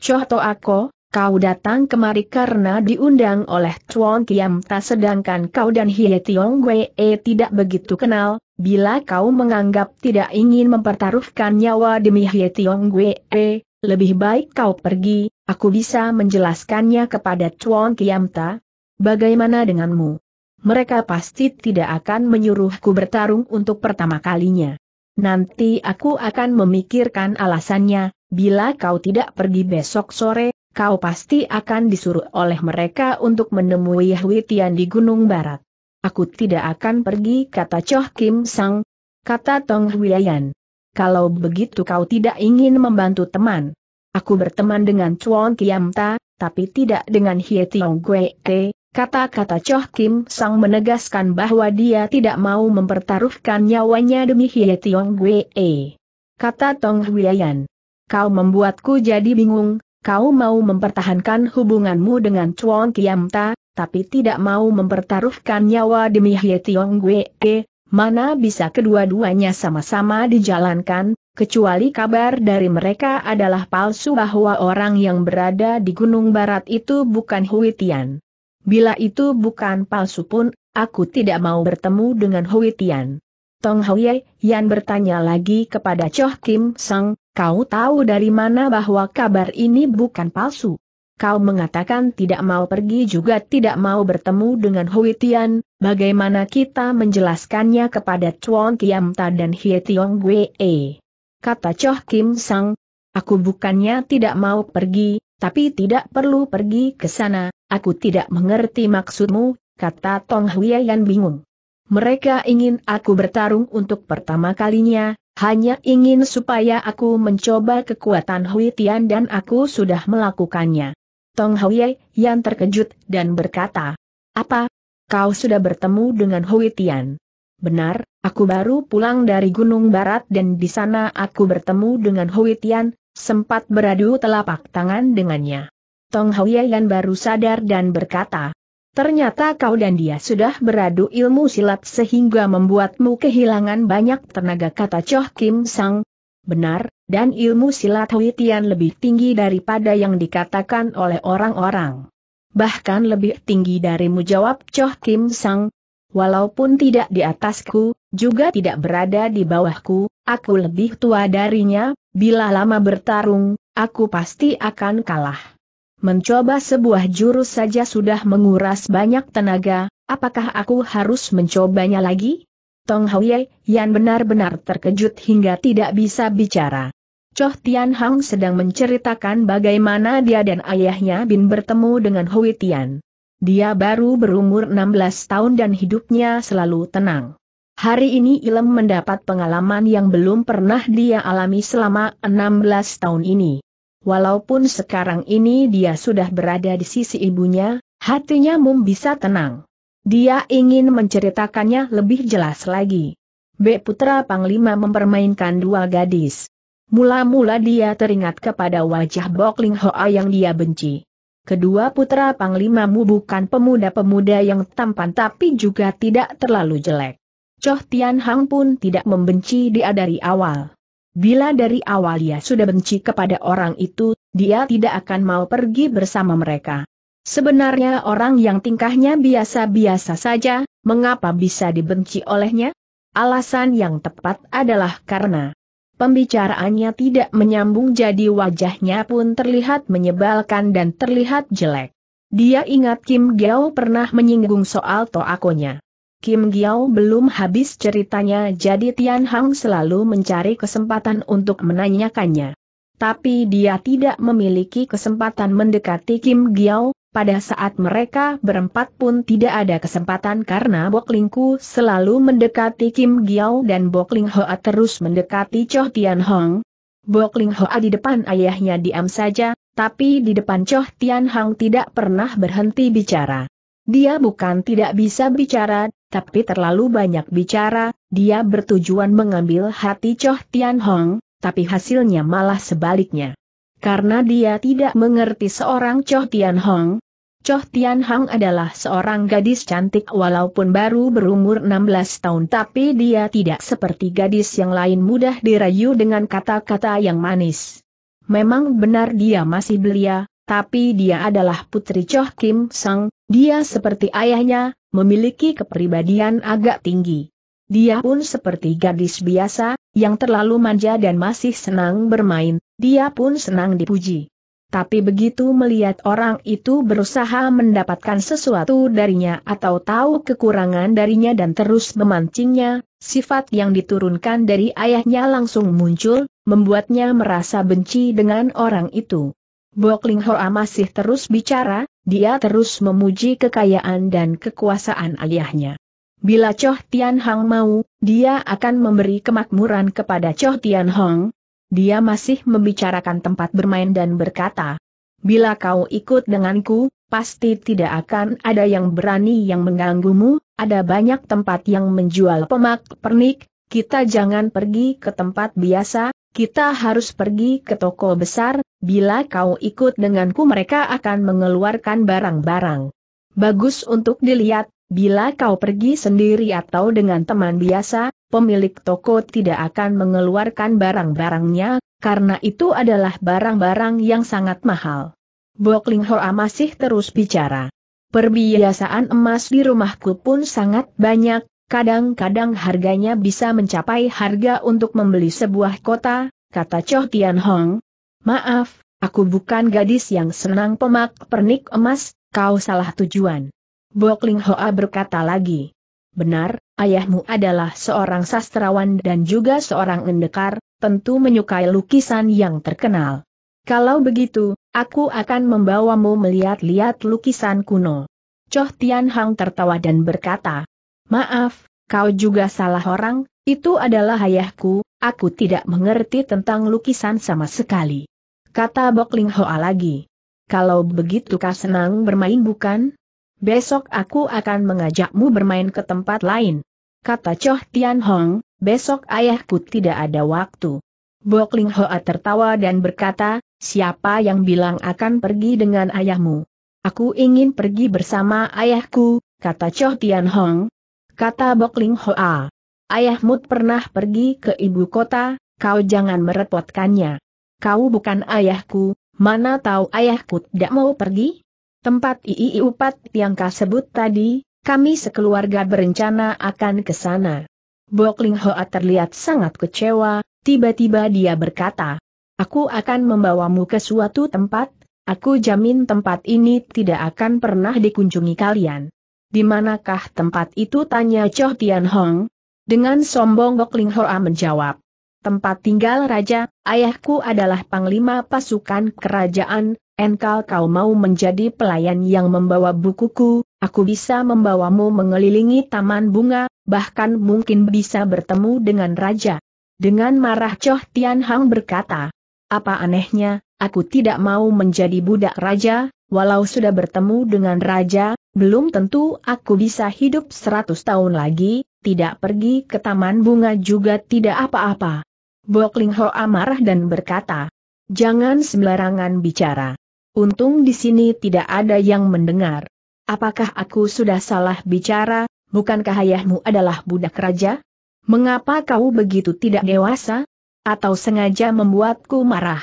Choh To Ako, kau datang kemari karena diundang oleh Chuan Kiam Ta sedangkan kau dan Hie Tiong Wee eh, tidak begitu kenal, bila kau menganggap tidak ingin mempertaruhkan nyawa demi Hie Tiong Wee, eh, lebih baik kau pergi, aku bisa menjelaskannya kepada Chuan Kiam Ta. Bagaimana denganmu? Mereka pasti tidak akan menyuruhku bertarung untuk pertama kalinya. Nanti aku akan memikirkan alasannya, bila kau tidak pergi besok sore, kau pasti akan disuruh oleh mereka untuk menemui Huitian di Gunung Barat. Aku tidak akan pergi kata Choh Kim Sang, kata Tong Huiyan. Kalau begitu kau tidak ingin membantu teman. Aku berteman dengan Chuan Kiam Ta, tapi tidak dengan Hie Tiong Gwe Te, Kata-kata Choh Kim Sang menegaskan bahwa dia tidak mau mempertaruhkan nyawanya demi Hye Tiong Gue. E. Kata Tong Huiyan. Kau membuatku jadi bingung, kau mau mempertahankan hubunganmu dengan Chuan Kiam Ta, tapi tidak mau mempertaruhkan nyawa demi Hie Tiong Gue. E. Mana bisa kedua-duanya sama-sama dijalankan, kecuali kabar dari mereka adalah palsu bahwa orang yang berada di Gunung Barat itu bukan Hui Tian. Bila itu bukan palsu pun, aku tidak mau bertemu dengan Hui Tian. Tong Hauye, Yan bertanya lagi kepada Choh Kim Sang, kau tahu dari mana bahwa kabar ini bukan palsu? Kau mengatakan tidak mau pergi juga tidak mau bertemu dengan Hui Tian, bagaimana kita menjelaskannya kepada Chuan Kiam Ta dan Hie Tiong Wei? Kata Choh Kim Sang, aku bukannya tidak mau pergi, tapi tidak perlu pergi ke sana, aku tidak mengerti maksudmu, kata Tong Huiyan bingung. Mereka ingin aku bertarung untuk pertama kalinya, hanya ingin supaya aku mencoba kekuatan Hui Tian dan aku sudah melakukannya. Tong Huiyan yang terkejut dan berkata, Apa? Kau sudah bertemu dengan Hui Tian? Benar, aku baru pulang dari Gunung Barat dan di sana aku bertemu dengan Hui Tian, sempat beradu telapak tangan dengannya. Tong Hoiyan baru sadar dan berkata, Ternyata kau dan dia sudah beradu ilmu silat sehingga membuatmu kehilangan banyak tenaga kata Choh Kim Sang. Benar, dan ilmu silat Huitian lebih tinggi daripada yang dikatakan oleh orang-orang. Bahkan lebih tinggi darimu jawab Choh Kim Sang. Walaupun tidak di atasku, juga tidak berada di bawahku, Aku lebih tua darinya, bila lama bertarung, aku pasti akan kalah. Mencoba sebuah jurus saja sudah menguras banyak tenaga, apakah aku harus mencobanya lagi? Tong Hauye, yang benar-benar terkejut hingga tidak bisa bicara. Choh Tian Hang sedang menceritakan bagaimana dia dan ayahnya Bin bertemu dengan Hui Tian. Dia baru berumur 16 tahun dan hidupnya selalu tenang. Hari ini Ilem mendapat pengalaman yang belum pernah dia alami selama 16 tahun ini. Walaupun sekarang ini dia sudah berada di sisi ibunya, hatinya mum bisa tenang. Dia ingin menceritakannya lebih jelas lagi. B. Putra Panglima mempermainkan dua gadis. Mula-mula dia teringat kepada wajah Bokling Hoa yang dia benci. Kedua putra Panglimamu bukan pemuda-pemuda yang tampan tapi juga tidak terlalu jelek. Choh Tian Hang pun tidak membenci dia dari awal. Bila dari awal ia sudah benci kepada orang itu, dia tidak akan mau pergi bersama mereka. Sebenarnya orang yang tingkahnya biasa-biasa saja, mengapa bisa dibenci olehnya? Alasan yang tepat adalah karena pembicaraannya tidak menyambung jadi wajahnya pun terlihat menyebalkan dan terlihat jelek. Dia ingat Kim Gao pernah menyinggung soal toakonya. Kim Giao belum habis ceritanya jadi Tian Hang selalu mencari kesempatan untuk menanyakannya. Tapi dia tidak memiliki kesempatan mendekati Kim Giao, pada saat mereka berempat pun tidak ada kesempatan karena Bok Lingku selalu mendekati Kim Giao dan Bok Ling Hoa terus mendekati Cho Tian Hang. Bok Ling Hoa di depan ayahnya diam saja, tapi di depan Cho Tian Hang tidak pernah berhenti bicara. Dia bukan tidak bisa bicara, tapi terlalu banyak bicara, dia bertujuan mengambil hati Choh Tian Hong, tapi hasilnya malah sebaliknya. Karena dia tidak mengerti seorang Choh Tian Hong, Choh Tian Hong adalah seorang gadis cantik walaupun baru berumur 16 tahun tapi dia tidak seperti gadis yang lain mudah dirayu dengan kata-kata yang manis. Memang benar dia masih belia, tapi dia adalah putri Choh Kim Sang, dia seperti ayahnya, memiliki kepribadian agak tinggi. Dia pun seperti gadis biasa, yang terlalu manja dan masih senang bermain, dia pun senang dipuji. Tapi begitu melihat orang itu berusaha mendapatkan sesuatu darinya atau tahu kekurangan darinya dan terus memancingnya, sifat yang diturunkan dari ayahnya langsung muncul, membuatnya merasa benci dengan orang itu. Bok Ling Hoa masih terus bicara, dia terus memuji kekayaan dan kekuasaan ayahnya. Bila Choh Tian Hang mau, dia akan memberi kemakmuran kepada Choh Tian Hong. Dia masih membicarakan tempat bermain dan berkata, Bila kau ikut denganku, pasti tidak akan ada yang berani yang mengganggumu, ada banyak tempat yang menjual pemak pernik, kita jangan pergi ke tempat biasa, kita harus pergi ke toko besar, Bila kau ikut denganku mereka akan mengeluarkan barang-barang. Bagus untuk dilihat, bila kau pergi sendiri atau dengan teman biasa, pemilik toko tidak akan mengeluarkan barang-barangnya, karena itu adalah barang-barang yang sangat mahal. Bokling Hoa masih terus bicara. Perbiasaan emas di rumahku pun sangat banyak, kadang-kadang harganya bisa mencapai harga untuk membeli sebuah kota, kata Cho Tian Hong, Maaf, aku bukan gadis yang senang pemak pernik emas, kau salah tujuan. Bokling Hoa berkata lagi. Benar, ayahmu adalah seorang sastrawan dan juga seorang endekar, tentu menyukai lukisan yang terkenal. Kalau begitu, aku akan membawamu melihat-lihat lukisan kuno. Choh Tian Hang tertawa dan berkata, Maaf, kau juga salah orang, itu adalah ayahku, Aku tidak mengerti tentang lukisan sama sekali. Kata Bok Ling Hoa lagi. Kalau begitu kau senang bermain bukan? Besok aku akan mengajakmu bermain ke tempat lain. Kata Choh Tian Hong, besok ayahku tidak ada waktu. Bok Ling Hoa tertawa dan berkata, siapa yang bilang akan pergi dengan ayahmu? Aku ingin pergi bersama ayahku, kata Choh Tian Hong. Kata Bok Ling Hoa, Ayahmu pernah pergi ke ibu kota, kau jangan merepotkannya. Kau bukan ayahku, mana tahu ayahku tidak mau pergi? Tempat Ii Upat yang kau sebut tadi, kami sekeluarga berencana akan ke sana. Bokling Hoa terlihat sangat kecewa, tiba-tiba dia berkata, Aku akan membawamu ke suatu tempat, aku jamin tempat ini tidak akan pernah dikunjungi kalian. Di manakah tempat itu tanya Choh Tian Hong, dengan sombong Gokling Ling Hoa menjawab. Tempat tinggal raja, ayahku adalah panglima pasukan kerajaan, engkau kau mau menjadi pelayan yang membawa bukuku, aku bisa membawamu mengelilingi taman bunga, bahkan mungkin bisa bertemu dengan raja. Dengan marah Choh Tian Hang berkata, apa anehnya, aku tidak mau menjadi budak raja, walau sudah bertemu dengan raja, belum tentu aku bisa hidup seratus tahun lagi, tidak pergi ke taman bunga juga tidak apa-apa. Bokling Ho amarah dan berkata, jangan sembarangan bicara. Untung di sini tidak ada yang mendengar. Apakah aku sudah salah bicara, bukankah ayahmu adalah budak raja? Mengapa kau begitu tidak dewasa? Atau sengaja membuatku marah?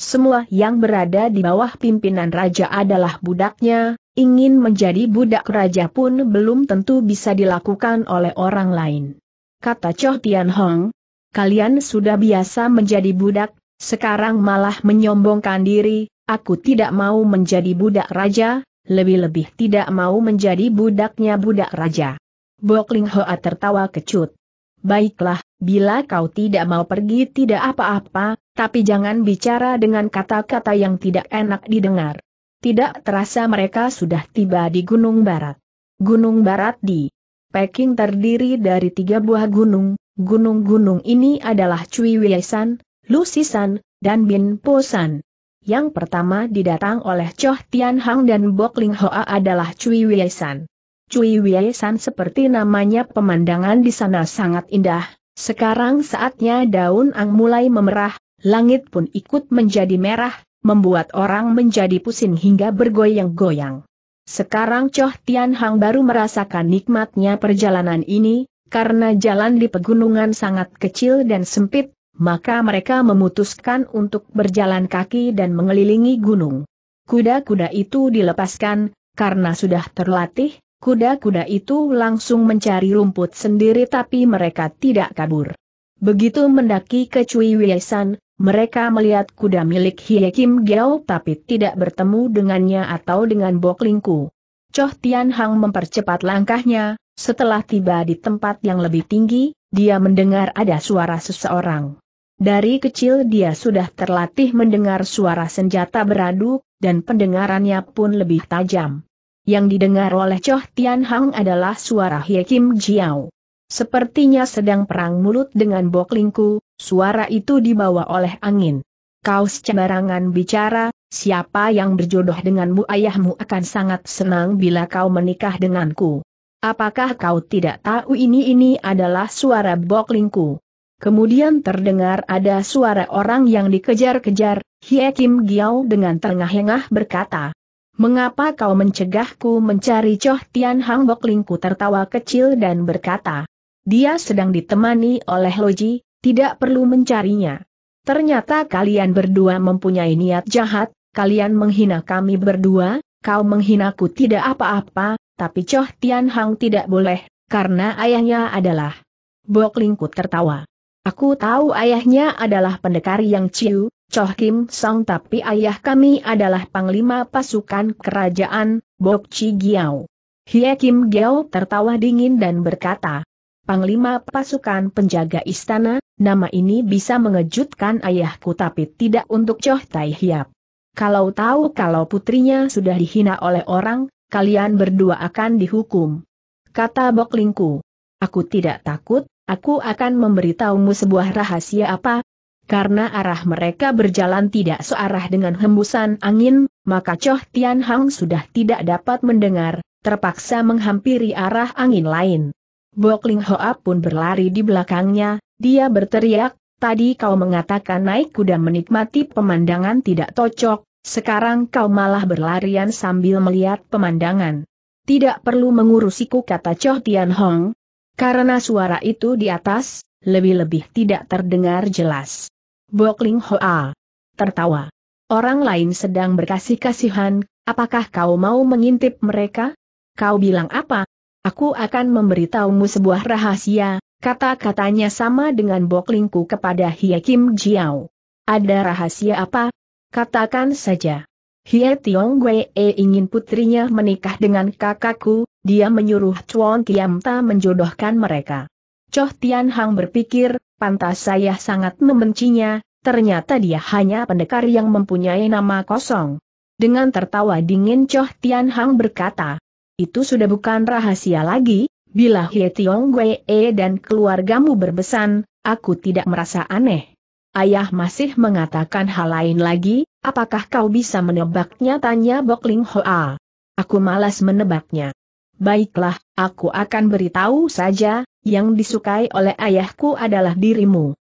Semua yang berada di bawah pimpinan raja adalah budaknya, ingin menjadi budak raja pun belum tentu bisa dilakukan oleh orang lain. Kata Cho Tian Hong, kalian sudah biasa menjadi budak, sekarang malah menyombongkan diri, aku tidak mau menjadi budak raja, lebih-lebih tidak mau menjadi budaknya budak raja. Bok Ling Hoa tertawa kecut. Baiklah, bila kau tidak mau pergi tidak apa-apa, tapi jangan bicara dengan kata-kata yang tidak enak didengar. Tidak terasa mereka sudah tiba di Gunung Barat. Gunung Barat di Peking terdiri dari tiga buah gunung, gunung-gunung ini adalah Cui Wiesan, Lusisan, dan Binposan. Yang pertama didatang oleh Choh Tian dan Bok Ling Hoa adalah Cui Wiesan. Cui Wiesan seperti namanya pemandangan di sana sangat indah, sekarang saatnya daun ang mulai memerah, langit pun ikut menjadi merah, membuat orang menjadi pusing hingga bergoyang-goyang. Sekarang Choh Tian Hang baru merasakan nikmatnya perjalanan ini, karena jalan di pegunungan sangat kecil dan sempit, maka mereka memutuskan untuk berjalan kaki dan mengelilingi gunung. Kuda-kuda itu dilepaskan, karena sudah terlatih, kuda-kuda itu langsung mencari rumput sendiri tapi mereka tidak kabur. Begitu mendaki ke Cui Wiesan, mereka melihat kuda milik Hie Kim Giao tapi tidak bertemu dengannya atau dengan Bok Lingku. Choh Tian Hang mempercepat langkahnya, setelah tiba di tempat yang lebih tinggi, dia mendengar ada suara seseorang. Dari kecil dia sudah terlatih mendengar suara senjata beradu, dan pendengarannya pun lebih tajam. Yang didengar oleh Choh Tian Hang adalah suara Hie Kim Jiao. Sepertinya sedang perang mulut dengan Bok Lingku, Suara itu dibawa oleh angin. Kau sembarangan bicara, siapa yang berjodoh denganmu ayahmu akan sangat senang bila kau menikah denganku. Apakah kau tidak tahu ini-ini adalah suara boklingku? Kemudian terdengar ada suara orang yang dikejar-kejar, Hie Kim Giao dengan terengah-engah berkata. Mengapa kau mencegahku mencari Choh Tian Hang Boklingku tertawa kecil dan berkata. Dia sedang ditemani oleh Loji, tidak perlu mencarinya. Ternyata kalian berdua mempunyai niat jahat, kalian menghina kami berdua, kau menghinaku tidak apa-apa, tapi Choh Tian Hang tidak boleh, karena ayahnya adalah. Bok Lingkut tertawa. Aku tahu ayahnya adalah pendekar yang ciu, Choh Kim Song tapi ayah kami adalah panglima pasukan kerajaan, Bok Chi Giao. Hie Kim Giao tertawa dingin dan berkata, Panglima pasukan penjaga istana, nama ini bisa mengejutkan ayahku tapi tidak untuk Choh Tai Hiap. Kalau tahu kalau putrinya sudah dihina oleh orang, kalian berdua akan dihukum. Kata Boklingku. Aku tidak takut, aku akan memberitahumu sebuah rahasia apa. Karena arah mereka berjalan tidak searah dengan hembusan angin, maka Choh Tian Hang sudah tidak dapat mendengar, terpaksa menghampiri arah angin lain. Bok Ling Hoa pun berlari di belakangnya, dia berteriak, tadi kau mengatakan naik kuda menikmati pemandangan tidak cocok, sekarang kau malah berlarian sambil melihat pemandangan. Tidak perlu mengurusiku kata Choh Tian Hong. Karena suara itu di atas, lebih-lebih tidak terdengar jelas. Bok Ling Hoa tertawa. Orang lain sedang berkasih-kasihan, apakah kau mau mengintip mereka? Kau bilang apa? Aku akan memberitahumu sebuah rahasia, kata-katanya sama dengan boklingku kepada Hie Kim Jiao. Ada rahasia apa? Katakan saja. Hie Tiong Wei e ingin putrinya menikah dengan kakakku, dia menyuruh Chuan Kiam Ta menjodohkan mereka. Choh Tian Hang berpikir, pantas saya sangat membencinya, ternyata dia hanya pendekar yang mempunyai nama kosong. Dengan tertawa dingin Choh Tian Hang berkata, itu sudah bukan rahasia lagi, bila Hie Tiong Wee dan keluargamu berbesan, aku tidak merasa aneh. Ayah masih mengatakan hal lain lagi, apakah kau bisa menebaknya tanya Bok Ling Hoa. Aku malas menebaknya. Baiklah, aku akan beritahu saja, yang disukai oleh ayahku adalah dirimu.